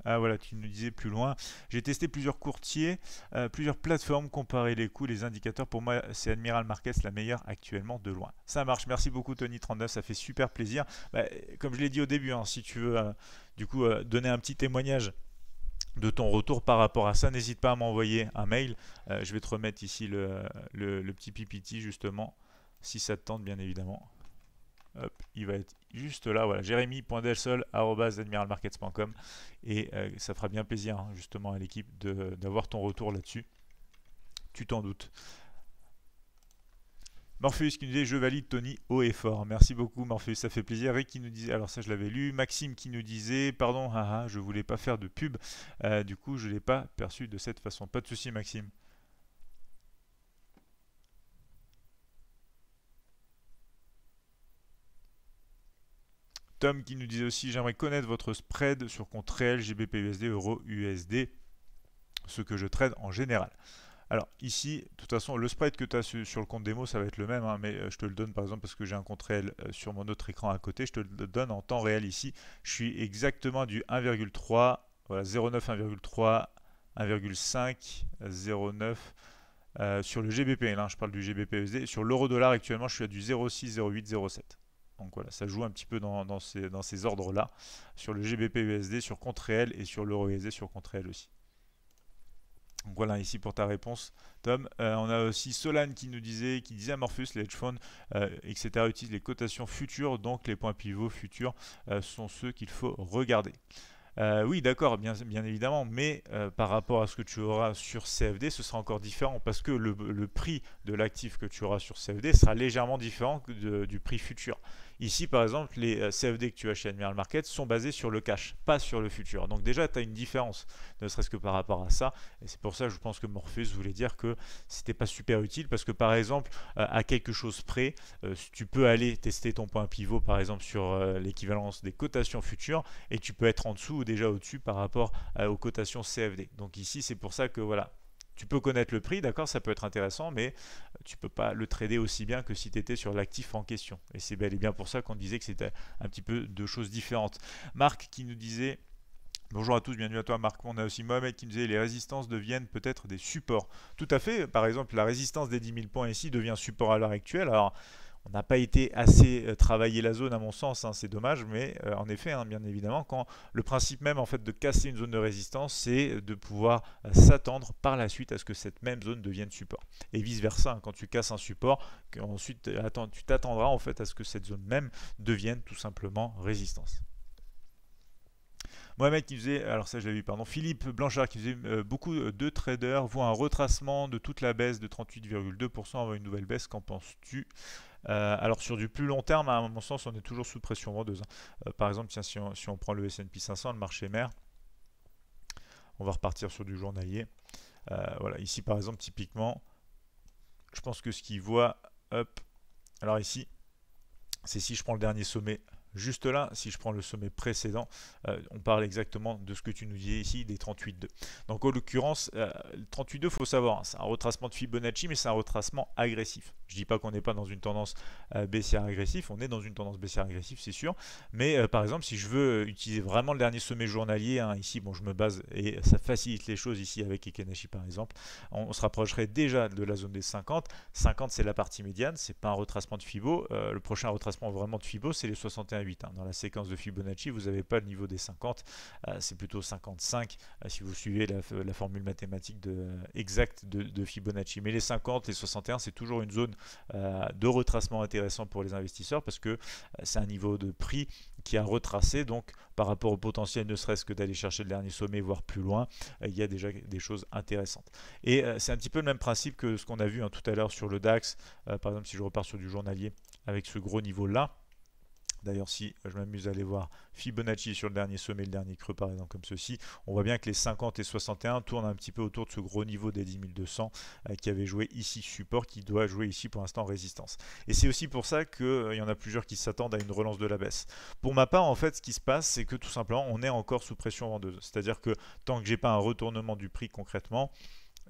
ah voilà, tu nous disais plus loin. J'ai testé plusieurs courtiers, euh, plusieurs plateformes, comparé les coûts, les indicateurs. Pour moi, c'est Admiral marquez la meilleure actuellement de loin. Ça marche. Merci beaucoup Tony39, ça fait super plaisir. Bah, comme je l'ai dit au début, hein, si tu veux euh, du coup euh, donner un petit témoignage de ton retour par rapport à ça, n'hésite pas à m'envoyer un mail. je vais te remettre ici le, le, le petit pipiti justement, si ça te tente bien évidemment il va être juste là, voilà, jérémy.delsol.admiralmarkets.com et euh, ça fera bien plaisir hein, justement à l'équipe d'avoir ton retour là-dessus. Tu t'en doutes. Morpheus qui nous dit je valide Tony haut et fort. Merci beaucoup Morpheus, ça fait plaisir. et qui nous disait alors ça je l'avais lu. Maxime qui nous disait pardon, je voulais pas faire de pub, euh, du coup je l'ai pas perçu de cette façon. Pas de souci Maxime. Tom qui nous disait aussi j'aimerais connaître votre spread sur compte réel GBPUSD usd euro USD ce que je trade en général. Alors ici, de toute façon, le spread que tu as sur le compte démo, ça va être le même, hein, mais euh, je te le donne par exemple parce que j'ai un compte réel euh, sur mon autre écran à côté, je te le donne en temps réel ici. Je suis exactement du 1,3, voilà 0,9, 1,3, 1,5, 0,9 sur le GBP. Là, hein, je parle du GBPUSD Sur l'euro dollar actuellement, je suis à du 0,6, 0,8, 0,7. Donc voilà, ça joue un petit peu dans, ces, ordres-là, sur le GBP-USD, sur compte réel et sur l'euro-USD sur contre réel aussi. Donc voilà ici pour ta réponse, Tom. Euh, on a aussi Solane qui nous disait, qui disait Amorphus, les hedge euh, etc. utilise les cotations futures, donc les points pivots futurs euh, sont ceux qu'il faut regarder. Euh, oui, d'accord, bien, évidemment, mais euh, par rapport à ce que tu auras sur CFD, ce sera encore différent parce que le, prix de l'actif que tu auras sur CFD sera légèrement différent du prix futur. Ici, par exemple, les euh, CFD que tu as chez Admiral Market sont basés sur le cash, pas sur le futur. Donc déjà, tu as une différence, ne serait-ce que par rapport à ça. Et c'est pour ça que je pense que Morpheus voulait dire que ce n'était pas super utile, parce que par exemple, euh, à quelque chose près, euh, tu peux aller tester ton point pivot, par exemple, sur l'équivalence des cotations futures, et tu peux être en dessous ou déjà au-dessus par rapport aux cotations CFD. Donc ici, c'est pour ça que voilà, tu peux connaître le prix, d'accord, ça peut être intéressant, mais tu peux pas le trader aussi bien que si tu étais sur l'actif en question. Et c'est bel et bien pour ça qu'on disait que c'était un petit peu deux choses différentes. Marc qui nous disait... Bonjour à tous, bienvenue à toi Marc. On a aussi Mohamed qui nous disait les résistances deviennent peut-être des supports. Tout à fait, par exemple, la résistance des 10 000 points ici devient support à l'heure actuelle. Alors, on n'a pas été assez euh, travaillé la zone à mon sens, hein, c'est dommage, mais euh, en effet, hein, bien évidemment, quand le principe même en fait de casser une zone de résistance, c'est de pouvoir euh, s'attendre par la suite à ce que cette même zone devienne support. Et vice versa, hein, quand tu casses un support, ensuite tu t'attendras en fait à ce que cette zone même devienne tout simplement résistance. Mohamed qui faisait, alors ça je l'ai vu, pardon, Philippe Blanchard qui faisait beaucoup de traders voient un retracement de toute la baisse de 38,2% avant une nouvelle baisse. Qu'en penses-tu euh, alors sur du plus long terme, à mon sens, on est toujours sous pression vendeuse. ans hein. euh, par exemple, tiens, si, on, prend le S&P 500, le marché mère, on va repartir sur du journalier. Euh, voilà, ici par exemple, typiquement, je pense que ce qu'il voit, hop, alors ici, c'est si je prends le dernier sommet juste là, si je prends le sommet précédent, euh, on parle exactement de ce que tu nous dis ici, des 38,2. Donc en l'occurrence, 38,2, euh, il faut savoir, hein, c'est un retracement de Fibonacci, mais c'est un retracement agressif. Je ne dis pas qu'on n'est pas dans une tendance euh, baissière agressive, on est dans une tendance baissière agressive, c'est sûr. Mais par exemple, si je veux utiliser vraiment le dernier sommet journalier, hein, ici, bon, je me base et ça facilite les choses ici avec Ikenashi par exemple, on, se rapprocherait déjà de la zone des 50. 50, c'est la partie médiane, c'est pas un retracement de Fibo. le prochain retracement vraiment de Fibo, c'est les 61 Hein. Dans la séquence de Fibonacci, vous n'avez pas le niveau des 50, euh, c'est plutôt 55 euh, si vous suivez la, formule mathématique de, exacte de, Fibonacci. Mais les 50, les 61, c'est toujours une zone euh, de retracement intéressant pour les investisseurs parce que c'est un niveau de prix qui a retracé. Donc, par rapport au potentiel, ne serait-ce que d'aller chercher le dernier sommet, voire plus loin, il y a déjà des choses intéressantes. Et c'est un petit peu le même principe que ce qu'on a vu hein, tout à l'heure sur le DAX. par exemple, si je repars sur du journalier avec ce gros niveau-là, D'ailleurs, si euh, je m'amuse à aller voir Fibonacci sur le dernier sommet, le dernier creux, par exemple, comme ceci, on voit bien que les 50 et 61 tournent un petit peu autour de ce gros niveau des 10 euh, qui avait joué ici support, qui doit jouer ici pour l'instant résistance. Et c'est aussi pour ça qu'il euh, il y en a plusieurs qui s'attendent à une relance de la baisse. Pour ma part, en fait, ce qui se passe, c'est que tout simplement, on est encore sous pression vendeuse. C'est-à-dire que tant que j'ai pas un retournement du prix concrètement,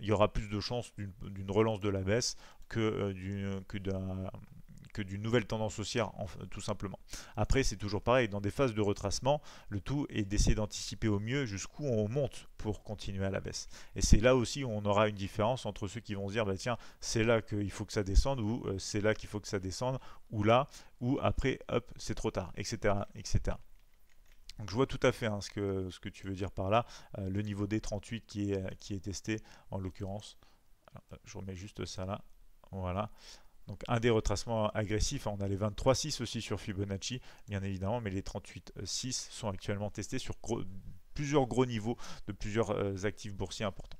il y aura plus de chances d'une relance de la baisse que, que d'un que d'une nouvelle tendance haussière, tout simplement. Après, c'est toujours pareil, dans des phases de retracement, le tout est d'essayer d'anticiper au mieux jusqu'où on monte pour continuer à la baisse. Et c'est là aussi où on aura une différence entre ceux qui vont se dire, bah, tiens, c'est là qu'il faut que ça descende, ou euh, c'est là qu'il faut que ça descende, ou là, ou après, hop, c'est trop tard, etc. etc. Donc je vois tout à fait hein, ce, que, ce que tu veux dire par là, euh, le niveau des 38 qui est, euh, qui est testé en l'occurrence. Je remets juste ça là, voilà. Donc un des retracements agressifs, on a les 23,6 aussi sur Fibonacci, bien évidemment, mais les 38,6 sont actuellement testés sur plusieurs gros niveaux de plusieurs euh, actifs boursiers importants.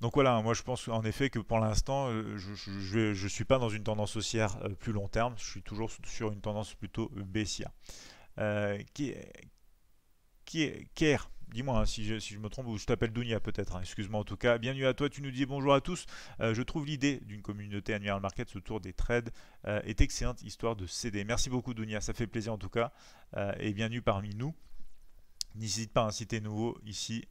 Donc voilà, moi je pense en effet que pour l'instant, euh, je ne suis pas dans une tendance haussière euh, plus long terme, je suis toujours sur une tendance plutôt baissière. Euh, qui, qui, caire dis-moi hein, si, je, me trompe ou je t'appelle Dounia peut-être, hein. excuse-moi en tout cas. Bienvenue à toi, tu nous dis bonjour à tous. Euh, je trouve l'idée d'une communauté Admiral Markets autour des trades, euh, est excellente histoire de céder. Merci beaucoup Dounia, ça fait plaisir en tout cas euh, et bienvenue parmi nous. N'hésite pas, à citer nouveau ici,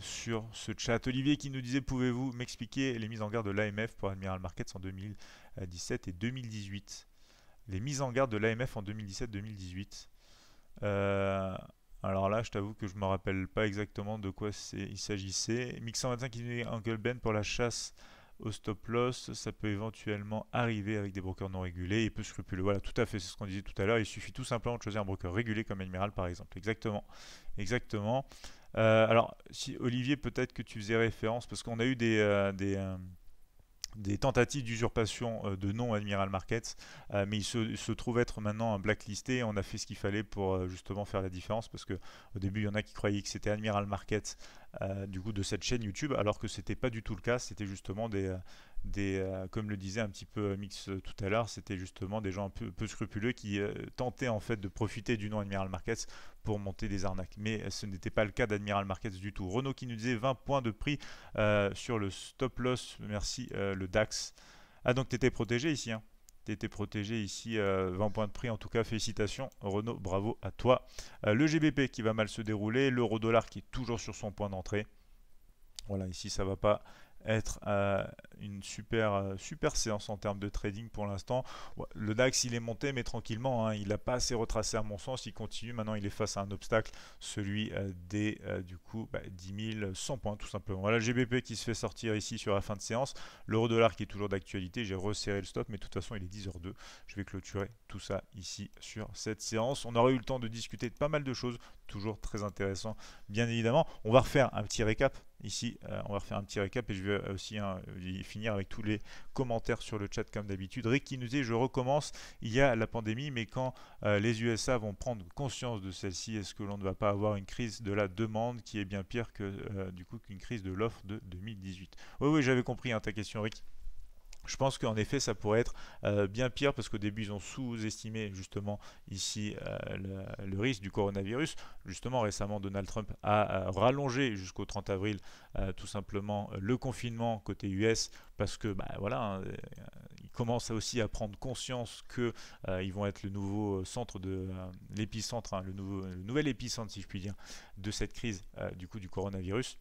sur ce chat. Olivier qui nous disait pouvez-vous m'expliquer les mises en garde de l'AMF pour Admiral Markets en 2017 et 2018 Les mises en garde de l'AMF en 2017-2018. Alors là, je t'avoue que je me rappelle pas exactement de quoi il s'agissait. Mix 125 qui est Uncle Ben pour la chasse au stop loss, ça peut éventuellement arriver avec des brokers non régulés et peu scrupuleux. Voilà, tout à fait, c'est ce qu'on disait tout à l'heure. Il suffit tout simplement de choisir un broker régulé comme Admiral par exemple. Exactement, exactement. Euh, alors, si Olivier, peut-être que tu faisais référence parce qu'on a eu des, euh, euh, des tentatives d'usurpation euh, de nom Admiral Markets, euh, mais il se, trouve être maintenant un blacklisté. On a fait ce qu'il fallait pour euh, justement faire la différence parce que au début il y en a qui croyaient que c'était Admiral Markets euh, du coup de cette chaîne YouTube, alors que c'était pas du tout le cas. C'était justement des, euh, des euh, comme le disait un petit peu Mix tout à l'heure, c'était justement des gens un peu, peu scrupuleux qui tentaient en fait de profiter du nom Admiral Markets pour monter des arnaques. Mais ce n'était pas le cas d'Admiral Markets du tout. Renault qui nous disait 20 points de prix sur le stop loss. Merci le DAX. a ah, donc été protégé ici. Hein été protégé ici, 20 euh, points de prix. En tout cas, félicitations Renault, bravo à toi. Euh, le GBP qui va mal se dérouler, l'euro dollar qui est toujours sur son point d'entrée. Voilà, ici ça va pas être euh, une super, euh, super séance en termes de trading pour l'instant. Le DAX, il est monté, mais tranquillement. Hein. il n'a pas assez retracé à mon sens. Il continue. Maintenant, il est face à un obstacle, celui euh, des du coup 10 bah, 100 points, tout simplement. Voilà le GBP qui se fait sortir ici sur la fin de séance. L'euro dollar qui est toujours d'actualité. J'ai resserré le stop, mais de toute façon, il est 10h02. Je vais clôturer tout ça ici sur cette séance. On aurait eu le temps de discuter de pas mal de choses. Toujours très intéressant, bien évidemment. On va refaire un petit récap Ici, euh, on va refaire un petit récap et je vais aussi hein, finir avec tous les commentaires sur le chat comme d'habitude. Rick qui nous dit, je recommence, il y a la pandémie, mais quand euh, les USA vont prendre conscience de celle-ci, est-ce que l'on ne va pas avoir une crise de la demande qui est bien pire que euh, du coup qu'une crise de l'offre de 2018 Oui, oui, j'avais compris hein, ta question, Rick. Je pense qu'en effet, ça pourrait être euh, bien pire parce qu'au début, ils ont sous-estimé justement ici euh, le, risque du coronavirus. Justement, récemment, Donald Trump a, euh, rallongé jusqu'au 30 avril tout simplement le confinement côté US parce que bah, voilà, hein, ils commencent aussi à prendre conscience que ils vont être le nouveau centre de l'épicentre, hein, le, nouvel épicentre, si je puis dire, de cette crise du coup du coronavirus.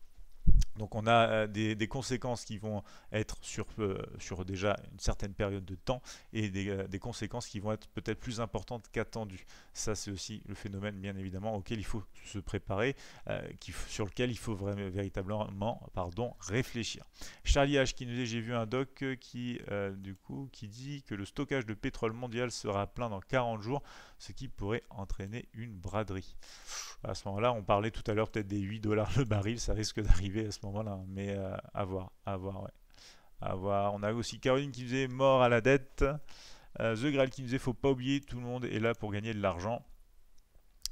Donc on a euh, des, conséquences qui vont être sur, euh, sur déjà une certaine période de temps et euh, des, conséquences qui vont être peut-être plus importantes qu'attendues. Ça c'est aussi le phénomène bien évidemment auquel il faut se préparer, qui, sur lequel il faut vraiment, véritablement pardon, réfléchir. Charlie H qui nous dit j'ai vu un doc qui du coup qui dit que le stockage de pétrole mondial sera plein dans 40 jours, ce qui pourrait entraîner une braderie. À ce moment-là, on parlait tout à l'heure peut-être des 8 dollars le baril, ça risque d'arriver à ce moment voilà Mais euh, à voir, à voir, À voir. On a aussi Caroline qui faisait mort à la dette. Euh, The grail qui nous disait faut pas oublier, tout le monde est là pour gagner de l'argent.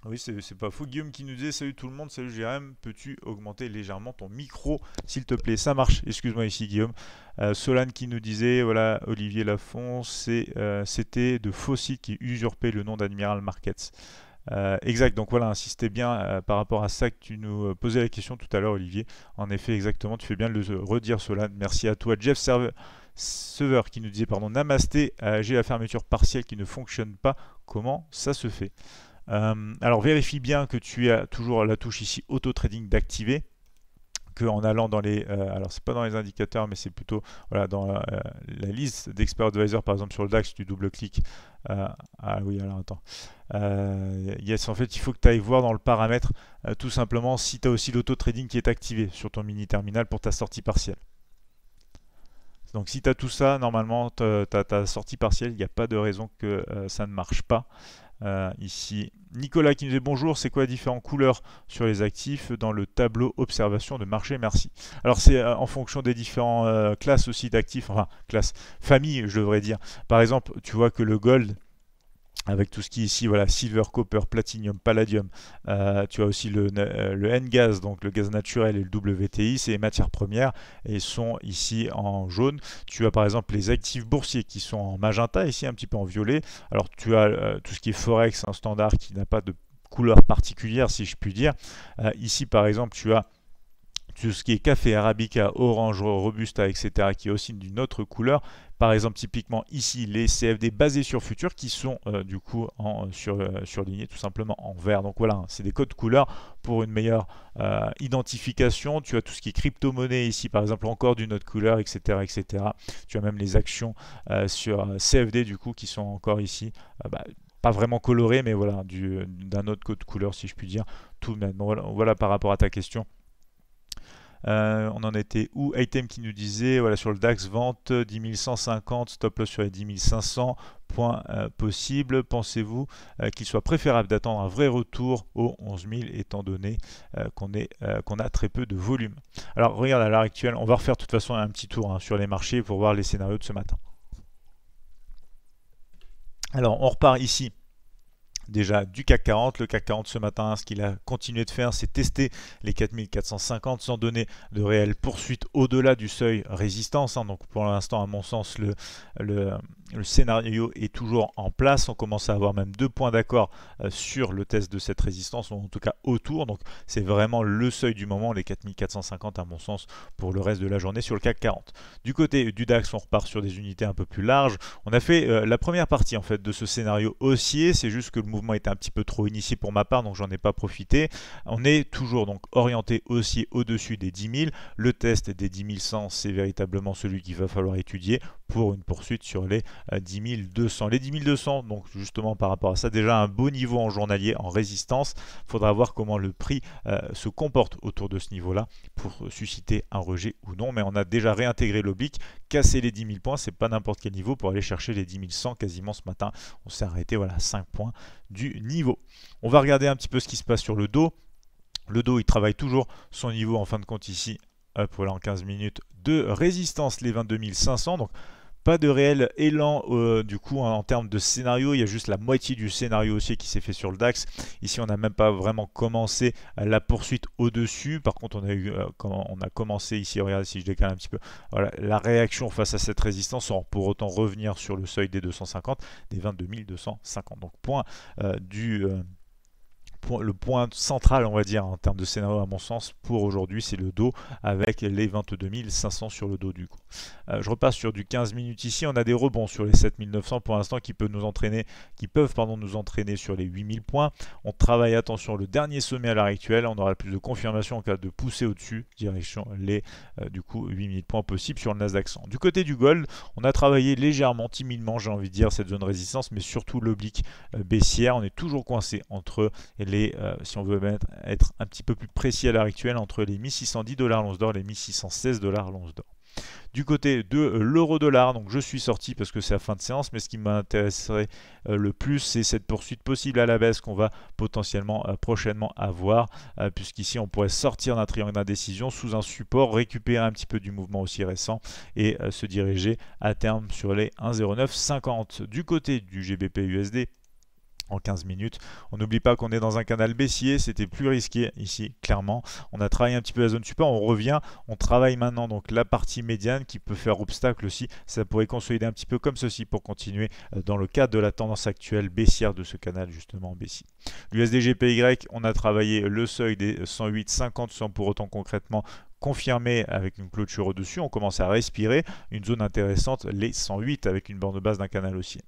Oui, c'est pas fou. Guillaume qui nous disait Salut tout le monde, salut Jérém, peux-tu augmenter légèrement ton micro, s'il te plaît Ça marche, excuse-moi ici, Guillaume. Euh, Solane qui nous disait Voilà, Olivier Lafont, c'était de faux qui usurpait le nom d'Admiral Markets. Euh, exact, donc voilà, insistez bien euh, par rapport à ça que tu nous euh, posais la question tout à l'heure, Olivier. En effet, exactement, tu fais bien de le redire cela. Merci à toi, Jeff Server, Sever, qui nous disait, pardon, Namasté, j'ai la fermeture partielle qui ne fonctionne pas. Comment ça se fait alors vérifie bien que tu as toujours la touche ici Auto Trading d'activer qu'en allant dans les... Euh, alors, c'est pas dans les indicateurs, mais c'est plutôt voilà, dans euh, la, liste d'Expert Advisor, par exemple sur le DAX, tu double clic euh, ah oui, alors attends. yes, en fait, il faut que tu ailles voir dans le paramètre, tout simplement, si tu as aussi l'auto-trading qui est activé sur ton mini-terminal pour ta sortie partielle. Donc si tu as tout ça, normalement, tu as ta sortie partielle, il n'y a pas de raison que ça ne marche pas. Euh, ici, Nicolas qui nous dit bonjour, c'est quoi les différentes couleurs sur les actifs dans le tableau observation de marché Merci. Alors c'est euh, en fonction des différentes euh, classes aussi d'actifs, enfin classe famille je devrais dire. Par exemple, tu vois que le gold avec tout ce qui est ici, voilà, silver, copper, platinum palladium. Euh, tu as aussi euh, le, N-gaz, donc le gaz naturel et le WTI, c'est matières premières et sont ici en jaune. Tu as par exemple les actifs boursiers qui sont en magenta, ici un petit peu en violet. Alors tu as euh, tout ce qui est forex, un standard qui n'a pas de couleur particulière si je puis dire. ici par exemple tu as tout ce qui est café, arabica, orange, robusta, etc., qui est aussi d'une autre couleur, par exemple, typiquement ici, les CFD basés sur futur qui sont euh, du coup en, euh, sur, euh, surlignés tout simplement en vert. Donc voilà, hein, c'est des codes couleurs pour une meilleure identification. Tu as tout ce qui est crypto-monnaie ici, par exemple, encore d'une autre couleur, etc., etc. Tu as même les actions sur CFD du coup qui sont encore ici. Bah, pas vraiment colorées, mais voilà, d'un autre code couleur si je puis dire. Tout, maintenant, voilà, voilà par rapport à ta question. Euh, on en était où Item qui nous disait, voilà, sur le DAX, vente 10 euh, 150, stop loss sur les 10 500, points possible. Pensez-vous euh, qu'il soit préférable d'attendre un vrai retour aux 11 000 étant donné qu'on qu'on a très peu de volume Alors regarde, à l'heure actuelle, on va refaire de toute façon un petit tour hein, sur les marchés pour voir les scénarios de ce matin. Alors on repart ici déjà du CAC 40. Le CAC 40 ce matin, ce qu'il a continué de faire, c'est tester les 4450 sans donner de réelle poursuite au-delà du seuil résistance. Hein. Donc pour l'instant, à mon sens, le, le le scénario est toujours en place. On commence à avoir même deux points d'accord euh, sur le test de cette résistance, en tout cas autour. Donc c'est vraiment le seuil du moment, les 4450 à mon sens, pour le reste de la journée sur le CAC 40. Du côté du DAX, on repart sur des unités un peu plus larges. On a fait euh, la première partie en fait de ce scénario haussier. C'est juste que le mouvement était un petit peu trop initié pour ma part, donc j'en ai pas profité. On est toujours donc orienté haussier au-dessus des 10 000. Le test des 10 100, c'est véritablement celui qu'il va falloir étudier pour une poursuite sur les 10 euh, 200. Les 10 200, donc justement par rapport à ça, déjà un beau niveau en journalier, en résistance. Il faudra voir comment le prix euh, se comporte autour de ce niveau-là pour susciter un rejet ou non. Mais on a déjà réintégré l'oblique, casser les 10 000 points, c'est pas n'importe quel niveau pour aller chercher les 10 100 quasiment ce matin. On s'est arrêté voilà, 5 points du niveau. On va regarder un petit peu ce qui se passe sur le dos. Le dos, il travaille toujours son niveau en fin de compte ici Hop, voilà en 15 minutes de résistance, les 22 500. Donc, pas de réel élan euh, du coup hein, en termes de scénario. Il y a juste la moitié du scénario aussi qui s'est fait sur le DAX. Ici, on n'a même pas vraiment commencé la poursuite au-dessus. Par contre, on a, eu, quand euh, on a commencé ici, regardez si je décale un petit peu, la réaction face à cette résistance sans pour autant revenir sur le seuil des 250, des 22 250. Donc, point euh, du le point central, on va dire, en termes de scénario, à mon sens, pour aujourd'hui, c'est le dos avec les 22 500 sur le dos du coup. Euh, je repasse sur du 15 minutes ici. On a des rebonds sur les 7900 pour l'instant qui peuvent nous entraîner, qui peuvent pardon, nous entraîner sur les 8000 points. On travaille, attention, le dernier sommet à l'heure actuelle. On aura plus de confirmation en cas de pousser au-dessus, direction les euh, du coup 8000 points possibles sur le Nasdaq Du côté du gold, on a travaillé légèrement, timidement, j'ai envie de dire, cette zone de résistance, mais surtout l'oblique euh, baissière. On est toujours coincé entre les euh, si on veut être un petit peu plus précis à l'heure actuelle, entre les 1610 dollars l'once d'or et les 1616 dollars l'once d'or. Du côté de euh, l'euro dollar, donc je suis sorti parce que c'est la fin de séance, mais ce qui m'intéresserait euh, le plus, c'est cette poursuite possible à la baisse qu'on va potentiellement prochainement avoir, puisqu'ici on pourrait sortir d'un triangle d'indécision sous un support, récupérer un petit peu du mouvement aussi récent et se diriger à terme sur les 1,0950. Du côté du GBP USD, 15 minutes. On n'oublie pas qu'on est dans un canal baissier, c'était plus risqué ici, clairement. On a travaillé un petit peu la zone support, on revient, on travaille maintenant donc la partie médiane qui peut faire obstacle aussi. Ça pourrait consolider un petit peu comme ceci pour continuer euh, dans le cadre de la tendance actuelle baissière de ce canal justement baissier. L'USDGPY, on a travaillé le seuil des 108 50 sans pour autant concrètement confirmé avec une clôture au-dessus, on commence à respirer, une zone intéressante, les 108 avec une borne de base d'un canal aussi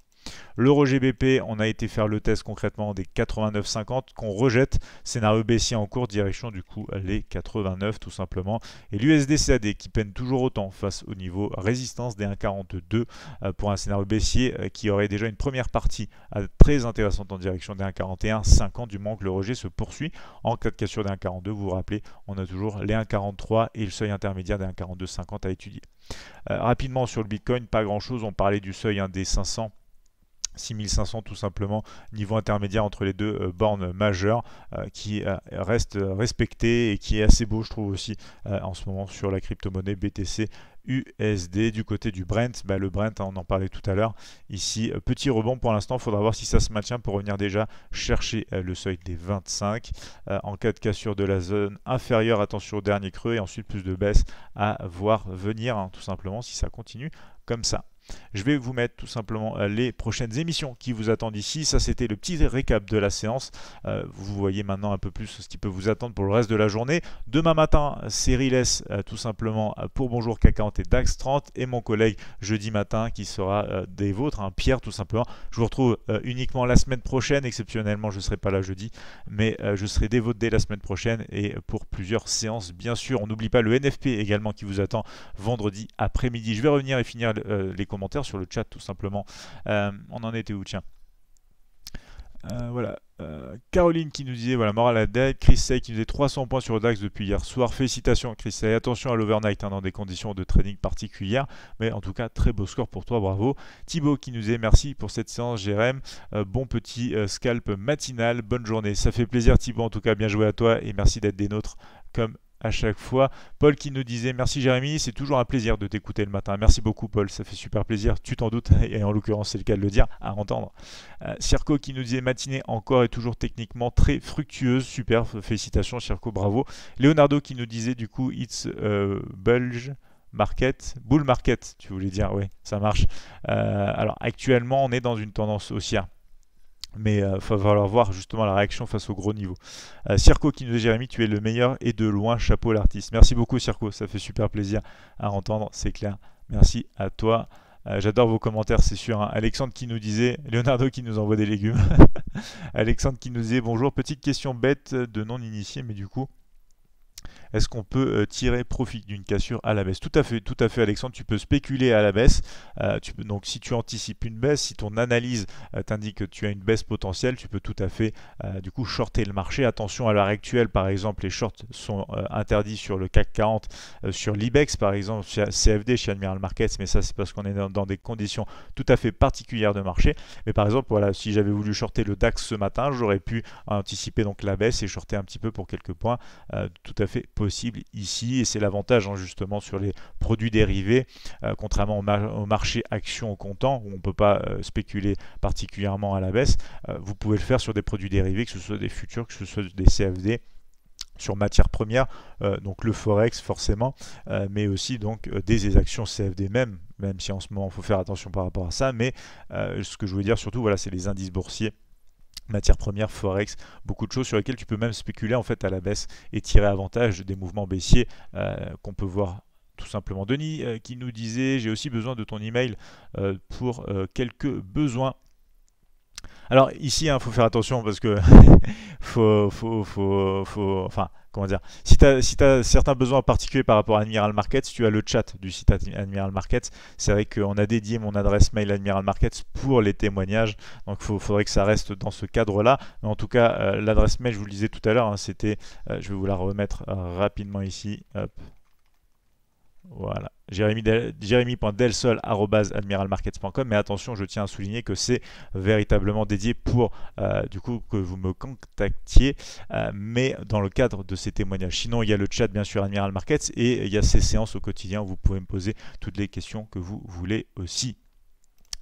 L'euro GBP, on a été faire le test concrètement des 89,50 qu'on rejette. Scénario baissier en cours, direction du coup les 89 tout simplement. Et l'USDCAD qui peine toujours autant face au niveau résistance des 1,42 euh, pour un scénario baissier euh, qui aurait déjà une première partie euh, très intéressante en direction des 1,41,50 du que le rejet se poursuit. En cas de cassure des 1,42, vous vous rappelez, on a toujours les 1,43 et le seuil intermédiaire des 1,42,50 à étudier. rapidement sur le Bitcoin, pas grand chose, on parlait du seuil hein, des 500 6500 tout simplement, niveau intermédiaire entre les deux euh, bornes majeures euh, qui euh, reste respecté et qui est assez beau je trouve aussi en ce moment sur la crypto-monnaie BTC USD du côté du Brent. Bah, le Brent, hein, on en parlait tout à l'heure. Ici, petit rebond pour l'instant. faudra voir si ça se maintient pour revenir déjà chercher le seuil des 25. en cas de cassure de la zone inférieure, attention au dernier creux et ensuite plus de baisse à voir venir, hein, tout simplement, si ça continue comme ça. Je vais vous mettre tout simplement euh, les prochaines émissions qui vous attendent ici. Ça, c'était le petit récap de la séance. Euh, vous voyez maintenant un peu plus ce qui peut vous attendre pour le reste de la journée. Demain matin, série Riles euh, tout simplement pour Bonjour K40 et DAX 30 et mon collègue jeudi matin qui sera des vôtres, hein, Pierre tout simplement. Je vous retrouve uniquement la semaine prochaine. Exceptionnellement, je ne serai pas là jeudi, mais je serai des vôtres dès la semaine prochaine et pour plusieurs séances, bien sûr. On n'oublie pas le NFP également qui vous attend vendredi après-midi. Je vais revenir et finir les comptes commentaires sur le chat tout simplement. Euh, on en était où Tiens. Euh, voilà. Euh, Caroline qui nous disait, voilà, morale à deck. Chris qui nous est 300 points sur le DAX depuis hier soir. Félicitations, Chris Attention à l'overnight hein, dans des conditions de trading particulières. Mais en tout cas, très beau score pour toi, bravo. Thibaut qui nous est merci pour cette séance, Jérém. bon petit scalp matinal. Bonne journée. Ça fait plaisir, Thibaut. En tout cas, bien joué à toi et merci d'être des nôtres comme à chaque fois. Paul qui nous disait Merci Jérémy, c'est toujours un plaisir de t'écouter le matin. Merci beaucoup, Paul, ça fait super plaisir. Tu t'en doutes, [LAUGHS] et en l'occurrence, c'est le cas de le dire, à entendre. Euh, Circo qui nous disait Matinée encore et toujours techniquement très fructueuse. Super, félicitations, Circo, bravo. Leonardo qui nous disait Du coup, it's Bulge. Market, bull market, tu voulais dire, oui, ça marche. Euh, alors actuellement, on est dans une tendance haussière mais il euh, va falloir voir justement la réaction face au gros niveau. Euh, Circo qui nous dit Jérémy, tu es le meilleur et de loin, chapeau l'artiste. Merci beaucoup Circo, ça fait super plaisir à entendre, c'est clair. Merci à toi. Euh, j'adore vos commentaires, c'est sûr. Hein. Alexandre qui nous disait, Leonardo qui nous envoie des légumes. [LAUGHS] Alexandre qui nous disait bonjour, petite question bête de non initié, mais du coup, est-ce qu'on peut euh, tirer profit d'une cassure à la baisse Tout à fait, tout à fait, Alexandre. Tu peux spéculer à la baisse. Euh, tu peux, donc, si tu anticipes une baisse, si ton analyse euh, t'indique que tu as une baisse potentielle, tu peux tout à fait du coup shorter le marché. Attention à l'heure actuelle, par exemple, les shorts sont interdits sur le CAC 40, sur l'IBEX par exemple, CFD, chez Admiral Markets, mais ça c'est parce qu'on est dans, des conditions tout à fait particulières de marché. Mais par exemple, voilà, si j'avais voulu shorter le DAX ce matin, j'aurais pu anticiper donc la baisse et shorter un petit peu pour quelques points, tout à fait possible ici. Et c'est l'avantage hein, justement sur les produits dérivés, euh, contrairement au, marché action au comptant, où on ne peut pas euh, spéculer particulièrement à la baisse. Euh, vous pouvez le faire sur des produits dérivés, que ce soit des futurs, que ce soit des CFD sur matières premières, donc le forex forcément, mais aussi donc des actions CFD même, même si en ce moment il faut faire attention par rapport à ça, mais ce que je veux dire surtout, voilà, c'est les indices boursiers matières premières, forex, beaucoup de choses sur lesquelles tu peux même spéculer en fait à la baisse et tirer avantage des mouvements baissiers euh, qu'on peut voir tout simplement. Denis euh, qui nous disait j'ai aussi besoin de ton email euh, pour quelques besoins. Alors ici, il hein, faut faire attention parce que [LAUGHS] faut, faut, faut, enfin, dire, si tu as, certains besoins particuliers par rapport à Admiral Markets, tu as le chat du site Admiral Markets. C'est vrai qu'on a dédié mon adresse mail Admiral Markets pour les témoignages, donc il faudrait que ça reste dans ce cadre-là. Mais en tout cas, euh, l'adresse mail, je vous le disais tout à l'heure, hein, c'était, euh, je vais vous la remettre euh, rapidement ici. Voilà. Jérémy.delsol.admiralmarkets.com. Mais attention, je tiens à souligner que c'est véritablement dédié pour euh, du coup que vous me contactiez, euh, mais dans le cadre de ces témoignages. Sinon, il y a le chat, bien sûr, Admiral Markets, et il y a ces séances au quotidien où vous pouvez me poser toutes les questions que vous voulez aussi.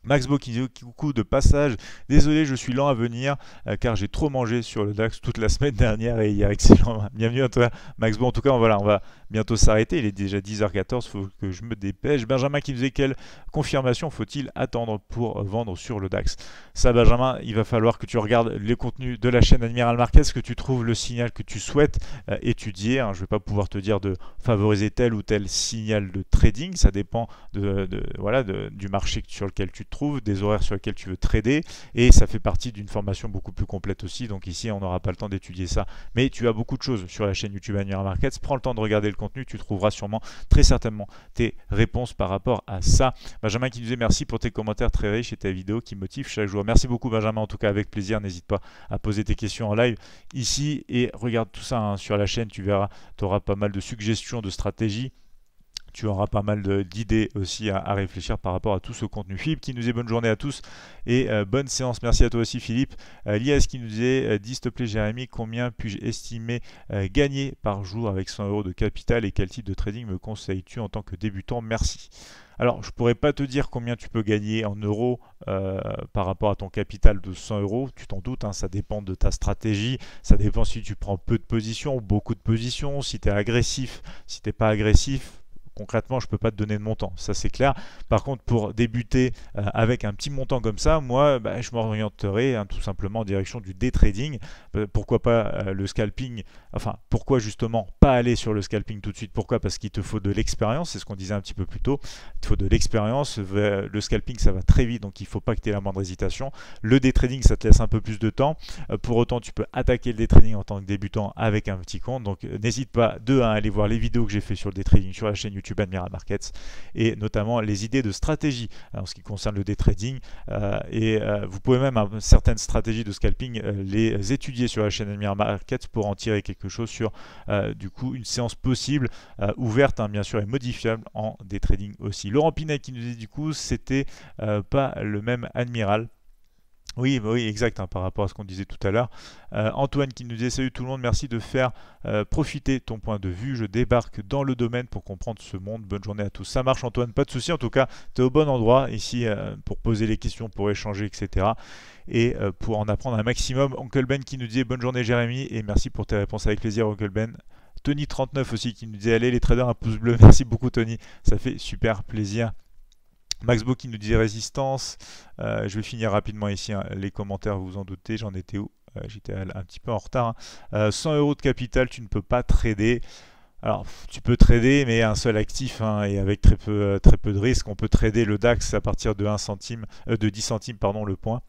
Max Bo qui dit coucou de passage. Désolé, je suis lent à venir euh, car j'ai trop mangé sur le DAX toute la semaine dernière et il a Excellent. Bienvenue à toi, Max En tout cas, voilà, on va bientôt s'arrêter. Il est déjà 10h14, faut que je me dépêche. Benjamin qui faisait quelle confirmation faut-il attendre pour vendre sur le DAX Ça, Benjamin, il va falloir que tu regardes les contenus de la chaîne Admiral Marquez, que tu trouves le signal que tu souhaites euh, étudier. Hein. Je ne vais pas pouvoir te dire de favoriser tel ou tel signal de trading. Ça dépend de, voilà, du marché sur lequel tu te trouves, des horaires sur lesquels tu veux trader. Et ça fait partie d'une formation beaucoup plus complète aussi. Donc ici, on n'aura pas le temps d'étudier ça. Mais tu as beaucoup de choses sur la chaîne YouTube Admiral Markets. Prends le temps de regarder le tu trouveras sûrement très certainement tes réponses par rapport à ça. Benjamin qui nous disait merci pour tes commentaires très riches et ta vidéo qui motive chaque jour. Merci beaucoup Benjamin, en tout cas avec plaisir, n'hésite pas à poser tes questions en live ici et regarde tout ça hein, sur la chaîne, tu verras, tu auras pas mal de suggestions de stratégies tu auras pas mal d'idées aussi à, réfléchir par rapport à tout ce contenu. Philippe qui nous dit bonne journée à tous et euh, bonne séance. Merci à toi aussi Philippe. Euh, qui nous dit euh, s'il te plaît Jérémy, combien puis-je estimer euh, gagner par jour avec 100 euros de capital et quel type de trading me conseilles-tu en tant que débutant Merci. Alors, je ne pourrais pas te dire combien tu peux gagner en euros par rapport à ton capital de 100 euros. Tu t'en doutes, hein, ça dépend de ta stratégie. Ça dépend si tu prends peu de positions, beaucoup de positions, si tu es agressif, si tu n'es pas agressif concrètement, je ne peux pas te donner de montant, ça c'est clair. Par contre, pour débuter euh, avec un petit montant comme ça, moi, bah, je m'orienterai hein, tout simplement en direction du day trading. pourquoi pas euh, le scalping Enfin, pourquoi justement pas aller sur le scalping tout de suite Pourquoi Parce qu'il te faut de l'expérience, c'est ce qu'on disait un petit peu plus tôt. Il te faut de l'expérience. Le scalping, ça va très vite, donc il faut pas que tu aies la moindre hésitation. Le day trading, ça te laisse un peu plus de temps. Euh, pour autant, tu peux attaquer le day trading en tant que débutant avec un petit compte. Donc n'hésite pas, de à aller voir les vidéos que j'ai fait sur le day trading sur la chaîne YouTube YouTube Admiral Markets et notamment les idées de stratégie hein, en ce qui concerne le day trading. Euh, et euh, vous pouvez même certaines stratégies de scalping euh, les étudier sur la chaîne Admiral Markets pour en tirer quelque chose sur du coup une séance possible ouverte hein, bien sûr et modifiable en day trading aussi. Laurent Pinet qui nous dit du coup c'était pas le même Admiral oui, bah oui, exact, hein, par rapport à ce qu'on disait tout à l'heure. Euh, Antoine qui nous dit Salut tout le monde, merci de faire euh, profiter ton point de vue. Je débarque dans le domaine pour comprendre ce monde. Bonne journée à tous. Ça marche, Antoine, pas de souci. En tout cas, tu es au bon endroit ici euh, pour poser les questions, pour échanger, etc. Et pour en apprendre un maximum. Oncle Ben qui nous disait Bonne journée, Jérémy, et merci pour tes réponses avec plaisir, Oncle Ben. Tony39 aussi qui nous disait Allez, les traders, un pouce bleu. [LAUGHS] Merci beaucoup, Tony. Ça fait super plaisir. Max qui nous dit résistance. Euh, je vais finir rapidement ici hein. les commentaires, vous vous en doutez, j'en étais où euh, J'étais un petit peu en retard. 100 hein. euh, euros de capital, tu ne peux pas trader. Alors, tu peux trader, mais un seul actif hein, et avec très peu, très peu de risques. On peut trader le DAX à partir de 1 centime, de 10 centimes pardon, le point.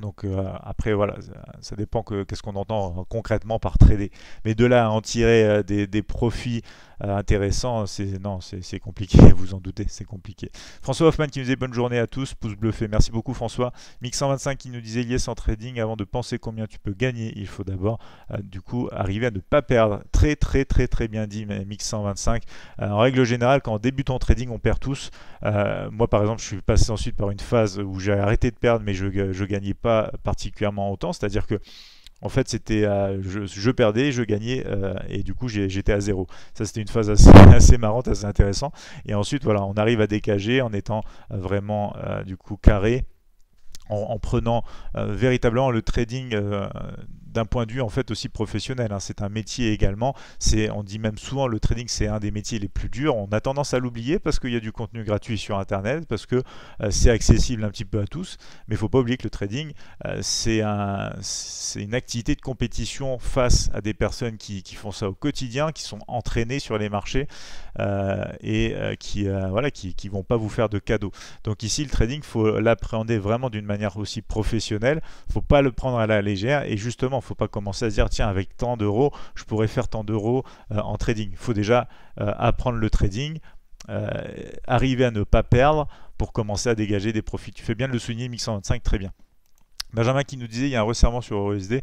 Donc après voilà, ça, dépend dépend qu'est-ce qu'on entend concrètement par trader. Mais de là à en tirer des, profits euh, intéressant, c'est non, c'est compliqué, [LAUGHS] vous en doutez, c'est compliqué. François Hoffman qui nous disait bonne journée à tous, pouce bleu fait, merci beaucoup François. Mix 125 qui nous disait yes en trading, avant de penser combien tu peux gagner, il faut d'abord euh, du coup arriver à ne pas perdre. Très très très très bien dit Mix 125. Euh, en règle générale, quand on débute en trading, on perd tous. moi par exemple, je suis passé ensuite par une phase où j'ai arrêté de perdre, mais je je gagnais pas particulièrement autant, c'est-à-dire que en fait, c'était euh, je, perdais, je gagnais, euh, et du coup j'étais à zéro. Ça c'était une phase assez, [LAUGHS] marrante, assez intéressante. Et ensuite, voilà, on arrive à décager en étant euh, vraiment du coup carré, en prenant véritablement le trading d'un point de vue en fait aussi professionnel. Hein. C'est un métier également. C'est, on dit même souvent le trading, c'est un des métiers les plus durs. On a tendance à l'oublier parce qu'il y a du contenu gratuit sur Internet, parce que euh, c'est accessible un petit peu à tous. Mais faut pas oublier que le trading, euh, c'est un, c'est une activité de compétition face à des personnes qui, font ça au quotidien, qui sont entraînés sur les marchés euh, et qui voilà, qui, vont pas vous faire de cadeaux. Donc ici, le trading, faut l'appréhender vraiment d'une manière aussi professionnelle. Faut pas le prendre à la légère et justement faut pas commencer à se dire tiens avec tant d'euros je pourrais faire tant d'euros euh, en trading. Il faut déjà euh, apprendre le trading, euh, arriver à ne pas perdre pour commencer à dégager des profits. Tu fais bien de le souligner, 125 très bien. Benjamin qui nous disait il y a un resserrement sur EURUSD.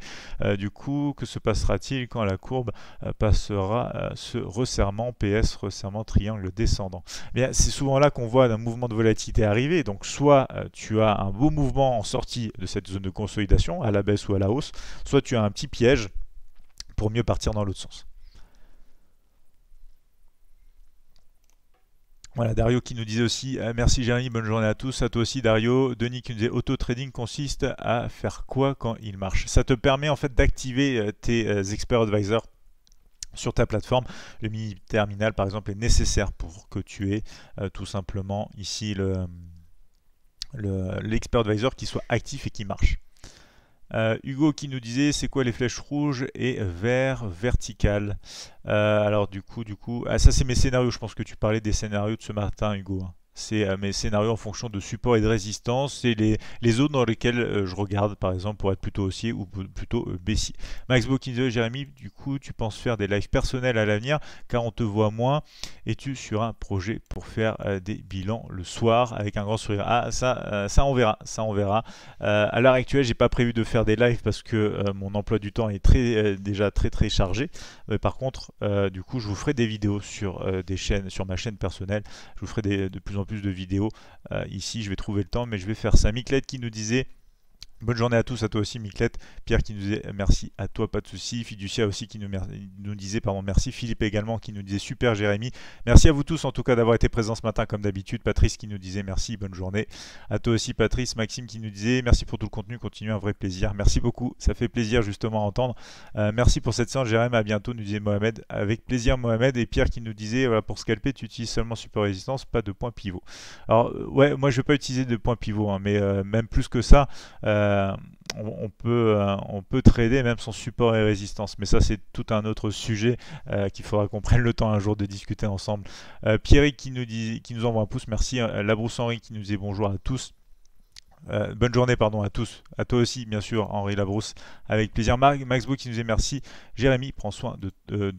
du coup, que se passera-t-il quand la courbe euh, passera euh, ce resserrement PS, resserrement triangle descendant eh Bien, c'est souvent là qu'on voit un mouvement de volatilité arriver. Donc, soit euh, tu as un beau mouvement en sortie de cette zone de consolidation, à la baisse ou à la hausse, soit tu as un petit piège pour mieux partir dans l'autre sens. Voilà, Dario qui nous disait aussi euh, merci Jérémy, bonne journée à tous, à toi aussi Dario. Denis qui nous disait auto-trading consiste à faire quoi quand il marche Ça te permet en fait d'activer euh, tes euh, expert experts advisors sur ta plateforme. Le mini terminal par exemple est nécessaire pour que tu aies tout simplement ici le l'expert advisor qui soit actif et qui marche. Euh, Hugo qui nous disait c'est quoi les flèches rouges et vert verticales. Euh, alors du coup, du coup, ah, ça c'est mes scénarios. Je pense que tu parlais des scénarios de ce matin, Hugo. Hein c'est euh, mes scénarios en fonction de support et de résistance et les, les zones dans lesquelles euh, je regarde par exemple pour être plutôt haussier ou plutôt euh, baissier. Max Bokinzo de Jérémy, du coup tu penses faire des lives personnels à l'avenir car on te voit moins. Es-tu sur un projet pour faire des bilans le soir avec un grand sourire Ah ça, ça on verra, ça on verra. à l'heure actuelle j'ai pas prévu de faire des lives parce que mon emploi du temps est très, déjà très très chargé. par contre du coup je vous ferai des vidéos sur des chaînes, sur ma chaîne personnelle. Je vous ferai des, de plus en plus de vidéos. Euh, ici, je vais trouver le temps, mais je vais faire ça. Miclette qui nous disait Bonne journée à tous, à toi aussi, Miclette. Pierre qui nous disait euh, merci à toi, pas de souci. Fiducia aussi qui nous, nous, disait pardon, merci. Philippe également qui nous disait super, Jérémy. Merci à vous tous en tout cas d'avoir été présents ce matin comme d'habitude. Patrice qui nous disait merci, bonne journée. À toi aussi, Patrice. Maxime qui nous disait merci pour tout le contenu, continue un vrai plaisir. Merci beaucoup, ça fait plaisir justement à entendre. Euh, merci pour cette séance, Jérémy. À bientôt, nous disait Mohamed. Avec plaisir, Mohamed. Et Pierre qui nous disait voilà, pour scalper, tu utilises seulement super résistance, pas de point pivot. Alors, euh, ouais, moi je vais pas utiliser de point pivot, hein, mais même plus que ça. Euh, on, peut, euh, on peut trader même son support et résistance. Mais ça, c'est tout un autre sujet euh, qu'il faudra qu'on [LAUGHS] prenne le temps un jour de discuter ensemble. Pierre qui nous, dit, qui nous envoie un pouce, merci. Labrousse Henri qui nous dit bonjour à tous. Euh, bonne journée, pardon, à tous. À toi aussi, bien sûr, Henri Labrousse. Avec plaisir. Max Maxbo qui nous est merci. Jérémy, prends soin de,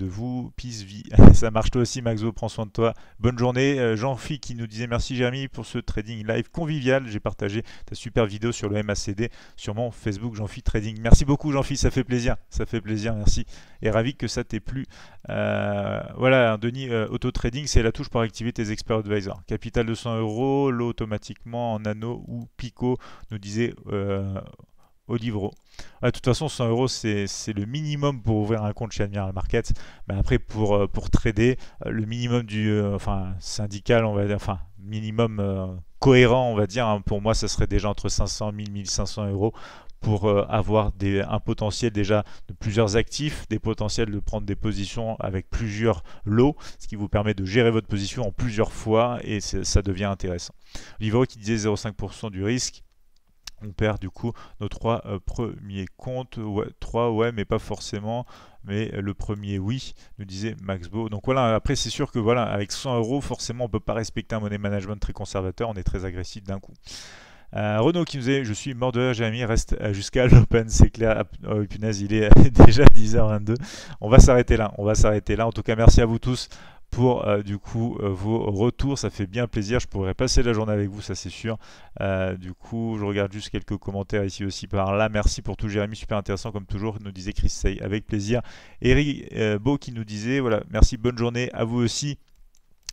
vous. Peace, vie. [LAUGHS] Ça marche toi aussi, Maxbo, prends soin de toi. Bonne journée. Euh, Jean-Phi qui nous disait merci, Jérémy, pour ce trading live convivial. J'ai partagé ta super vidéo sur le MACD sur mon Facebook, Jean-Phi Trading. Merci beaucoup, Jean-Phi. Ça fait plaisir. Ça fait plaisir, merci. Et ravi que ça t'ait plu. Euh, voilà, Denis, Auto Trading, c'est la touche pour activer tes experts advisors. Capital de 100 euros, lot automatiquement en nano ou picot nous disait au euh, Olivero. Ah, de toute façon, 100 euros, c'est le minimum pour ouvrir un compte chez Admiral Markets. Mais après, pour, euh, pour trader, euh, le minimum du enfin, syndical, on va enfin, minimum cohérent, on va dire, hein, pour moi, ça serait déjà entre 500 1000 1500 euros pour avoir des, un potentiel déjà de plusieurs actifs, des potentiels de prendre des positions avec plusieurs lots, ce qui vous permet de gérer votre position en plusieurs fois et ça devient intéressant. Livreau qui disait 0,5% du risque on perd du coup nos trois euh, premiers comptes. trois, ouais, mais pas forcément. Mais le premier, oui, nous disait Maxbo. Donc voilà, après, c'est sûr que voilà, avec 100 euros, forcément, on peut pas respecter un money management très conservateur. On est très agressif d'un coup. renault Renaud qui nous disait Je suis mort de la Jérémy, reste euh, jusqu'à [LAUGHS] l'open, c'est clair. Ah, oh, il est [LAUGHS] déjà 10h22. On va s'arrêter là. On va s'arrêter là. En tout cas, merci à vous tous pour euh, du coup euh, vos retours. Ça fait bien plaisir. Je pourrais passer la journée avec vous, ça c'est sûr. Euh, du coup, je regarde juste quelques commentaires ici aussi par là. Merci pour tout, Jérémy. Super intéressant comme toujours, nous disait Chris Say. Avec plaisir. Eric Beau qui nous disait voilà, merci, bonne journée à vous aussi.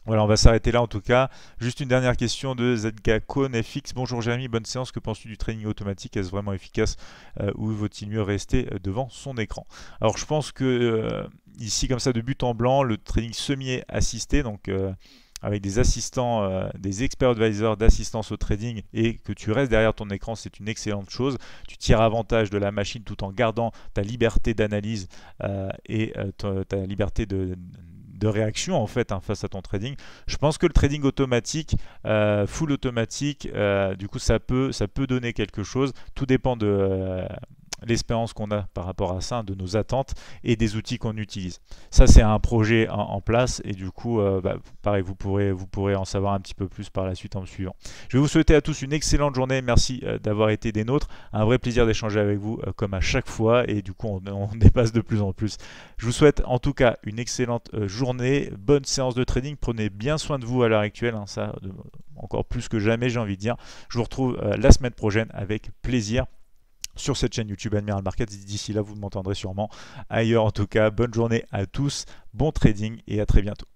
Voilà, on va s'arrêter là en tout cas. Juste une dernière question de Zgacon FX. Bonjour Jérémy, bonne séance. Que penses-tu du training automatique Est-ce vraiment efficace ou vaut-il mieux rester devant son écran Alors je pense que ici comme ça de but en blanc le trading semi-assisté, donc euh, avec des assistants, euh, des expert advisors d'assistance au trading et que tu restes derrière ton écran, c'est une excellente chose. Tu tires avantage de la machine tout en gardant ta liberté d'analyse euh, et ta, liberté de, réaction en fait hein, face à ton trading. Je pense que le trading automatique, full automatique, du coup ça peut, ça peut donner quelque chose. Tout dépend de l'espérance qu'on a par rapport à ça, de nos attentes et des outils qu'on utilise. Ça, c'est un projet en, place et du coup, euh, bah, pareil, vous pourrez, vous pourrez en savoir un petit peu plus par la suite en me suivant. Je vais vous souhaiter à tous une excellente journée. Merci euh, d'avoir été des nôtres. Un vrai plaisir d'échanger avec vous euh, comme à chaque fois et du coup, on, [LAUGHS] dépasse de plus en plus. Je vous souhaite en tout cas une excellente journée, bonne séance de trading. Prenez bien soin de vous à l'heure actuelle, hein, ça encore plus que jamais, j'ai envie de dire. Je vous retrouve la semaine prochaine avec plaisir sur cette chaîne YouTube Admiral Markets. D'ici là, vous m'entendrez sûrement ailleurs. En tout cas, bonne journée à tous, bon trading et à très bientôt.